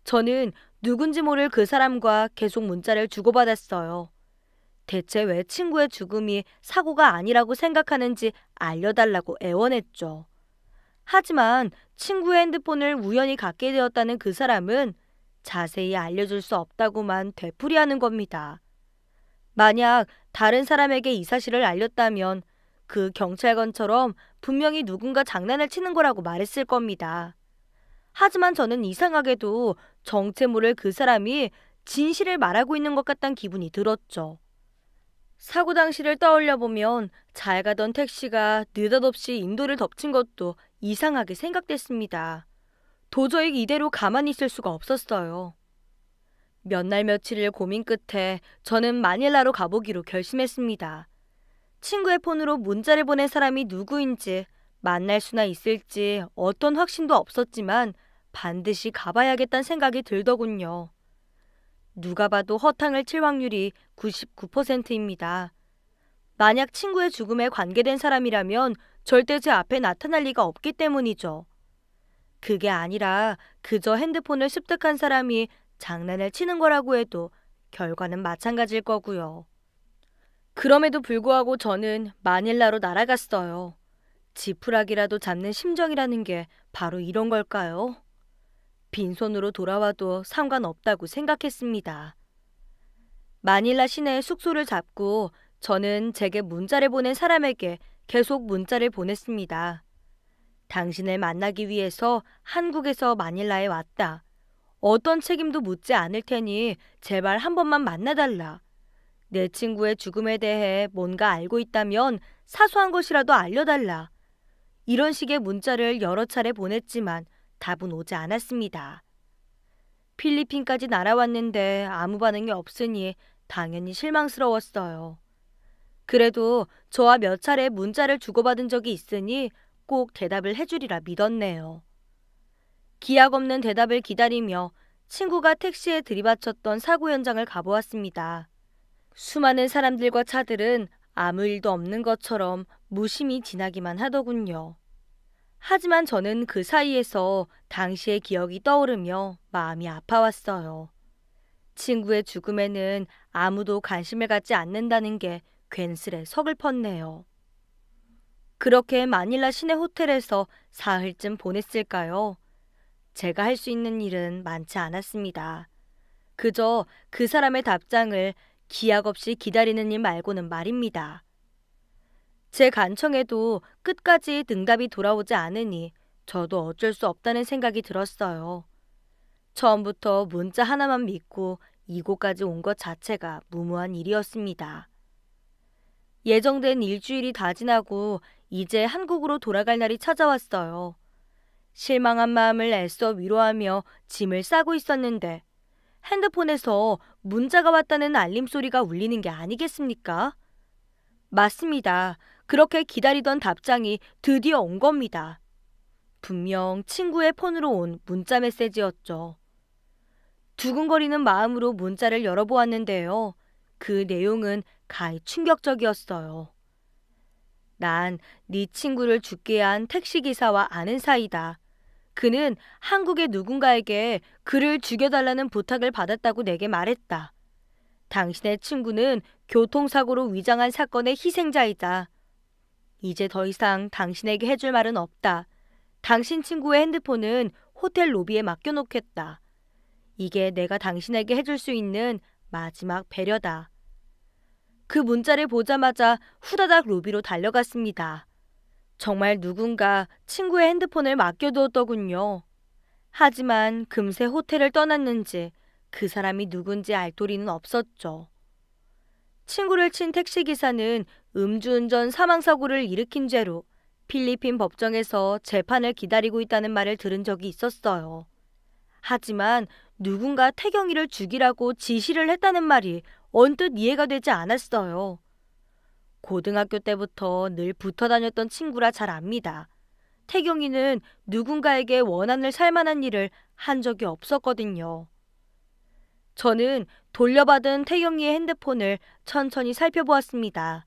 저는 누군지 모를 그 사람과 계속 문자를 주고받았어요. 대체 왜 친구의 죽음이 사고가 아니라고 생각하는지 알려달라고 애원했죠. 하지만 친구의 핸드폰을 우연히 갖게 되었다는 그 사람은 자세히 알려줄 수 없다고만 되풀이하는 겁니다. 만약 다른 사람에게 이 사실을 알렸다면 그 경찰관처럼 분명히 누군가 장난을 치는 거라고 말했을 겁니다. 하지만 저는 이상하게도 정체 모를 그 사람이 진실을 말하고 있는 것 같단 기분이 들었죠. 사고 당시를 떠올려 보면 잘 가던 택시가 느닷없이 인도를 덮친 것도 이상하게 생각됐습니다. 도저히 이대로 가만히 있을 수가 없었어요. 몇날 며칠을 고민 끝에 저는 마닐라로 가보기로 결심했습니다. 친구의 폰으로 문자를 보낸 사람이 누구인지 만날 수나 있을지 어떤 확신도 없었지만 반드시 가봐야겠다는 생각이 들더군요. 누가 봐도 허탕을 칠 확률이 99%입니다. 만약 친구의 죽음에 관계된 사람이라면 절대 제 앞에 나타날 리가 없기 때문이죠. 그게 아니라 그저 핸드폰을 습득한 사람이 장난을 치는 거라고 해도 결과는 마찬가지일 거고요. 그럼에도 불구하고 저는 마닐라로 날아갔어요. 지푸라기라도 잡는 심정이라는 게 바로 이런 걸까요? 빈손으로 돌아와도 상관없다고 생각했습니다. 마닐라 시내 숙소를 잡고 저는 제게 문자를 보낸 사람에게 계속 문자를 보냈습니다. 당신을 만나기 위해서 한국에서 마닐라에 왔다. 어떤 책임도 묻지 않을 테니 제발 한 번만 만나달라. 내 친구의 죽음에 대해 뭔가 알고 있다면 사소한 것이라도 알려달라. 이런 식의 문자를 여러 차례 보냈지만 답은 오지 않았습니다. 필리핀까지 날아왔는데 아무 반응이 없으니 당연히 실망스러웠어요. 그래도 저와 몇 차례 문자를 주고받은 적이 있으니 꼭 대답을 해주리라 믿었네요. 기약 없는 대답을 기다리며 친구가 택시에 들이받쳤던 사고 현장을 가보았습니다. 수많은 사람들과 차들은 아무 일도 없는 것처럼 무심히 지나기만 하더군요. 하지만 저는 그 사이에서 당시의 기억이 떠오르며 마음이 아파왔어요. 친구의 죽음에는 아무도 관심을 갖지 않는다는 게 괜스레 서글펐네요. 그렇게 마닐라 시내 호텔에서 사흘쯤 보냈을까요? 제가 할 수 있는 일은 많지 않았습니다. 그저 그 사람의 답장을 기약 없이 기다리는 일 말고는 말입니다. 제 간청에도 끝까지 등답이 돌아오지 않으니 저도 어쩔 수 없다는 생각이 들었어요. 처음부터 문자 하나만 믿고 이곳까지 온 것 자체가 무모한 일이었습니다. 예정된 일주일이 다 지나고 이제 한국으로 돌아갈 날이 찾아왔어요. 실망한 마음을 애써 위로하며 짐을 싸고 있었는데 핸드폰에서 문자가 왔다는 알림 소리가 울리는 게 아니겠습니까? 맞습니다. 그렇게 기다리던 답장이 드디어 온 겁니다. 분명 친구의 폰으로 온 문자 메시지였죠. 두근거리는 마음으로 문자를 열어보았는데요. 그 내용은 가히 충격적이었어요. 난 네 친구를 죽게 한 택시기사와 아는 사이다. 그는 한국의 누군가에게 그를 죽여달라는 부탁을 받았다고 내게 말했다. 당신의 친구는 교통사고로 위장한 사건의 희생자이다. 이제 더 이상 당신에게 해줄 말은 없다. 당신 친구의 핸드폰은 호텔 로비에 맡겨놓겠다. 이게 내가 당신에게 해줄 수 있는 마지막 배려다. 그 문자를 보자마자 후다닥 로비로 달려갔습니다. 정말 누군가 친구의 핸드폰을 맡겨두었더군요. 하지만 금세 호텔을 떠났는지 그 사람이 누군지 알 도리는 없었죠. 친구를 친 택시기사는 음주운전 사망사고를 일으킨 죄로 필리핀 법정에서 재판을 기다리고 있다는 말을 들은 적이 있었어요. 하지만 누군가 태경이를 죽이라고 지시를 했다는 말이 언뜻 이해가 되지 않았어요. 고등학교 때부터 늘 붙어 다녔던 친구라 잘 압니다. 태경이는 누군가에게 원한을 살 만한 일을 한 적이 없었거든요. 저는 돌려받은 태경이의 핸드폰을 천천히 살펴보았습니다.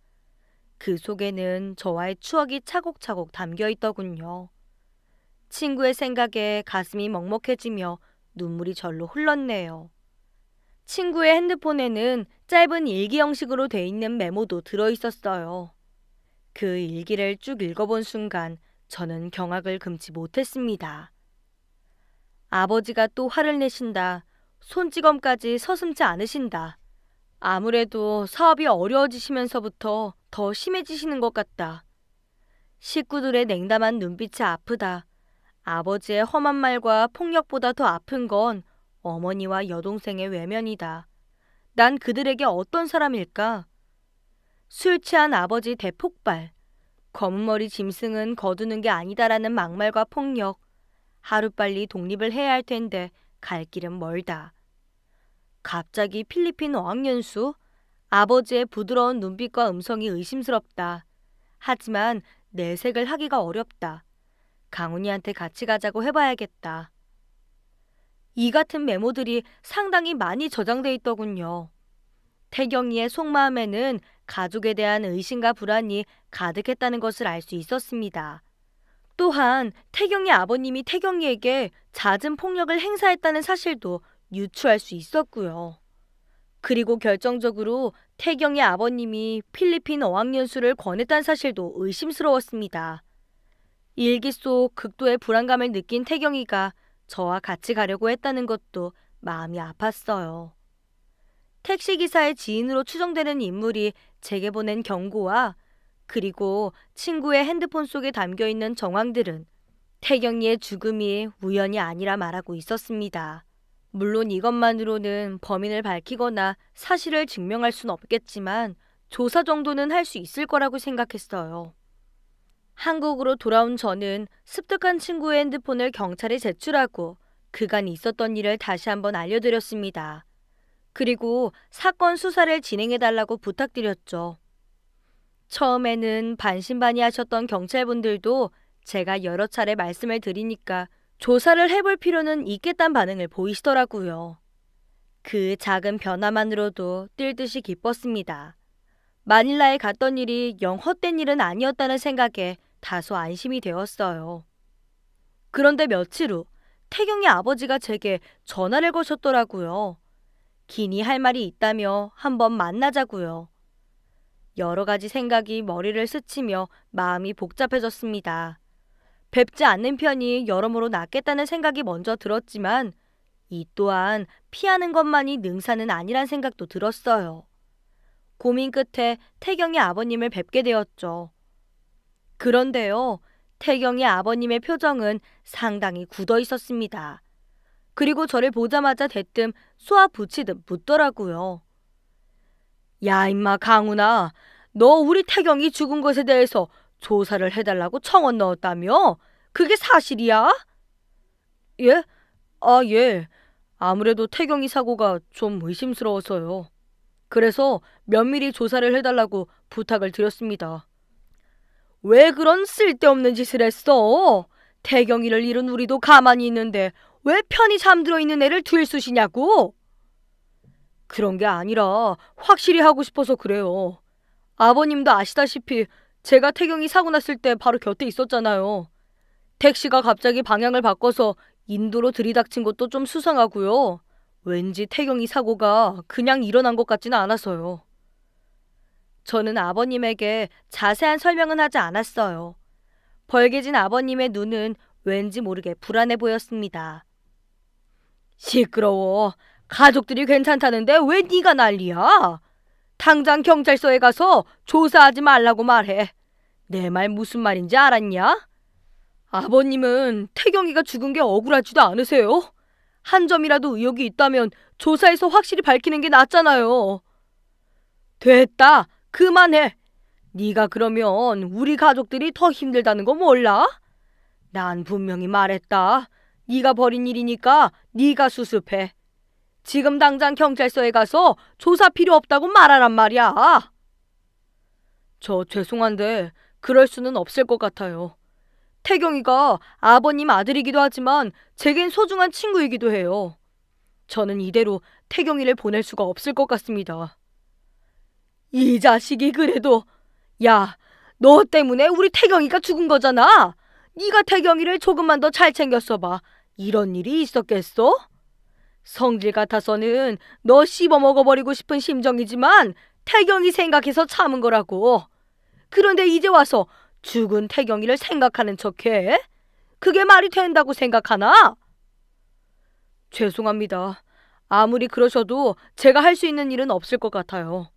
그 속에는 저와의 추억이 차곡차곡 담겨 있더군요. 친구의 생각에 가슴이 먹먹해지며 눈물이 절로 흘렀네요. 친구의 핸드폰에는 짧은 일기 형식으로 돼 있는 메모도 들어 있었어요. 그 일기를 쭉 읽어본 순간 저는 경악을 금치 못했습니다. 아버지가 또 화를 내신다. 손찌검까지 서슴지 않으신다. 아무래도 사업이 어려워지시면서부터 더 심해지시는 것 같다. 식구들의 냉담한 눈빛이 아프다. 아버지의 험한 말과 폭력보다 더 아픈 건 어머니와 여동생의 외면이다. 난 그들에게 어떤 사람일까? 술 취한 아버지 대폭발. 검은머리 짐승은 거두는 게 아니다라는 막말과 폭력. 하루빨리 독립을 해야 할 텐데 갈 길은 멀다. 갑자기 필리핀 어학연수? 아버지의 부드러운 눈빛과 음성이 의심스럽다. 하지만 내색을 하기가 어렵다. 강훈이한테 같이 가자고 해봐야겠다. 이 같은 메모들이 상당히 많이 저장돼 있더군요. 태경이의 속마음에는 가족에 대한 의심과 불안이 가득했다는 것을 알 수 있었습니다. 또한 태경이 아버님이 태경이에게 잦은 폭력을 행사했다는 사실도 유추할 수 있었고요. 그리고 결정적으로 태경이 아버님이 필리핀 어학연수를 권했다는 사실도 의심스러웠습니다. 일기 속 극도의 불안감을 느낀 태경이가 저와 같이 가려고 했다는 것도 마음이 아팠어요. 택시기사의 지인으로 추정되는 인물이 제게 보낸 경고와 그리고 친구의 핸드폰 속에 담겨 있는 정황들은 태경이의 죽음이 우연이 아니라 말하고 있었습니다. 물론 이것만으로는 범인을 밝히거나 사실을 증명할 순 없겠지만 조사 정도는 할 수 있을 거라고 생각했어요. 한국으로 돌아온 저는 습득한 친구의 핸드폰을 경찰에 제출하고 그간 있었던 일을 다시 한번 알려드렸습니다. 그리고 사건 수사를 진행해달라고 부탁드렸죠. 처음에는 반신반의 하셨던 경찰분들도 제가 여러 차례 말씀을 드리니까 조사를 해볼 필요는 있겠단 반응을 보이시더라고요. 그 작은 변화만으로도 뛸 듯이 기뻤습니다. 마닐라에 갔던 일이 영 헛된 일은 아니었다는 생각에 다소 안심이 되었어요. 그런데 며칠 후 태경의 아버지가 제게 전화를 거셨더라고요. 기니 할 말이 있다며 한번 만나자고요. 여러 가지 생각이 머리를 스치며 마음이 복잡해졌습니다. 뵙지 않는 편이 여러모로 낫겠다는 생각이 먼저 들었지만 이 또한 피하는 것만이 능사는 아니란 생각도 들었어요. 고민 끝에 태경의 아버님을 뵙게 되었죠. 그런데요. 태경의 아버님의 표정은 상당히 굳어 있었습니다. 그리고 저를 보자마자 대뜸 소아 붙이듯 묻더라고요. 야, 임마 강훈아. 너 우리 태경이 죽은 것에 대해서 조사를 해달라고 청원 넣었다며? 그게 사실이야? 예? 아, 예. 아무래도 태경이 사고가 좀 의심스러워서요. 그래서 면밀히 조사를 해달라고 부탁을 드렸습니다. 왜 그런 쓸데없는 짓을 했어? 태경이를 잃은 우리도 가만히 있는데 왜 편히 잠들어 있는 애를 들쑤시냐고? 그런 게 아니라 확실히 하고 싶어서 그래요. 아버님도 아시다시피 제가 태경이 사고 났을 때 바로 곁에 있었잖아요. 택시가 갑자기 방향을 바꿔서 인도로 들이닥친 것도 좀 수상하고요. 왠지 태경이 사고가 그냥 일어난 것 같지는 않아서요. 저는 아버님에게 자세한 설명은 하지 않았어요. 벌개진 아버님의 눈은 왠지 모르게 불안해 보였습니다. 시끄러워. 가족들이 괜찮다는데 왜 네가 난리야? 당장 경찰서에 가서 조사하지 말라고 말해. 내 말 무슨 말인지 알았냐? 아버님은 태경이가 죽은 게 억울하지도 않으세요? 한 점이라도 의혹이 있다면 조사에서 확실히 밝히는 게 낫잖아요. 됐다. 그만해. 네가 그러면 우리 가족들이 더 힘들다는 거 몰라? 난 분명히 말했다. 네가 벌인 일이니까 네가 수습해. 지금 당장 경찰서에 가서 조사 필요 없다고 말하란 말이야. 저 죄송한데 그럴 수는 없을 것 같아요. 태경이가 아버님 아들이기도 하지만 제겐 소중한 친구이기도 해요. 저는 이대로 태경이를 보낼 수가 없을 것 같습니다. 이 자식이 그래도 야, 너 때문에 우리 태경이가 죽은 거잖아. 네가 태경이를 조금만 더 잘 챙겼어 봐. 이런 일이 있었겠어? 성질 같아서는 너 씹어 먹어버리고 싶은 심정이지만 태경이 생각해서 참은 거라고. 그런데 이제 와서 죽은 태경이를 생각하는 척해? 그게 말이 된다고 생각하나? 죄송합니다. 아무리 그러셔도 제가 할 수 있는 일은 없을 것 같아요.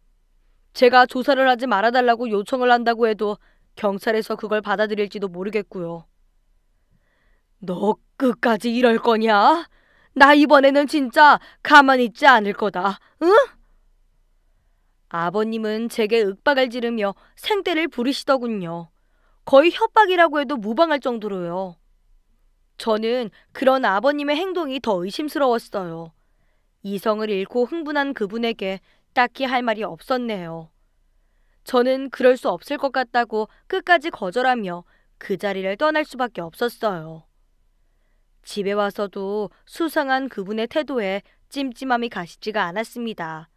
제가 조사를 하지 말아달라고 요청을 한다고 해도 경찰에서 그걸 받아들일지도 모르겠고요. 너 끝까지 이럴 거냐? 나 이번에는 진짜 가만히 있지 않을 거다. 응? 아버님은 제게 윽박을 지르며 생떼를 부리시더군요. 거의 협박이라고 해도 무방할 정도로요. 저는 그런 아버님의 행동이 더 의심스러웠어요. 이성을 잃고 흥분한 그분에게 딱히 할 말이 없었네요. 저는 그럴 수 없을 것 같다고 끝까지 거절하며 그 자리를 떠날 수밖에 없었어요. 집에 와서도 수상한 그분의 태도에 찜찜함이 가시지가 않았습니다.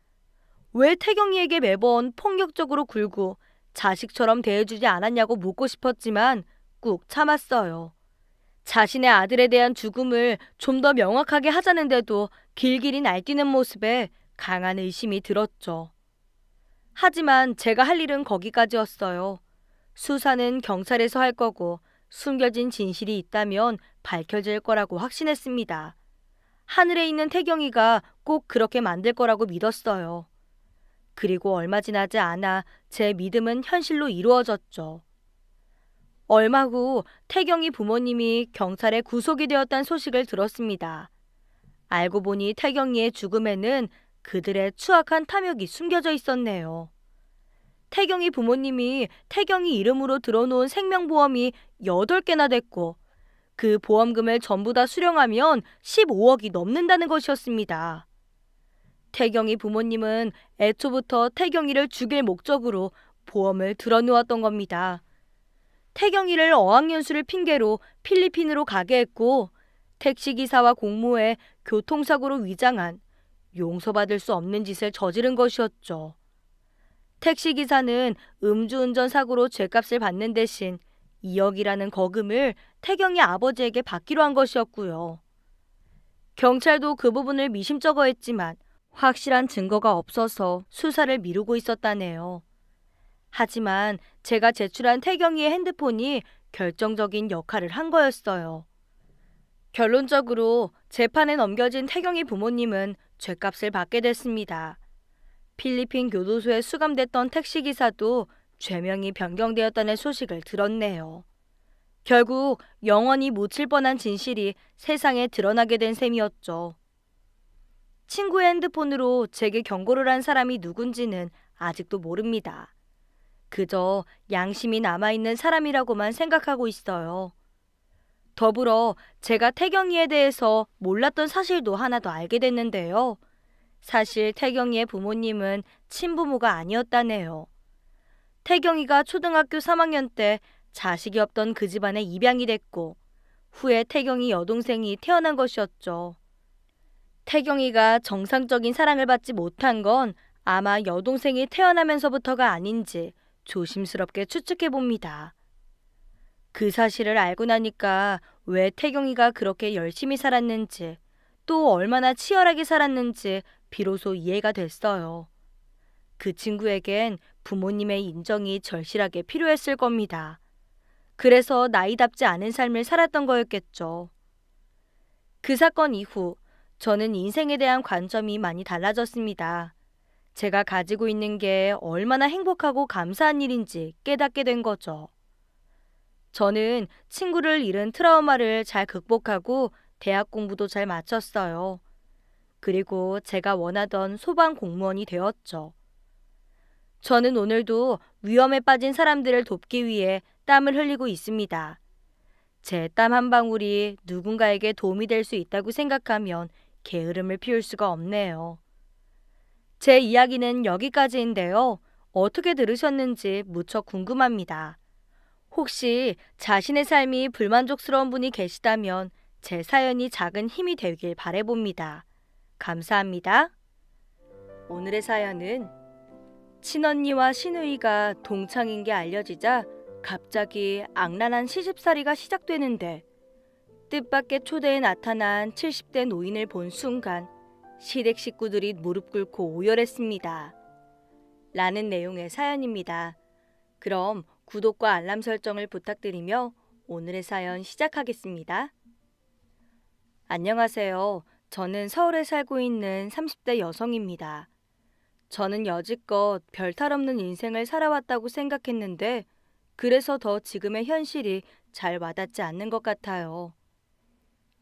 왜 태경이에게 매번 폭력적으로 굴고 자식처럼 대해주지 않았냐고 묻고 싶었지만 꾹 참았어요. 자신의 아들에 대한 죽음을 좀 더 명확하게 하자는데도 길길이 날뛰는 모습에 강한 의심이 들었죠. 하지만 제가 할 일은 거기까지였어요. 수사는 경찰에서 할 거고 숨겨진 진실이 있다면 밝혀질 거라고 확신했습니다. 하늘에 있는 태경이가 꼭 그렇게 만들 거라고 믿었어요. 그리고 얼마 지나지 않아 제 믿음은 현실로 이루어졌죠. 얼마 후 태경이 부모님이 경찰에 구속이 되었다는 소식을 들었습니다. 알고 보니 태경이의 죽음에는 그들의 추악한 탐욕이 숨겨져 있었네요. 태경이 부모님이 태경이 이름으로 들어놓은 생명보험이 8개나 됐고 그 보험금을 전부 다 수령하면 15억이 넘는다는 것이었습니다. 태경이 부모님은 애초부터 태경이를 죽일 목적으로 보험을 들어놓았던 겁니다. 태경이를 어학연수를 핑계로 필리핀으로 가게 했고 택시기사와 공모해 교통사고로 위장한 용서받을 수 없는 짓을 저지른 것이었죠. 택시기사는 음주운전 사고로 죄값을 받는 대신 2억이라는 거금을 태경이 아버지에게 받기로 한 것이었고요. 경찰도 그 부분을 미심쩍어했지만 확실한 증거가 없어서 수사를 미루고 있었다네요. 하지만 제가 제출한 태경이의 핸드폰이 결정적인 역할을 한 거였어요. 결론적으로 재판에 넘겨진 태경이 부모님은 죄값을 받게 됐습니다. 필리핀 교도소에 수감됐던 택시기사도 죄명이 변경되었다는 소식을 들었네요. 결국 영원히 묻힐 뻔한 진실이 세상에 드러나게 된 셈이었죠. 친구의 핸드폰으로 제게 경고를 한 사람이 누군지는 아직도 모릅니다. 그저 양심이 남아있는 사람이라고만 생각하고 있어요. 더불어 제가 태경이에 대해서 몰랐던 사실도 하나 더 알게 됐는데요. 사실 태경이의 부모님은 친부모가 아니었다네요. 태경이가 초등학교 3학년 때 자식이 없던 그 집안에 입양이 됐고 후에 태경이 여동생이 태어난 것이었죠. 태경이가 정상적인 사랑을 받지 못한 건 아마 여동생이 태어나면서부터가 아닌지 조심스럽게 추측해 봅니다. 그 사실을 알고 나니까 왜 태경이가 그렇게 열심히 살았는지 또 얼마나 치열하게 살았는지 비로소 이해가 됐어요. 그 친구에겐 부모님의 인정이 절실하게 필요했을 겁니다. 그래서 나이답지 않은 삶을 살았던 거였겠죠. 그 사건 이후 저는 인생에 대한 관점이 많이 달라졌습니다. 제가 가지고 있는 게 얼마나 행복하고 감사한 일인지 깨닫게 된 거죠. 저는 친구를 잃은 트라우마를 잘 극복하고 대학 공부도 잘 마쳤어요. 그리고 제가 원하던 소방 공무원이 되었죠. 저는 오늘도 위험에 빠진 사람들을 돕기 위해 땀을 흘리고 있습니다. 제 땀 한 방울이 누군가에게 도움이 될 수 있다고 생각하면 게으름을 피울 수가 없네요. 제 이야기는 여기까지인데요. 어떻게 들으셨는지 무척 궁금합니다. 혹시 자신의 삶이 불만족스러운 분이 계시다면 제 사연이 작은 힘이 되길 바라봅니다 감사합니다. 오늘의 사연은 친언니와 시누이가 동창인 게 알려지자 갑자기 악랄한 시집살이가 시작되는데 뜻밖의 초대에 나타난 70대 노인을 본 순간 시댁 식구들이 무릎 꿇고 오열했습니다. 라는 내용의 사연입니다. 그럼 구독과 알람 설정을 부탁드리며 오늘의 사연 시작하겠습니다. 안녕하세요. 저는 서울에 살고 있는 30대 여성입니다. 저는 여지껏 별탈 없는 인생을 살아왔다고 생각했는데 그래서 더 지금의 현실이 잘 와닿지 않는 것 같아요.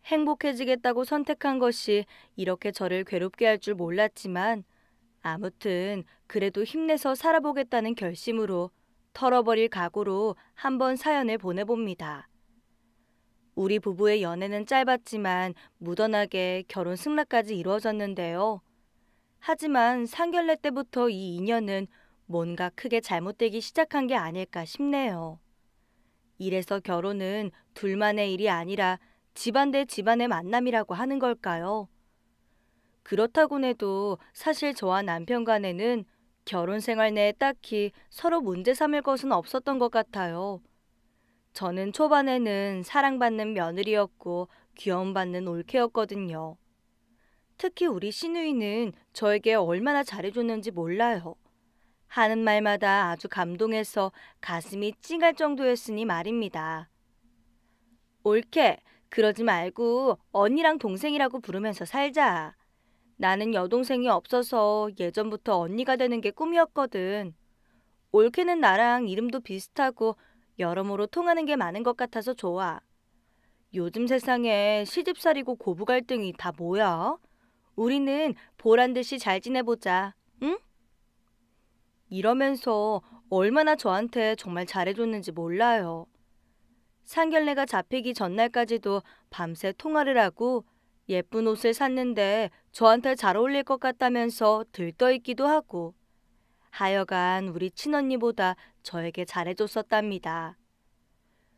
행복해지겠다고 선택한 것이 이렇게 저를 괴롭게 할 줄 몰랐지만 아무튼 그래도 힘내서 살아보겠다는 결심으로 털어버릴 각오로 한번 사연을 보내봅니다. 우리 부부의 연애는 짧았지만 무던하게 결혼 승낙까지 이루어졌는데요. 하지만 상견례 때부터 이 인연은 뭔가 크게 잘못되기 시작한 게 아닐까 싶네요. 이래서 결혼은 둘만의 일이 아니라 집안 대 집안의 만남이라고 하는 걸까요? 그렇다곤 해도 사실 저와 남편 간에는 결혼 생활 내에 딱히 서로 문제 삼을 것은 없었던 것 같아요. 저는 초반에는 사랑받는 며느리였고 귀여움받는 올케였거든요. 특히 우리 신우이는 저에게 얼마나 잘해줬는지 몰라요. 하는 말마다 아주 감동해서 가슴이 찡할 정도였으니 말입니다. 올케, 그러지 말고 언니랑 동생이라고 부르면서 살자. 나는 여동생이 없어서 예전부터 언니가 되는 게 꿈이었거든. 올케는 나랑 이름도 비슷하고 여러모로 통하는 게 많은 것 같아서 좋아. 요즘 세상에 시집살이고 고부 갈등이 다 뭐야? 우리는 보란 듯이 잘 지내보자. 응? 이러면서 얼마나 저한테 정말 잘해줬는지 몰라요. 상견례가 잡히기 전날까지도 밤새 통화를 하고 예쁜 옷을 샀는데 저한테 잘 어울릴 것 같다면서 들떠있기도 하고 하여간 우리 친언니보다 저에게 잘해줬었답니다.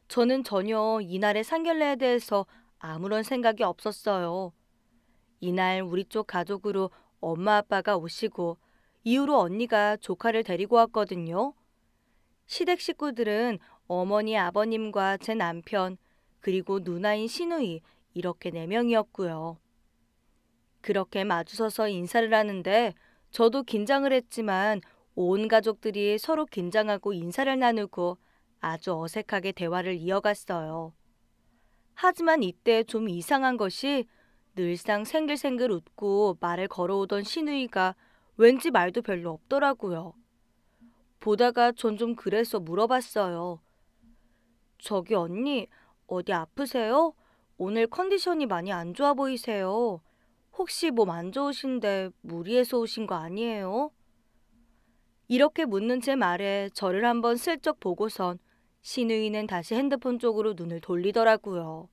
저는 전혀 이날의 상견례에 대해서 아무런 생각이 없었어요. 이날 우리 쪽 가족으로 엄마 아빠가 오시고 이후로 언니가 조카를 데리고 왔거든요. 시댁 식구들은 어머니 아버님과 제 남편 그리고 누나인 시누이 이렇게 네 명이었고요. 그렇게 마주서서 인사를 하는데 저도 긴장을 했지만 온 가족들이 서로 긴장하고 인사를 나누고 아주 어색하게 대화를 이어갔어요. 하지만 이때 좀 이상한 것이 늘상 생글생글 웃고 말을 걸어오던 신우이가 왠지 말도 별로 없더라고요. 보다가 전 좀 그래서 물어봤어요. 저기 언니, 어디 아프세요? 오늘 컨디션이 많이 안 좋아 보이세요. 혹시 몸 안 좋으신데 무리해서 오신 거 아니에요? 이렇게 묻는 제 말에 저를 한번 슬쩍 보고선 신우이는 다시 핸드폰 쪽으로 눈을 돌리더라고요.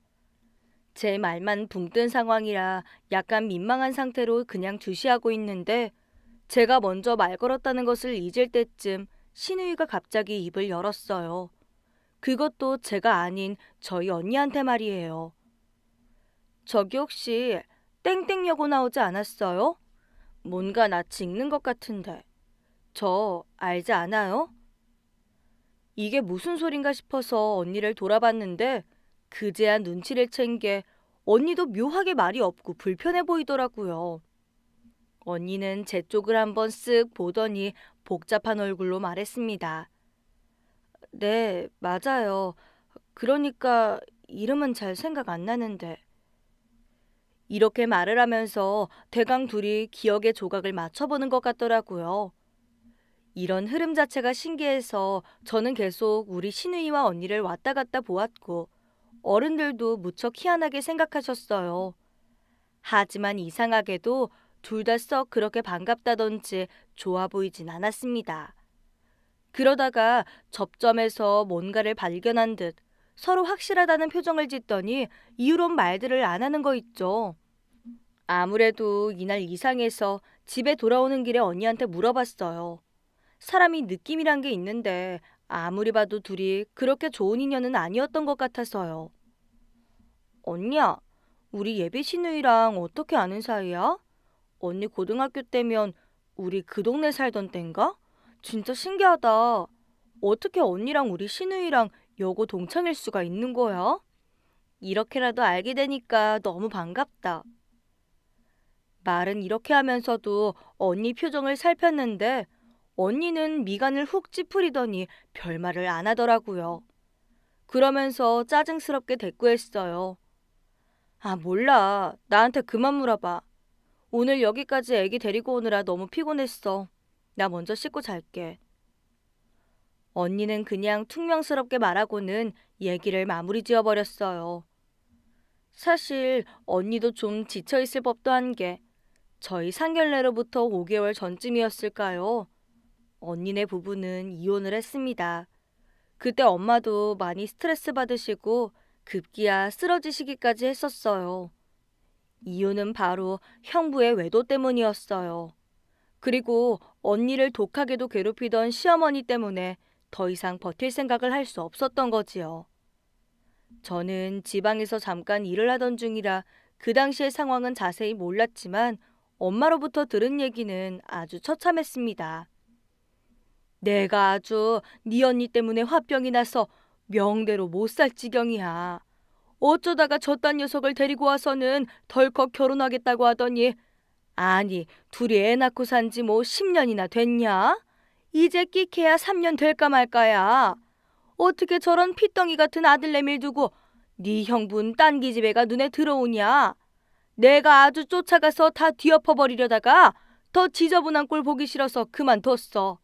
제 말만 붕 뜬 상황이라 약간 민망한 상태로 그냥 주시하고 있는데 제가 먼저 말 걸었다는 것을 잊을 때쯤 신우이가 갑자기 입을 열었어요. 그것도 제가 아닌 저희 언니한테 말이에요. 저기 혹시 땡땡여고 나오지 않았어요? 뭔가 나 찍는 것 같은데. 저 알지 않아요? 이게 무슨 소린가 싶어서 언니를 돌아봤는데 그제야 눈치를 챈 게 언니도 묘하게 말이 없고 불편해 보이더라고요. 언니는 제 쪽을 한번 쓱 보더니 복잡한 얼굴로 말했습니다. 네, 맞아요. 그러니까 이름은 잘 생각 안 나는데. 이렇게 말을 하면서 대강 둘이 기억의 조각을 맞춰보는 것 같더라고요. 이런 흐름 자체가 신기해서 저는 계속 우리 신우이와 언니를 왔다 갔다 보았고 어른들도 무척 희한하게 생각하셨어요. 하지만 이상하게도 둘 다 썩 그렇게 반갑다던지 좋아 보이진 않았습니다. 그러다가 접점에서 뭔가를 발견한 듯 서로 확실하다는 표정을 짓더니 이유론 말들을 안 하는 거 있죠. 아무래도 이날 이상해서 집에 돌아오는 길에 언니한테 물어봤어요. 사람이 느낌이란 게 있는데 아무리 봐도 둘이 그렇게 좋은 인연은 아니었던 것 같아서요. 언니야, 우리 예비 신우이랑 어떻게 아는 사이야? 언니 고등학교 때면 우리 그 동네 살던 땐가? 진짜 신기하다. 어떻게 언니랑 우리 신우이랑 여고 동창일 수가 있는 거야? 이렇게라도 알게 되니까 너무 반갑다. 말은 이렇게 하면서도 언니 표정을 살폈는데 언니는 미간을 훅 찌푸리더니 별말을 안 하더라고요. 그러면서 짜증스럽게 대꾸했어요. 아, 몰라. 나한테 그만 물어봐. 오늘 여기까지 애기 데리고 오느라 너무 피곤했어. 나 먼저 씻고 잘게. 언니는 그냥 퉁명스럽게 말하고는 얘기를 마무리 지어버렸어요. 사실 언니도 좀 지쳐있을 법도 한 게 저희 상견례로부터 5개월 전쯤이었을까요? 언니네 부부는 이혼을 했습니다. 그때 엄마도 많이 스트레스 받으시고 급기야 쓰러지시기까지 했었어요. 이유는 바로 형부의 외도 때문이었어요. 그리고 언니를 독하게도 괴롭히던 시어머니 때문에 더 이상 버틸 생각을 할 수 없었던 거지요. 저는 지방에서 잠깐 일을 하던 중이라 그 당시의 상황은 자세히 몰랐지만 엄마로부터 들은 얘기는 아주 처참했습니다. 내가 아주 네 언니 때문에 화병이 나서 명대로 못 살 지경이야. 어쩌다가 저딴 녀석을 데리고 와서는 덜컥 결혼하겠다고 하더니 아니 둘이 애 낳고 산 지 뭐 10년이나 됐냐? 이제 끼케야 3년 될까 말까야. 어떻게 저런 피덩이 같은 아들 내밀 두고 네 형분 딴 기집애가 눈에 들어오냐. 내가 아주 쫓아가서 다 뒤엎어버리려다가 더 지저분한 꼴 보기 싫어서 그만뒀어.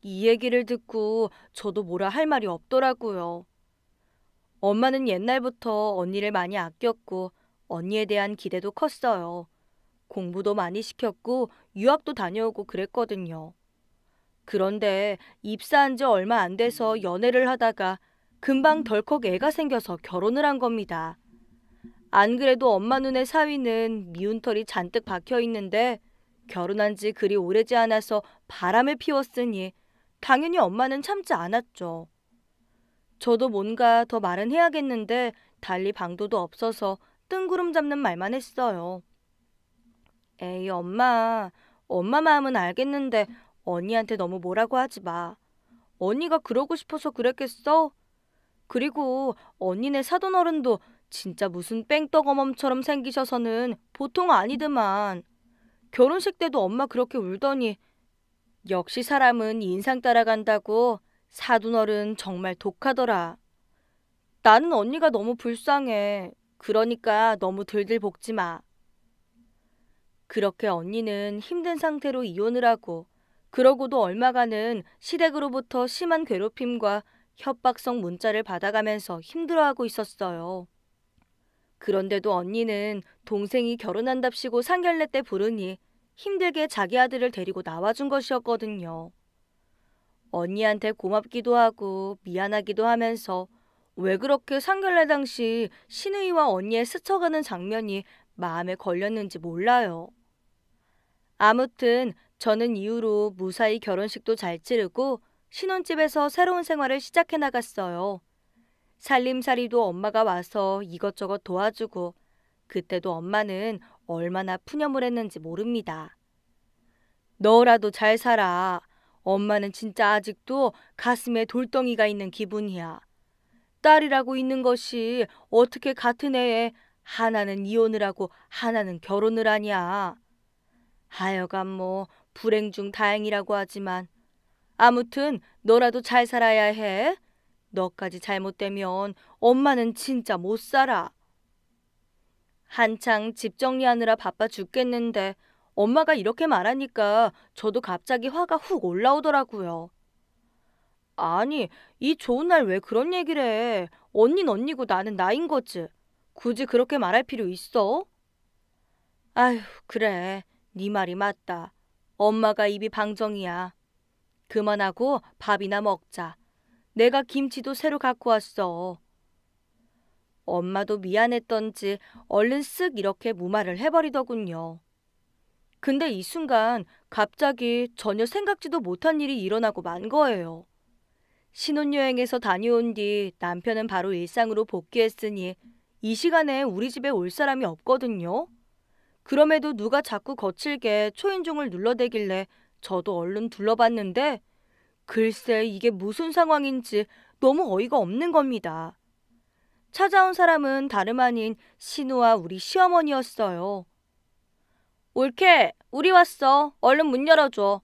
이 얘기를 듣고 저도 뭐라 할 말이 없더라고요. 엄마는 옛날부터 언니를 많이 아꼈고 언니에 대한 기대도 컸어요. 공부도 많이 시켰고 유학도 다녀오고 그랬거든요. 그런데 입사한 지 얼마 안 돼서 연애를 하다가 금방 덜컥 애가 생겨서 결혼을 한 겁니다. 안 그래도 엄마 눈에 사위는 미운털이 잔뜩 박혀 있는데 결혼한 지 그리 오래지 않아서 바람을 피웠으니 당연히 엄마는 참지 않았죠. 저도 뭔가 더 말은 해야겠는데 달리 방도도 없어서 뜬구름 잡는 말만 했어요. 에이, 엄마. 엄마 마음은 알겠는데 언니한테 너무 뭐라고 하지 마. 언니가 그러고 싶어서 그랬겠어? 그리고 언니네 사돈 어른도 진짜 무슨 뺑떡어멈처럼 생기셔서는 보통 아니더만. 결혼식 때도 엄마 그렇게 울더니 역시 사람은 인상 따라간다고 사돈 어른 정말 독하더라. 나는 언니가 너무 불쌍해. 그러니까 너무 들들 볶지 마. 그렇게 언니는 힘든 상태로 이혼을 하고 그러고도 얼마간은 시댁으로부터 심한 괴롭힘과 협박성 문자를 받아가면서 힘들어하고 있었어요. 그런데도 언니는 동생이 결혼한답시고 상견례 때 부르니 힘들게 자기 아들을 데리고 나와준 것이었거든요. 언니한테 고맙기도 하고 미안하기도 하면서 왜 그렇게 상견례 당시 신의와 언니의 스쳐가는 장면이 마음에 걸렸는지 몰라요. 아무튼 저는 이후로 무사히 결혼식도 잘 치르고 신혼집에서 새로운 생활을 시작해 나갔어요. 살림살이도 엄마가 와서 이것저것 도와주고 그때도 엄마는 얼마나 푸념을 했는지 모릅니다. 너라도 잘 살아. 엄마는 진짜 아직도 가슴에 돌덩이가 있는 기분이야. 딸이라고 있는 것이 어떻게 같은 애에 하나는 이혼을 하고 하나는 결혼을 하냐. 하여간 뭐 불행 중 다행이라고 하지만 아무튼 너라도 잘 살아야 해. 너까지 잘못되면 엄마는 진짜 못 살아. 한창 집 정리하느라 바빠 죽겠는데 엄마가 이렇게 말하니까 저도 갑자기 화가 훅 올라오더라고요. 아니, 이 좋은 날 왜 그런 얘기를 해? 언닌 언니고 나는 나인 거지. 굳이 그렇게 말할 필요 있어? 아휴, 그래. 네 말이 맞다. 엄마가 입이 방정이야. 그만하고 밥이나 먹자. 내가 김치도 새로 갖고 왔어. 엄마도 미안했던지 얼른 쓱 이렇게 무마를 해버리더군요. 근데 이 순간 갑자기 전혀 생각지도 못한 일이 일어나고 만 거예요. 신혼여행에서 다녀온 뒤 남편은 바로 일상으로 복귀했으니 이 시간에 우리 집에 올 사람이 없거든요. 그럼에도 누가 자꾸 거칠게 초인종을 눌러대길래 저도 얼른 둘러봤는데 글쎄 이게 무슨 상황인지 너무 어이가 없는 겁니다. 찾아온 사람은 다름 아닌 신우와 우리 시어머니였어요. 올케, 우리 왔어. 얼른 문 열어줘.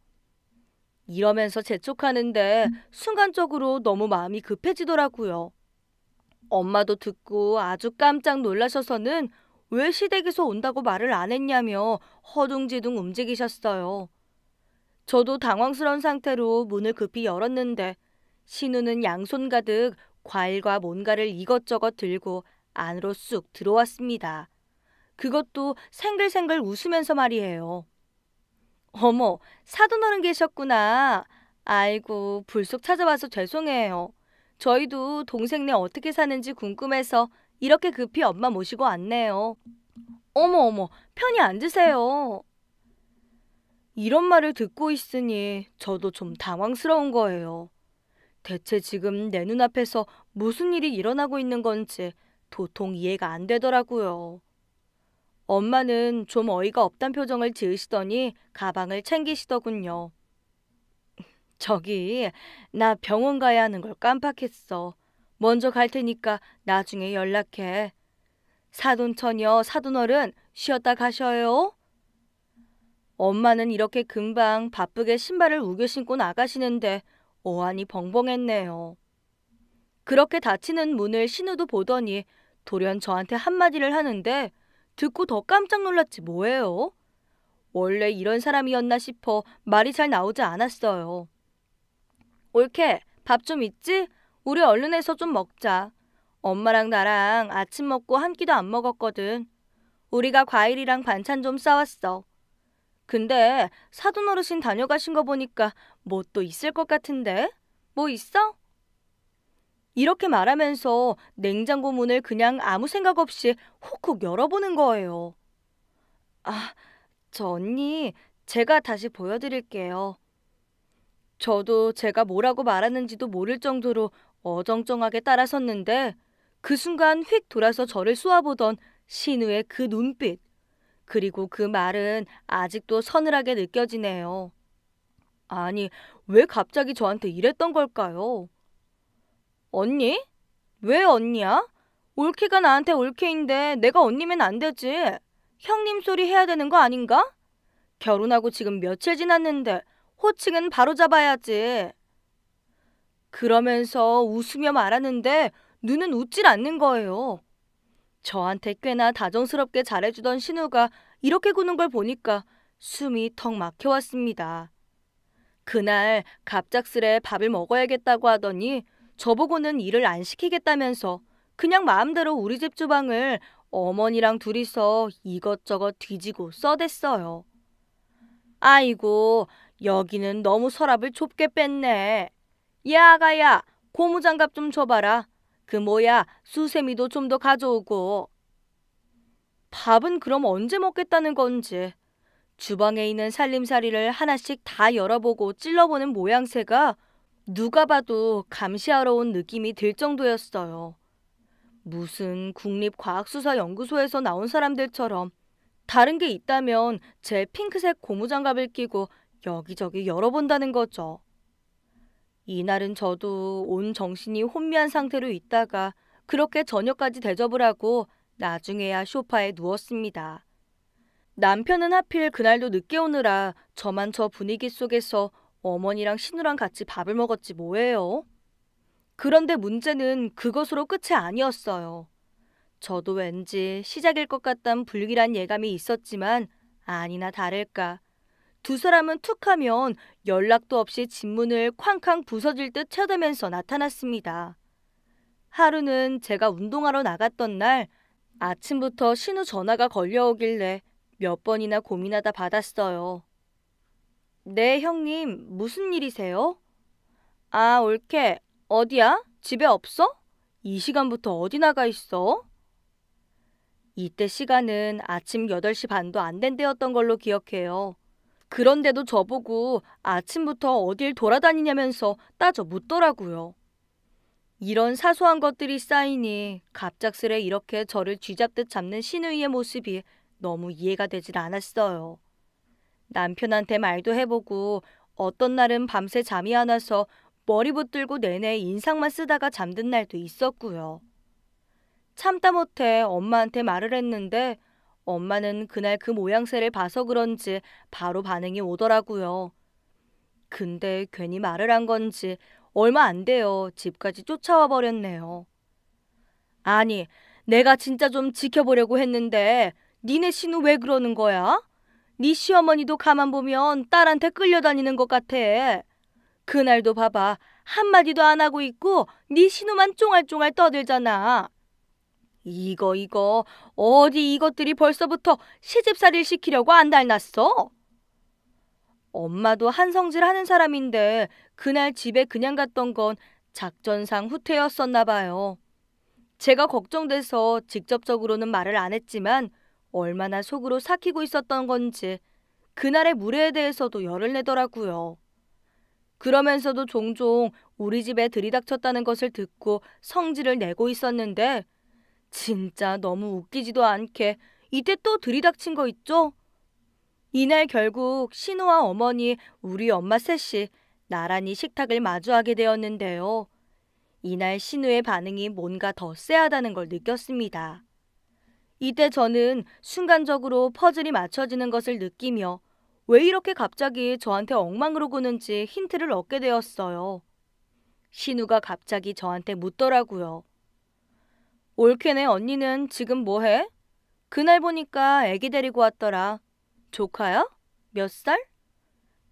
이러면서 재촉하는데 순간적으로 너무 마음이 급해지더라고요. 엄마도 듣고 아주 깜짝 놀라셔서는 왜 시댁에서 온다고 말을 안 했냐며 허둥지둥 움직이셨어요. 저도 당황스러운 상태로 문을 급히 열었는데 신우는 양손 가득 과일과 뭔가를 이것저것 들고 안으로 쑥 들어왔습니다. 그것도 생글생글 웃으면서 말이에요. 어머, 사돈어른 계셨구나. 아이고, 불쑥 찾아와서 죄송해요. 저희도 동생네 어떻게 사는지 궁금해서 이렇게 급히 엄마 모시고 왔네요. 어머 어머, 편히 앉으세요. 이런 말을 듣고 있으니 저도 좀 당황스러운 거예요. 대체 지금 내 눈앞에서 무슨 일이 일어나고 있는 건지 도통 이해가 안 되더라고요. 엄마는 좀 어이가 없단 표정을 지으시더니 가방을 챙기시더군요. 저기, 나 병원 가야 하는 걸 깜빡했어. 먼저 갈 테니까 나중에 연락해. 사돈처녀, 사돈어른 쉬었다 가셔요. 엄마는 이렇게 금방 바쁘게 신발을 우겨 신고 나가시는데 어안이 벙벙했네요. 그렇게 닫히는 문을 신우도 보더니 돌연 저한테 한마디를 하는데 듣고 더 깜짝 놀랐지 뭐예요. 원래 이런 사람이었나 싶어 말이 잘 나오지 않았어요. 옳게 밥좀 있지? 우리 얼른 해서 좀 먹자. 엄마랑 나랑 아침 먹고 한 끼도 안 먹었거든. 우리가 과일이랑 반찬 좀 싸왔어. 근데 사돈 어르신 다녀가신 거 보니까 뭐 또 있을 것 같은데? 뭐 있어? 이렇게 말하면서 냉장고 문을 그냥 아무 생각 없이 훅훅 열어보는 거예요. 아, 저 언니, 제가 다시 보여드릴게요. 저도 제가 뭐라고 말하는지도 모를 정도로 어정쩡하게 따라섰는데 그 순간 휙 돌아서 저를 쏘아보던 신우의 그 눈빛 그리고 그 말은 아직도 서늘하게 느껴지네요. 아니, 왜 갑자기 저한테 이랬던 걸까요? 언니? 왜 언니야? 올케가 나한테 올케인데 내가 언니면 안 되지. 형님 소리 해야 되는 거 아닌가? 결혼하고 지금 며칠 지났는데 호칭은 바로 잡아야지. 그러면서 웃으며 말하는데 눈은 웃질 않는 거예요. 저한테 꽤나 다정스럽게 잘해주던 신우가 이렇게 구는 걸 보니까 숨이 턱 막혀왔습니다. 그날 갑작스레 밥을 먹어야겠다고 하더니 저보고는 일을 안 시키겠다면서 그냥 마음대로 우리 집 주방을 어머니랑 둘이서 이것저것 뒤지고 써댔어요. 아이고, 여기는 너무 서랍을 좁게 뺐네. 야 아가야 고무장갑 좀 줘봐라. 그 뭐야 수세미도 좀 더 가져오고. 밥은 그럼 언제 먹겠다는 건지. 주방에 있는 살림살이를 하나씩 다 열어보고 찔러보는 모양새가 누가 봐도 감시하러 온 느낌이 들 정도였어요. 무슨 국립과학수사연구소에서 나온 사람들처럼 다른 게 있다면 제 핑크색 고무장갑을 끼고 여기저기 열어본다는 거죠. 이날은 저도 온 정신이 혼미한 상태로 있다가 그렇게 저녁까지 대접을 하고 나중에야 쇼파에 누웠습니다. 남편은 하필 그날도 늦게 오느라 저만 저 분위기 속에서 어머니랑 신우랑 같이 밥을 먹었지 뭐예요. 그런데 문제는 그것으로 끝이 아니었어요. 저도 왠지 시작일 것 같단 불길한 예감이 있었지만 아니나 다를까 두 사람은 툭하면 연락도 없이 집문을 쾅쾅 부서질 듯 쳐대면서 나타났습니다. 하루는 제가 운동하러 나갔던 날 아침부터 신우 전화가 걸려오길래 몇 번이나 고민하다 받았어요. 네, 형님, 무슨 일이세요? 아, 올케. 어디야? 집에 없어? 이 시간부터 어디 나가 있어? 이때 시간은 아침 8시 반도 안된 때였던 걸로 기억해요. 그런데도 저보고 아침부터 어딜 돌아다니냐면서 따져 묻더라고요. 이런 사소한 것들이 쌓이니 갑작스레 이렇게 저를 쥐잡듯 잡는 신우이의 모습이 너무 이해가 되질 않았어요. 남편한테 말도 해보고 어떤 날은 밤새 잠이 안 와서 머리 붙들고 내내 인상만 쓰다가 잠든 날도 있었고요. 참다 못해 엄마한테 말을 했는데 엄마는 그날 그 모양새를 봐서 그런지 바로 반응이 오더라고요. 근데 괜히 말을 한 건지 얼마 안 돼요. 집까지 쫓아와 버렸네요. 아니, 내가 진짜 좀 지켜보려고 했는데 니네 신우 왜 그러는 거야? 네 시어머니도 가만 보면 딸한테 끌려다니는 것 같아. 그날도 봐봐. 한마디도 안 하고 있고 네 신우만 쫑알쫑알 떠들잖아. 이거 이거 어디 이것들이 벌써부터 시집살이를 시키려고 안달났어? 엄마도 한성질 하는 사람인데 그날 집에 그냥 갔던 건 작전상 후퇴였었나 봐요. 제가 걱정돼서 직접적으로는 말을 안 했지만 얼마나 속으로 삭히고 있었던 건지 그날의 물에 대해서도 열을 내더라고요. 그러면서도 종종 우리 집에 들이닥쳤다는 것을 듣고 성질을 내고 있었는데 진짜 너무 웃기지도 않게 이때 또 들이닥친 거 있죠? 이날 결국 신우와 어머니, 우리 엄마 셋이 나란히 식탁을 마주하게 되었는데요. 이날 신우의 반응이 뭔가 더 쎄하다는 걸 느꼈습니다. 이때 저는 순간적으로 퍼즐이 맞춰지는 것을 느끼며 왜 이렇게 갑자기 저한테 엉망으로 구는지 힌트를 얻게 되었어요. 신우가 갑자기 저한테 묻더라고요. 올케네 언니는 지금 뭐해? 그날 보니까 애기 데리고 왔더라. 조카야? 몇 살?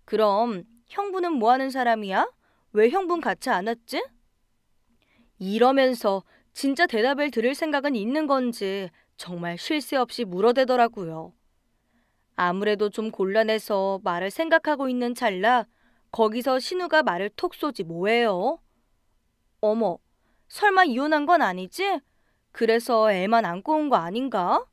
그럼 형부는 뭐하는 사람이야? 왜 형분 같이 안 왔지? 이러면서 진짜 대답을 들을 생각은 있는 건지 정말 쉴 새 없이 물어대더라고요. 아무래도 좀 곤란해서 말을 생각하고 있는 찰나 거기서 신우가 말을 톡 쏘지 뭐예요? 어머, 설마 이혼한 건 아니지? 그래서 애만 안고 온 거 아닌가?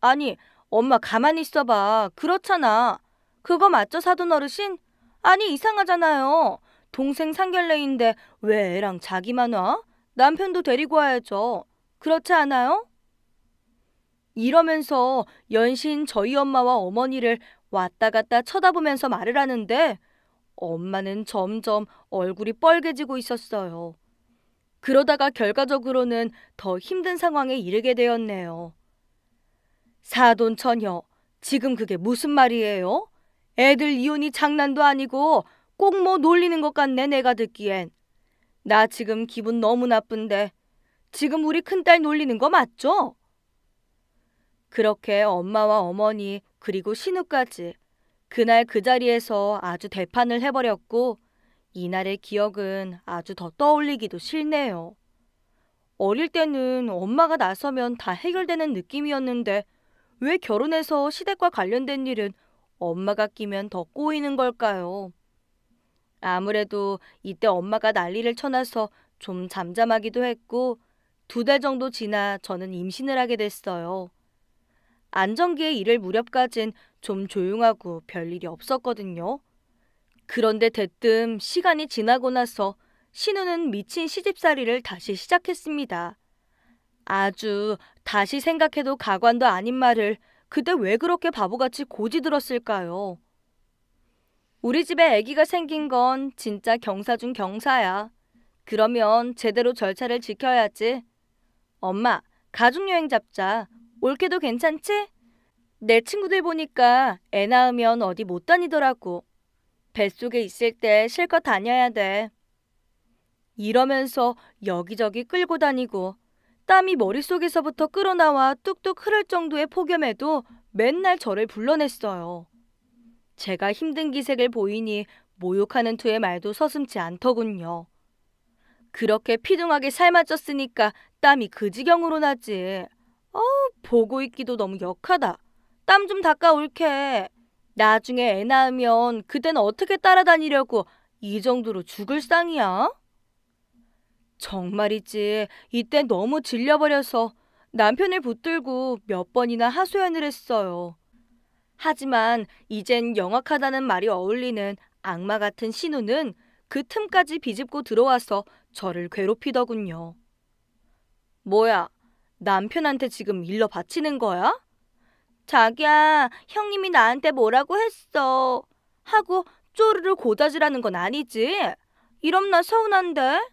아니, 엄마 가만히 있어봐. 그렇잖아. 그거 맞죠, 사돈 어르신? 아니, 이상하잖아요. 동생 상결레인데왜 애랑 자기만 와? 남편도 데리고 와야죠. 그렇지 않아요? 이러면서 연신 저희 엄마와 어머니를 왔다 갔다 쳐다보면서 말을 하는데 엄마는 점점 얼굴이 뻘개지고 있었어요. 그러다가 결과적으로는 더 힘든 상황에 이르게 되었네요. 사돈 처녀, 지금 그게 무슨 말이에요? 애들 이혼이 장난도 아니고 꼭 뭐 놀리는 것 같네 내가 듣기엔. 나 지금 기분 너무 나쁜데 지금 우리 큰딸 놀리는 거 맞죠? 그렇게 엄마와 어머니 그리고 신우까지 그날 그 자리에서 아주 대판을 해버렸고 이날의 기억은 아주 더 떠올리기도 싫네요. 어릴 때는 엄마가 나서면 다 해결되는 느낌이었는데 왜 결혼해서 시댁과 관련된 일은 엄마가 끼면 더 꼬이는 걸까요? 아무래도 이때 엄마가 난리를 쳐놔서 좀 잠잠하기도 했고 두 달 정도 지나 저는 임신을 하게 됐어요. 안정기의 일을 무렵까진 좀 조용하고 별일이 없었거든요. 그런데 대뜸 시간이 지나고 나서 신우는 미친 시집살이를 다시 시작했습니다. 아주 다시 생각해도 가관도 아닌 말을 그때 왜 그렇게 바보같이 고지 들었을까요? 우리 집에 아기가 생긴 건 진짜 경사 중 경사야. 그러면 제대로 절차를 지켜야지. 엄마, 가족여행 잡자. 올케도 괜찮지? 내 친구들 보니까 애 낳으면 어디 못 다니더라고. 뱃속에 있을 때 실컷 다녀야 돼. 이러면서 여기저기 끌고 다니고 땀이 머릿속에서부터 끌어나와 뚝뚝 흐를 정도의 폭염에도 맨날 저를 불러냈어요. 제가 힘든 기색을 보이니 모욕하는 투의 말도 서슴지 않더군요. 그렇게 피둥하게 삶아졌으니까 땀이 그 지경으로 나지. 어우, 보고 있기도 너무 역하다. 땀 좀 닦아올게. 나중에 애 낳으면 그댄 어떻게 따라다니려고 이 정도로 죽을 쌍이야 정말이지 이때 너무 질려버려서 남편을 붙들고 몇 번이나 하소연을 했어요. 하지만 이젠 영악하다는 말이 어울리는 악마 같은 신우는 그 틈까지 비집고 들어와서 저를 괴롭히더군요. 뭐야, 남편한테 지금 일러 바치는 거야? 자기야, 형님이 나한테 뭐라고 했어. 하고 쪼르르 고자질하는 건 아니지? 이럼 나 서운한데?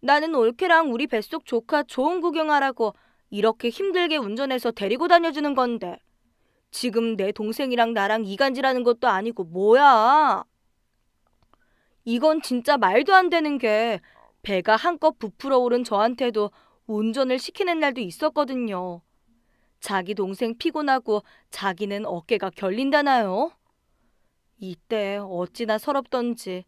나는 올케랑 우리 뱃속 조카 좋은 구경하라고 이렇게 힘들게 운전해서 데리고 다녀주는 건데. 지금 내 동생이랑 나랑 이간질하는 것도 아니고 뭐야. 이건 진짜 말도 안 되는 게 배가 한껏 부풀어 오른 저한테도 운전을 시키는 날도 있었거든요. 자기 동생 피곤하고 자기는 어깨가 결린다나요? 이때 어찌나 서럽던지.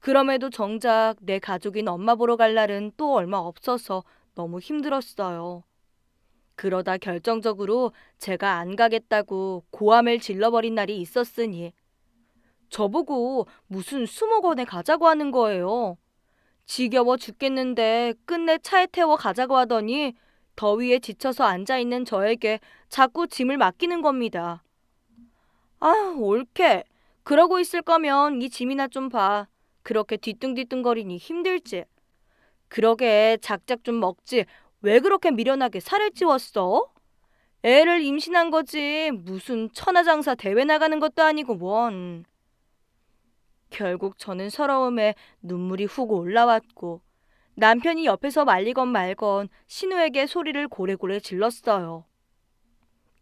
그럼에도 정작 내 가족인 엄마 보러 갈 날은 또 얼마 없어서 너무 힘들었어요. 그러다 결정적으로 제가 안 가겠다고 고함을 질러버린 날이 있었으니 저보고 무슨 수목원에 가자고 하는 거예요. 지겨워 죽겠는데 끝내 차에 태워 가자고 하더니 더위에 지쳐서 앉아 있는 저에게 자꾸 짐을 맡기는 겁니다. 아, 옳게. 그러고 있을 거면 이 짐이나 좀 봐. 그렇게 뒤뚱뒤뚱거리니 힘들지. 그러게 작작 좀 먹지. 왜 그렇게 미련하게 살을 찌웠어? 애를 임신한 거지. 무슨 천하장사 대회 나가는 것도 아니고 뭔. 결국 저는 서러움에 눈물이 훅 올라왔고 남편이 옆에서 말리건 말건 신우에게 소리를 고래고래 질렀어요.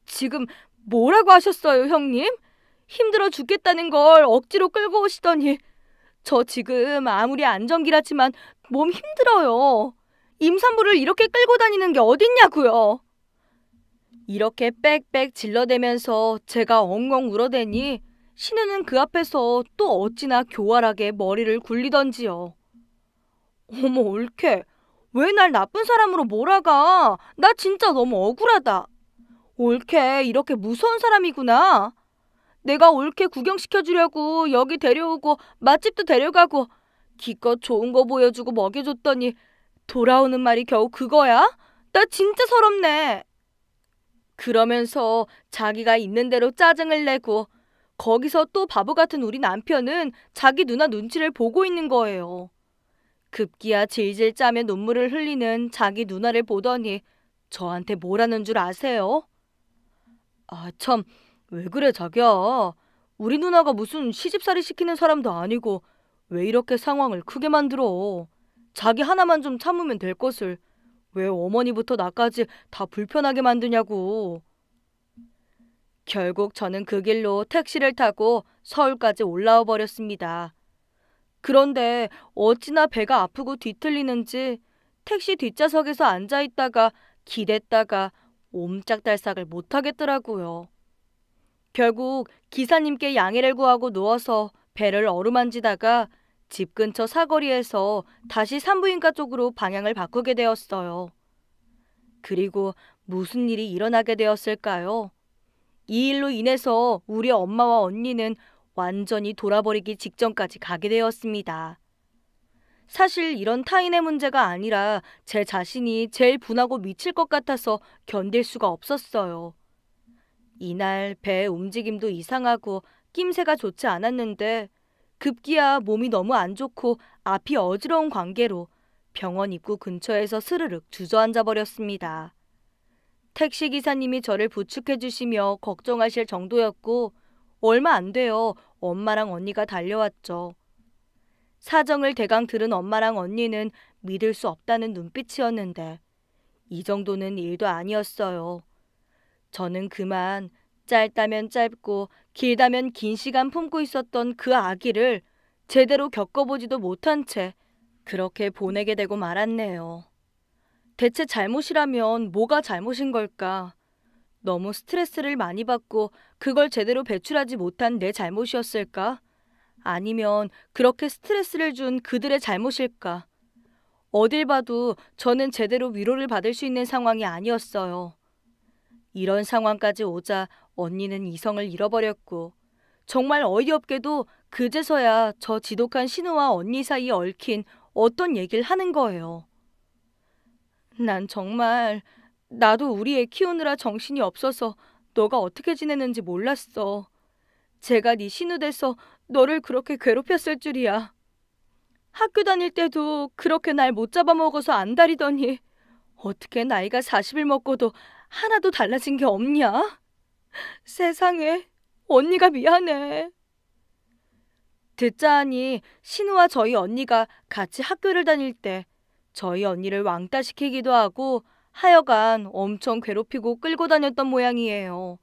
지금 뭐라고 하셨어요, 형님? 힘들어 죽겠다는 걸 억지로 끌고 오시더니 저 지금 아무리 안정기라지만 몸 힘들어요. 임산부를 이렇게 끌고 다니는 게 어딨냐고요. 이렇게 빽빽 질러대면서 제가 엉엉 울어대니 신우는 그 앞에서 또 어찌나 교활하게 머리를 굴리던지요. 어머, 올케. 왜 날 나쁜 사람으로 몰아가? 나 진짜 너무 억울하다. 올케, 이렇게 무서운 사람이구나. 내가 올케 구경시켜주려고 여기 데려오고 맛집도 데려가고 기껏 좋은 거 보여주고 먹여줬더니 돌아오는 말이 겨우 그거야? 나 진짜 서럽네. 그러면서 자기가 있는 대로 짜증을 내고 거기서 또 바보 같은 우리 남편은 자기 누나 눈치를 보고 있는 거예요. 급기야 질질 짜며 눈물을 흘리는 자기 누나를 보더니 저한테 뭐라는 줄 아세요? 아, 참, 왜 그래, 자기야. 우리 누나가 무슨 시집살이 시키는 사람도 아니고 왜 이렇게 상황을 크게 만들어. 자기 하나만 좀 참으면 될 것을 왜 어머니부터 나까지 다 불편하게 만드냐고. 결국 저는 그 길로 택시를 타고 서울까지 올라와 버렸습니다. 그런데 어찌나 배가 아프고 뒤틀리는지 택시 뒷좌석에서 앉아 있다가 기댔다가 옴짝달싹을 못 하겠더라고요. 결국 기사님께 양해를 구하고 누워서 배를 어루만지다가 집 근처 사거리에서 다시 산부인과 쪽으로 방향을 바꾸게 되었어요. 그리고 무슨 일이 일어나게 되었을까요? 이 일로 인해서 우리 엄마와 언니는 완전히 돌아버리기 직전까지 가게 되었습니다. 사실 이런 타인의 문제가 아니라 제 자신이 제일 분하고 미칠 것 같아서 견딜 수가 없었어요. 이날 배의 움직임도 이상하고 낌새가 좋지 않았는데 급기야 몸이 너무 안 좋고 앞이 어지러운 관계로 병원 입구 근처에서 스르륵 주저앉아 버렸습니다. 택시기사님이 저를 부축해 주시며 걱정하실 정도였고 얼마 안 돼요. 엄마랑 언니가 달려왔죠. 사정을 대강 들은 엄마랑 언니는 믿을 수 없다는 눈빛이었는데 이 정도는 일도 아니었어요. 저는 그만 짧다면 짧고 길다면 긴 시간 품고 있었던 그 아기를 제대로 겪어보지도 못한 채 그렇게 보내게 되고 말았네요. 대체 잘못이라면 뭐가 잘못인 걸까? 너무 스트레스를 많이 받고 그걸 제대로 배출하지 못한 내 잘못이었을까? 아니면 그렇게 스트레스를 준 그들의 잘못일까? 어딜 봐도 저는 제대로 위로를 받을 수 있는 상황이 아니었어요. 이런 상황까지 오자 언니는 이성을 잃어버렸고 정말 어이없게도 그제서야 저 지독한 신우와 언니 사이에 얽힌 어떤 얘기를 하는 거예요. 난 정말 나도 우리 애 키우느라 정신이 없어서 너가 어떻게 지내는지 몰랐어. 제가 네 신우 돼서 너를 그렇게 괴롭혔을 줄이야. 학교 다닐 때도 그렇게 날 못 잡아먹어서 안달이더니 어떻게 나이가 40을 먹고도 하나도 달라진 게 없냐? 세상에, 언니가 미안해. 듣자 하니 신우와 저희 언니가 같이 학교를 다닐 때 저희 언니를 왕따시키기도 하고 하여간 엄청 괴롭히고 끌고 다녔던 모양이에요.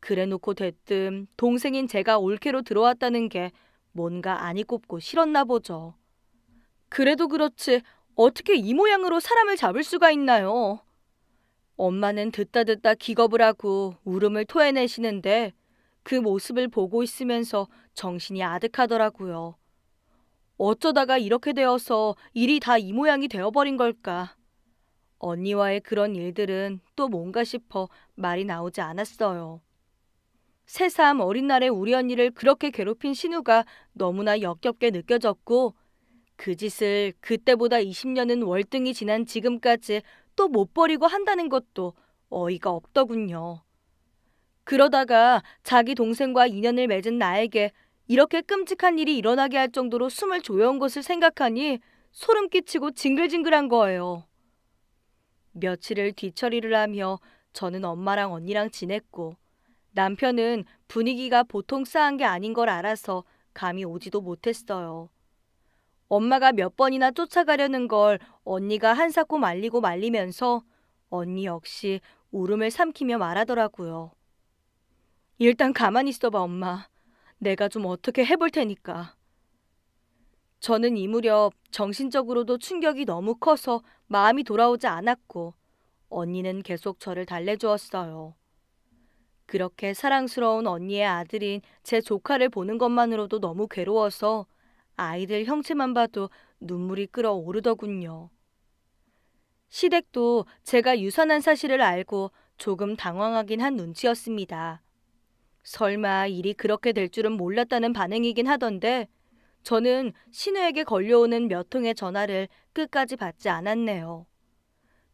그래놓고 대뜸 동생인 제가 올케로 들어왔다는 게 뭔가 아니 꼽고 싫었나 보죠. 그래도 그렇지 어떻게 이 모양으로 사람을 잡을 수가 있나요? 엄마는 듣다 듣다 기겁을 하고 울음을 토해내시는데 그 모습을 보고 있으면서 정신이 아득하더라고요. 어쩌다가 이렇게 되어서 일이 다 이 모양이 되어버린 걸까. 언니와의 그런 일들은 또 뭔가 싶어 말이 나오지 않았어요. 새삼 어린 날에 우리 언니를 그렇게 괴롭힌 신우가 너무나 역겹게 느껴졌고 그 짓을 그때보다 20년은 월등히 지난 지금까지 또 못 버리고 한다는 것도 어이가 없더군요. 그러다가 자기 동생과 인연을 맺은 나에게 이렇게 끔찍한 일이 일어나게 할 정도로 숨을 조여온 것을 생각하니 소름 끼치고 징글징글한 거예요. 며칠을 뒤처리를 하며 저는 엄마랑 언니랑 지냈고 남편은 분위기가 보통 싸한 게 아닌 걸 알아서 감히 오지도 못했어요. 엄마가 몇 번이나 쫓아가려는 걸 언니가 한사코 말리고 말리면서 언니 역시 울음을 삼키며 말하더라고요. 일단 가만히 있어봐, 엄마. 내가 좀 어떻게 해볼 테니까. 저는 이 무렵 정신적으로도 충격이 너무 커서 마음이 돌아오지 않았고 언니는 계속 저를 달래주었어요. 그렇게 사랑스러운 언니의 아들인 제 조카를 보는 것만으로도 너무 괴로워서 아이들 형체만 봐도 눈물이 끓어오르더군요. 시댁도 제가 유산한 사실을 알고 조금 당황하긴 한 눈치였습니다. 설마 일이 그렇게 될 줄은 몰랐다는 반응이긴 하던데 저는 신우에게 걸려오는 몇 통의 전화를 끝까지 받지 않았네요.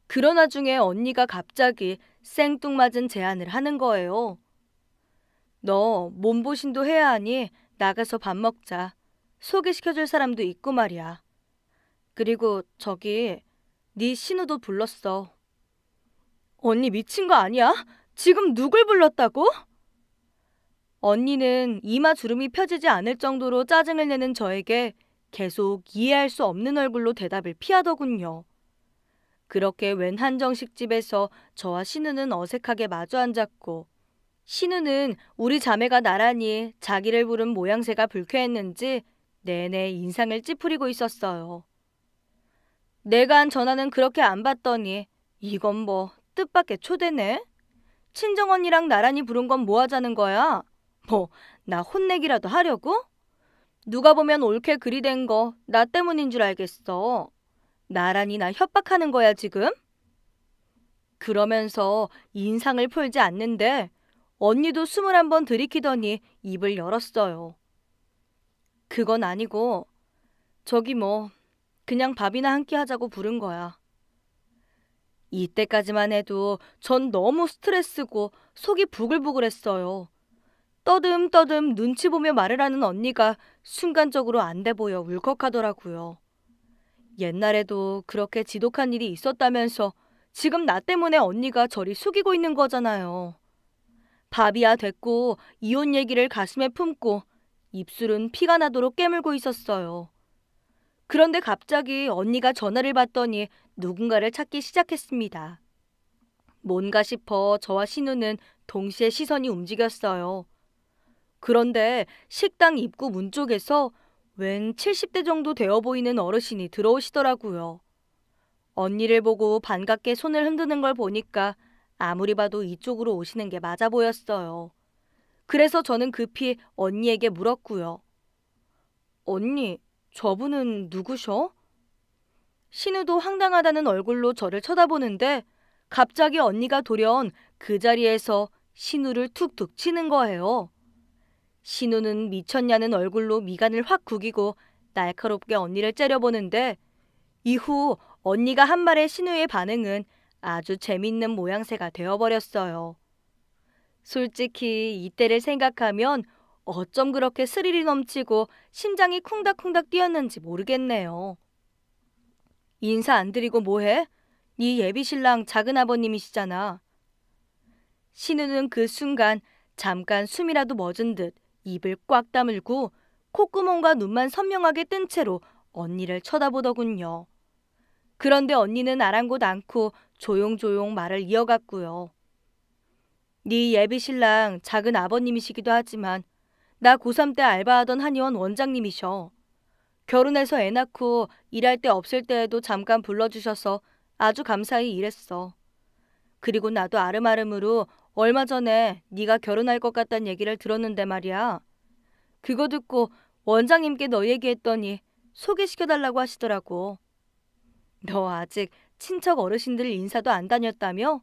그러나 중에 언니가 갑자기 생뚱맞은 제안을 하는 거예요. 너 몸보신도 해야 하니 나가서 밥 먹자. 소개시켜줄 사람도 있고 말이야. 그리고 저기 네 신우도 불렀어. 언니 미친 거 아니야? 지금 누굴 불렀다고? 언니는 이마 주름이 펴지지 않을 정도로 짜증을 내는 저에게 계속 이해할 수 없는 얼굴로 대답을 피하더군요. 그렇게 웬 한정식 집에서 저와 신우는 어색하게 마주 앉았고 신우는 우리 자매가 나란히 자기를 부른 모양새가 불쾌했는지 내내 인상을 찌푸리고 있었어요. 내가 한 전화는 그렇게 안 받더니 이건 뭐 뜻밖의 초대네? 친정 언니랑 나란히 부른 건 뭐 하자는 거야? 뭐, 나 혼내기라도 하려고? 누가 보면 옳게 그리 된 거 나 때문인 줄 알겠어. 나란히 나 협박하는 거야, 지금? 그러면서 인상을 풀지 않는데 언니도 숨을 한번 들이키더니 입을 열었어요. 그건 아니고 저기 뭐 그냥 밥이나 한 끼 하자고 부른 거야. 이때까지만 해도 전 너무 스트레스고 속이 부글부글했어요. 떠듬떠듬 눈치 보며 말을 하는 언니가 순간적으로 안 돼 보여 울컥하더라고요. 옛날에도 그렇게 지독한 일이 있었다면서 지금 나 때문에 언니가 저리 숙이고 있는 거잖아요. 밥이야 됐고 이혼 얘기를 가슴에 품고 입술은 피가 나도록 깨물고 있었어요. 그런데 갑자기 언니가 전화를 받더니 누군가를 찾기 시작했습니다. 뭔가 싶어 저와 신우는 동시에 시선이 움직였어요. 그런데 식당 입구 문 쪽에서 웬 70대 정도 되어 보이는 어르신이 들어오시더라고요. 언니를 보고 반갑게 손을 흔드는 걸 보니까 아무리 봐도 이쪽으로 오시는 게 맞아 보였어요. 그래서 저는 급히 언니에게 물었고요. 언니, 저분은 누구셔? 신우도 황당하다는 얼굴로 저를 쳐다보는데 갑자기 언니가 돌연 그 자리에서 신우를 툭툭 치는 거예요. 신우는 미쳤냐는 얼굴로 미간을 확 구기고 날카롭게 언니를 째려보는데 이후 언니가 한 말에 신우의 반응은 아주 재밌는 모양새가 되어버렸어요. 솔직히 이때를 생각하면 어쩜 그렇게 스릴이 넘치고 심장이 쿵닥쿵닥 뛰었는지 모르겠네요. 인사 안 드리고 뭐해? 네 예비신랑 작은아버님이시잖아. 신우는 그 순간 잠깐 숨이라도 멎은 듯 입을 꽉 다물고 콧구멍과 눈만 선명하게 뜬 채로 언니를 쳐다보더군요. 그런데 언니는 아랑곳 않고 조용조용 말을 이어갔고요. 네 예비신랑 작은 아버님이시기도 하지만 나 고3 때 알바하던 한의원 원장님이셔. 결혼해서 애 낳고 일할 때 없을 때에도 잠깐 불러주셔서 아주 감사히 일했어. 그리고 나도 아름아름으로 얼마 전에 네가 결혼할 것 같단 얘기를 들었는데 말이야. 그거 듣고 원장님께 너 얘기했더니 소개시켜달라고 하시더라고. 너 아직 친척 어르신들 인사도 안 다녔다며?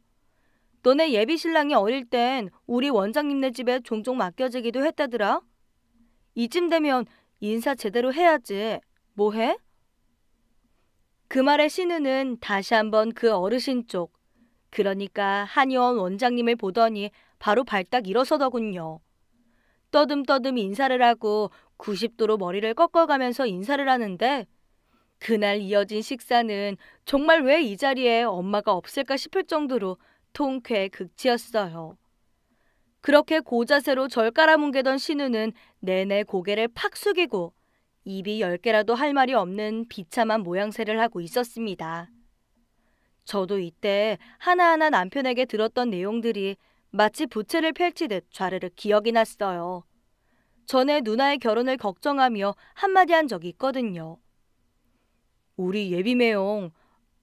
너네 예비 신랑이 어릴 땐 우리 원장님네 집에 종종 맡겨지기도 했다더라. 이쯤 되면 인사 제대로 해야지. 뭐해? 그 말에 신우는 다시 한번 그 어르신 쪽 그러니까 한의원 원장님을 보더니 바로 발딱 일어서더군요. 떠듬떠듬 인사를 하고 90도로 머리를 꺾어가면서 인사를 하는데 그날 이어진 식사는 정말 왜 이 자리에 엄마가 없을까 싶을 정도로 통쾌 극치였어요. 그렇게 고자세로 절 깔아뭉개던 신우는 내내 고개를 팍 숙이고 입이 열 개라도 할 말이 없는 비참한 모양새를 하고 있었습니다. 저도 이때 하나하나 남편에게 들었던 내용들이 마치 부채를 펼치듯 좌르르 기억이 났어요. 전에 누나의 결혼을 걱정하며 한마디 한 적이 있거든요. 우리 예비 매형,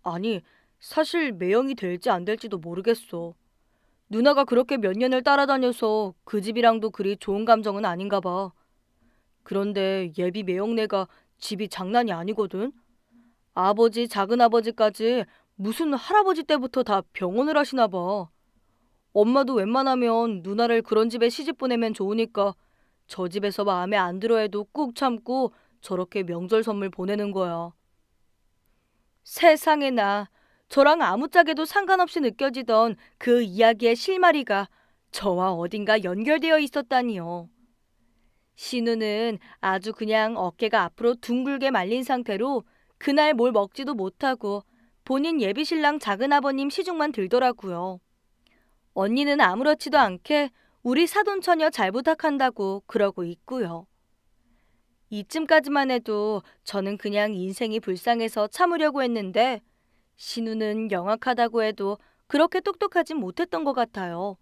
아니, 사실 매형이 될지 안 될지도 모르겠어. 누나가 그렇게 몇 년을 따라다녀서 그 집이랑도 그리 좋은 감정은 아닌가 봐. 그런데 예비 매형네가 집이 장난이 아니거든? 아버지, 작은아버지까지 무슨 할아버지 때부터 다 병원을 하시나 봐. 엄마도 웬만하면 누나를 그런 집에 시집 보내면 좋으니까 저 집에서 마음에 안 들어 해도 꾹 참고 저렇게 명절 선물 보내는 거야. 세상에 나 저랑 아무짝에도 상관없이 느껴지던 그 이야기의 실마리가 저와 어딘가 연결되어 있었다니요. 신우는 아주 그냥 어깨가 앞으로 둥글게 말린 상태로 그날 뭘 먹지도 못하고 본인 예비신랑 작은아버님 시중만 들더라고요. 언니는 아무렇지도 않게 우리 사돈처녀 잘 부탁한다고 그러고 있고요. 이쯤까지만 해도 저는 그냥 인생이 불쌍해서 참으려고 했는데 신우는 영악하다고 해도 그렇게 똑똑하진 못했던 것 같아요.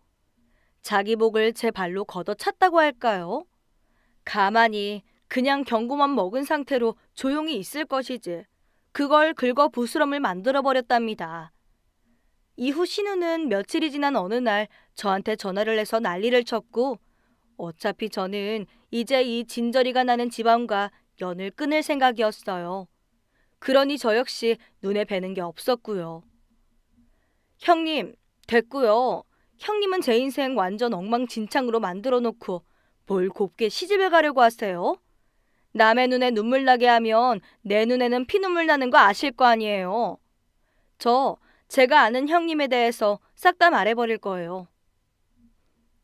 자기 복을제 발로 걷어찼다고 할까요? 가만히 그냥 경고만 먹은 상태로 조용히 있을 것이지. 그걸 긁어 부스럼을 만들어 버렸답니다. 이후 신우는 며칠이 지난 어느 날 저한테 전화를 해서 난리를 쳤고 어차피 저는 이제 이 진저리가 나는 집안과 연을 끊을 생각이었어요. 그러니 저 역시 눈에 뵈는 게 없었고요. 형님, 됐고요. 형님은 제 인생 완전 엉망진창으로 만들어 놓고 뭘 곱게 시집을 가려고 하세요? 남의 눈에 눈물 나게 하면 내 눈에는 피눈물 나는 거 아실 거 아니에요. 저 제가 아는 형님에 대해서 싹 다 말해버릴 거예요.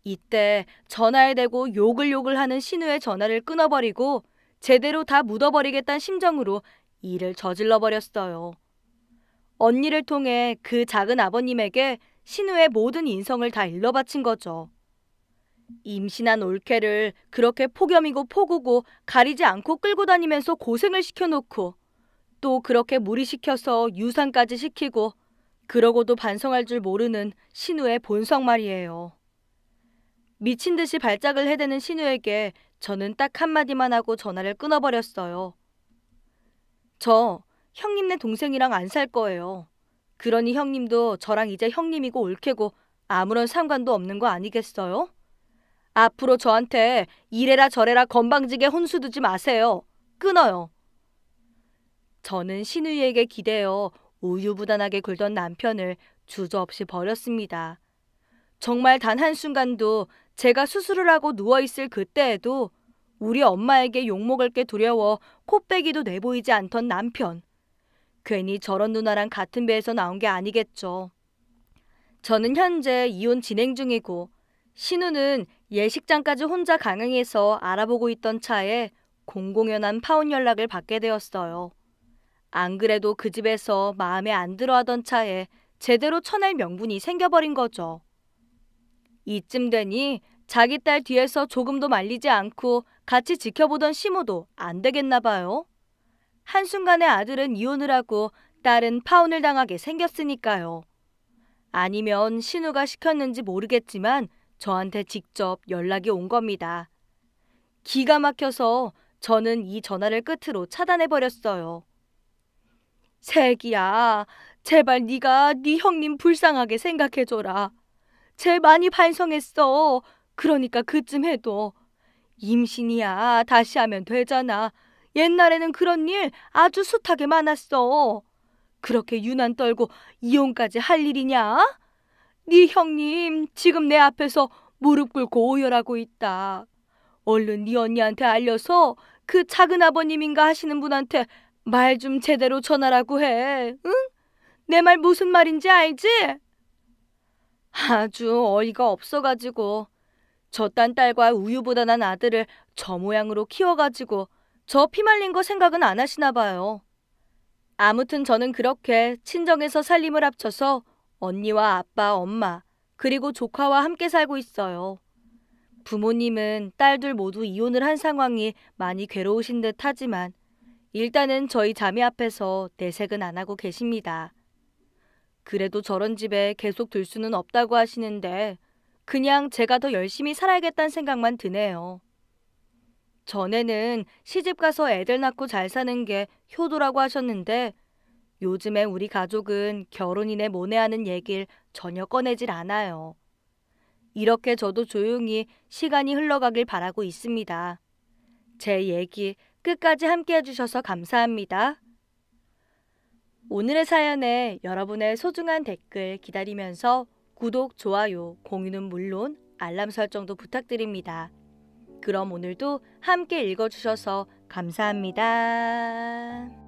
이때 전화에 대고 욕을 욕을 하는 신우의 전화를 끊어버리고 제대로 다 묻어버리겠다는 심정으로 일을 저질러버렸어요. 언니를 통해 그 작은 아버님에게 신우의 모든 인성을 다 일러바친 거죠. 임신한 올케를 그렇게 폭염이고 폭우고 가리지 않고 끌고 다니면서 고생을 시켜놓고 또 그렇게 무리시켜서 유산까지 시키고 그러고도 반성할 줄 모르는 신우의 본성 말이에요. 미친 듯이 발작을 해대는 신우에게 저는 딱 한마디만 하고 전화를 끊어버렸어요. 저 형님네 동생이랑 안 살 거예요. 그러니 형님도 저랑 이제 형님이고 올케고 아무런 상관도 없는 거 아니겠어요? 앞으로 저한테 이래라 저래라 건방지게 혼수 두지 마세요. 끊어요. 저는 신우이에게 기대어 우유부단하게 굴던 남편을 주저없이 버렸습니다. 정말 단 한순간도 제가 수술을 하고 누워있을 그때에도 우리 엄마에게 욕먹을 게 두려워 코빼기도 내보이지 않던 남편. 괜히 저런 누나랑 같은 배에서 나온 게 아니겠죠. 저는 현재 이혼 진행 중이고 신우는 예식장까지 혼자 강행해서 알아보고 있던 차에 공공연한 파혼 연락을 받게 되었어요. 안 그래도 그 집에서 마음에 안 들어하던 차에 제대로 쳐낼 명분이 생겨버린 거죠. 이쯤 되니 자기 딸 뒤에서 조금도 말리지 않고 같이 지켜보던 시모도 안 되겠나 봐요. 한순간에 아들은 이혼을 하고 딸은 파혼을 당하게 생겼으니까요. 아니면 신우가 시켰는지 모르겠지만 저한테 직접 연락이 온 겁니다. 기가 막혀서 저는 이 전화를 끝으로 차단해버렸어요. 색이야, 제발 네가 네 형님 불쌍하게 생각해줘라. 쟤 많이 반성했어. 그러니까 그쯤 해도. 임신이야, 다시 하면 되잖아. 옛날에는 그런 일 아주 숱하게 많았어. 그렇게 유난 떨고 이혼까지 할 일이냐? 네 형님 지금 내 앞에서 무릎 꿇고 오열하고 있다. 얼른 네 언니한테 알려서 그 작은 아버님인가 하시는 분한테 말 좀 제대로 전하라고 해. 응? 내 말 무슨 말인지 알지? 아주 어이가 없어가지고 저딴 딸과 우유보다 난 아들을 저 모양으로 키워가지고 저 피말린 거 생각은 안 하시나 봐요. 아무튼 저는 그렇게 친정에서 살림을 합쳐서 언니와 아빠, 엄마, 그리고 조카와 함께 살고 있어요. 부모님은 딸들 모두 이혼을 한 상황이 많이 괴로우신 듯 하지만 일단은 저희 자매 앞에서 내색은 안 하고 계십니다. 그래도 저런 집에 계속 둘 수는 없다고 하시는데 그냥 제가 더 열심히 살아야겠다는 생각만 드네요. 전에는 시집 가서 애들 낳고 잘 사는 게 효도라고 하셨는데 요즘에 우리 가족은 결혼이네 뭐네 하는 얘길 전혀 꺼내질 않아요. 이렇게 저도 조용히 시간이 흘러가길 바라고 있습니다. 제 얘기 끝까지 함께 해주셔서 감사합니다. 오늘의 사연에 여러분의 소중한 댓글 기다리면서 구독, 좋아요, 공유는 물론 알람 설정도 부탁드립니다. 그럼 오늘도 함께 읽어주셔서 감사합니다.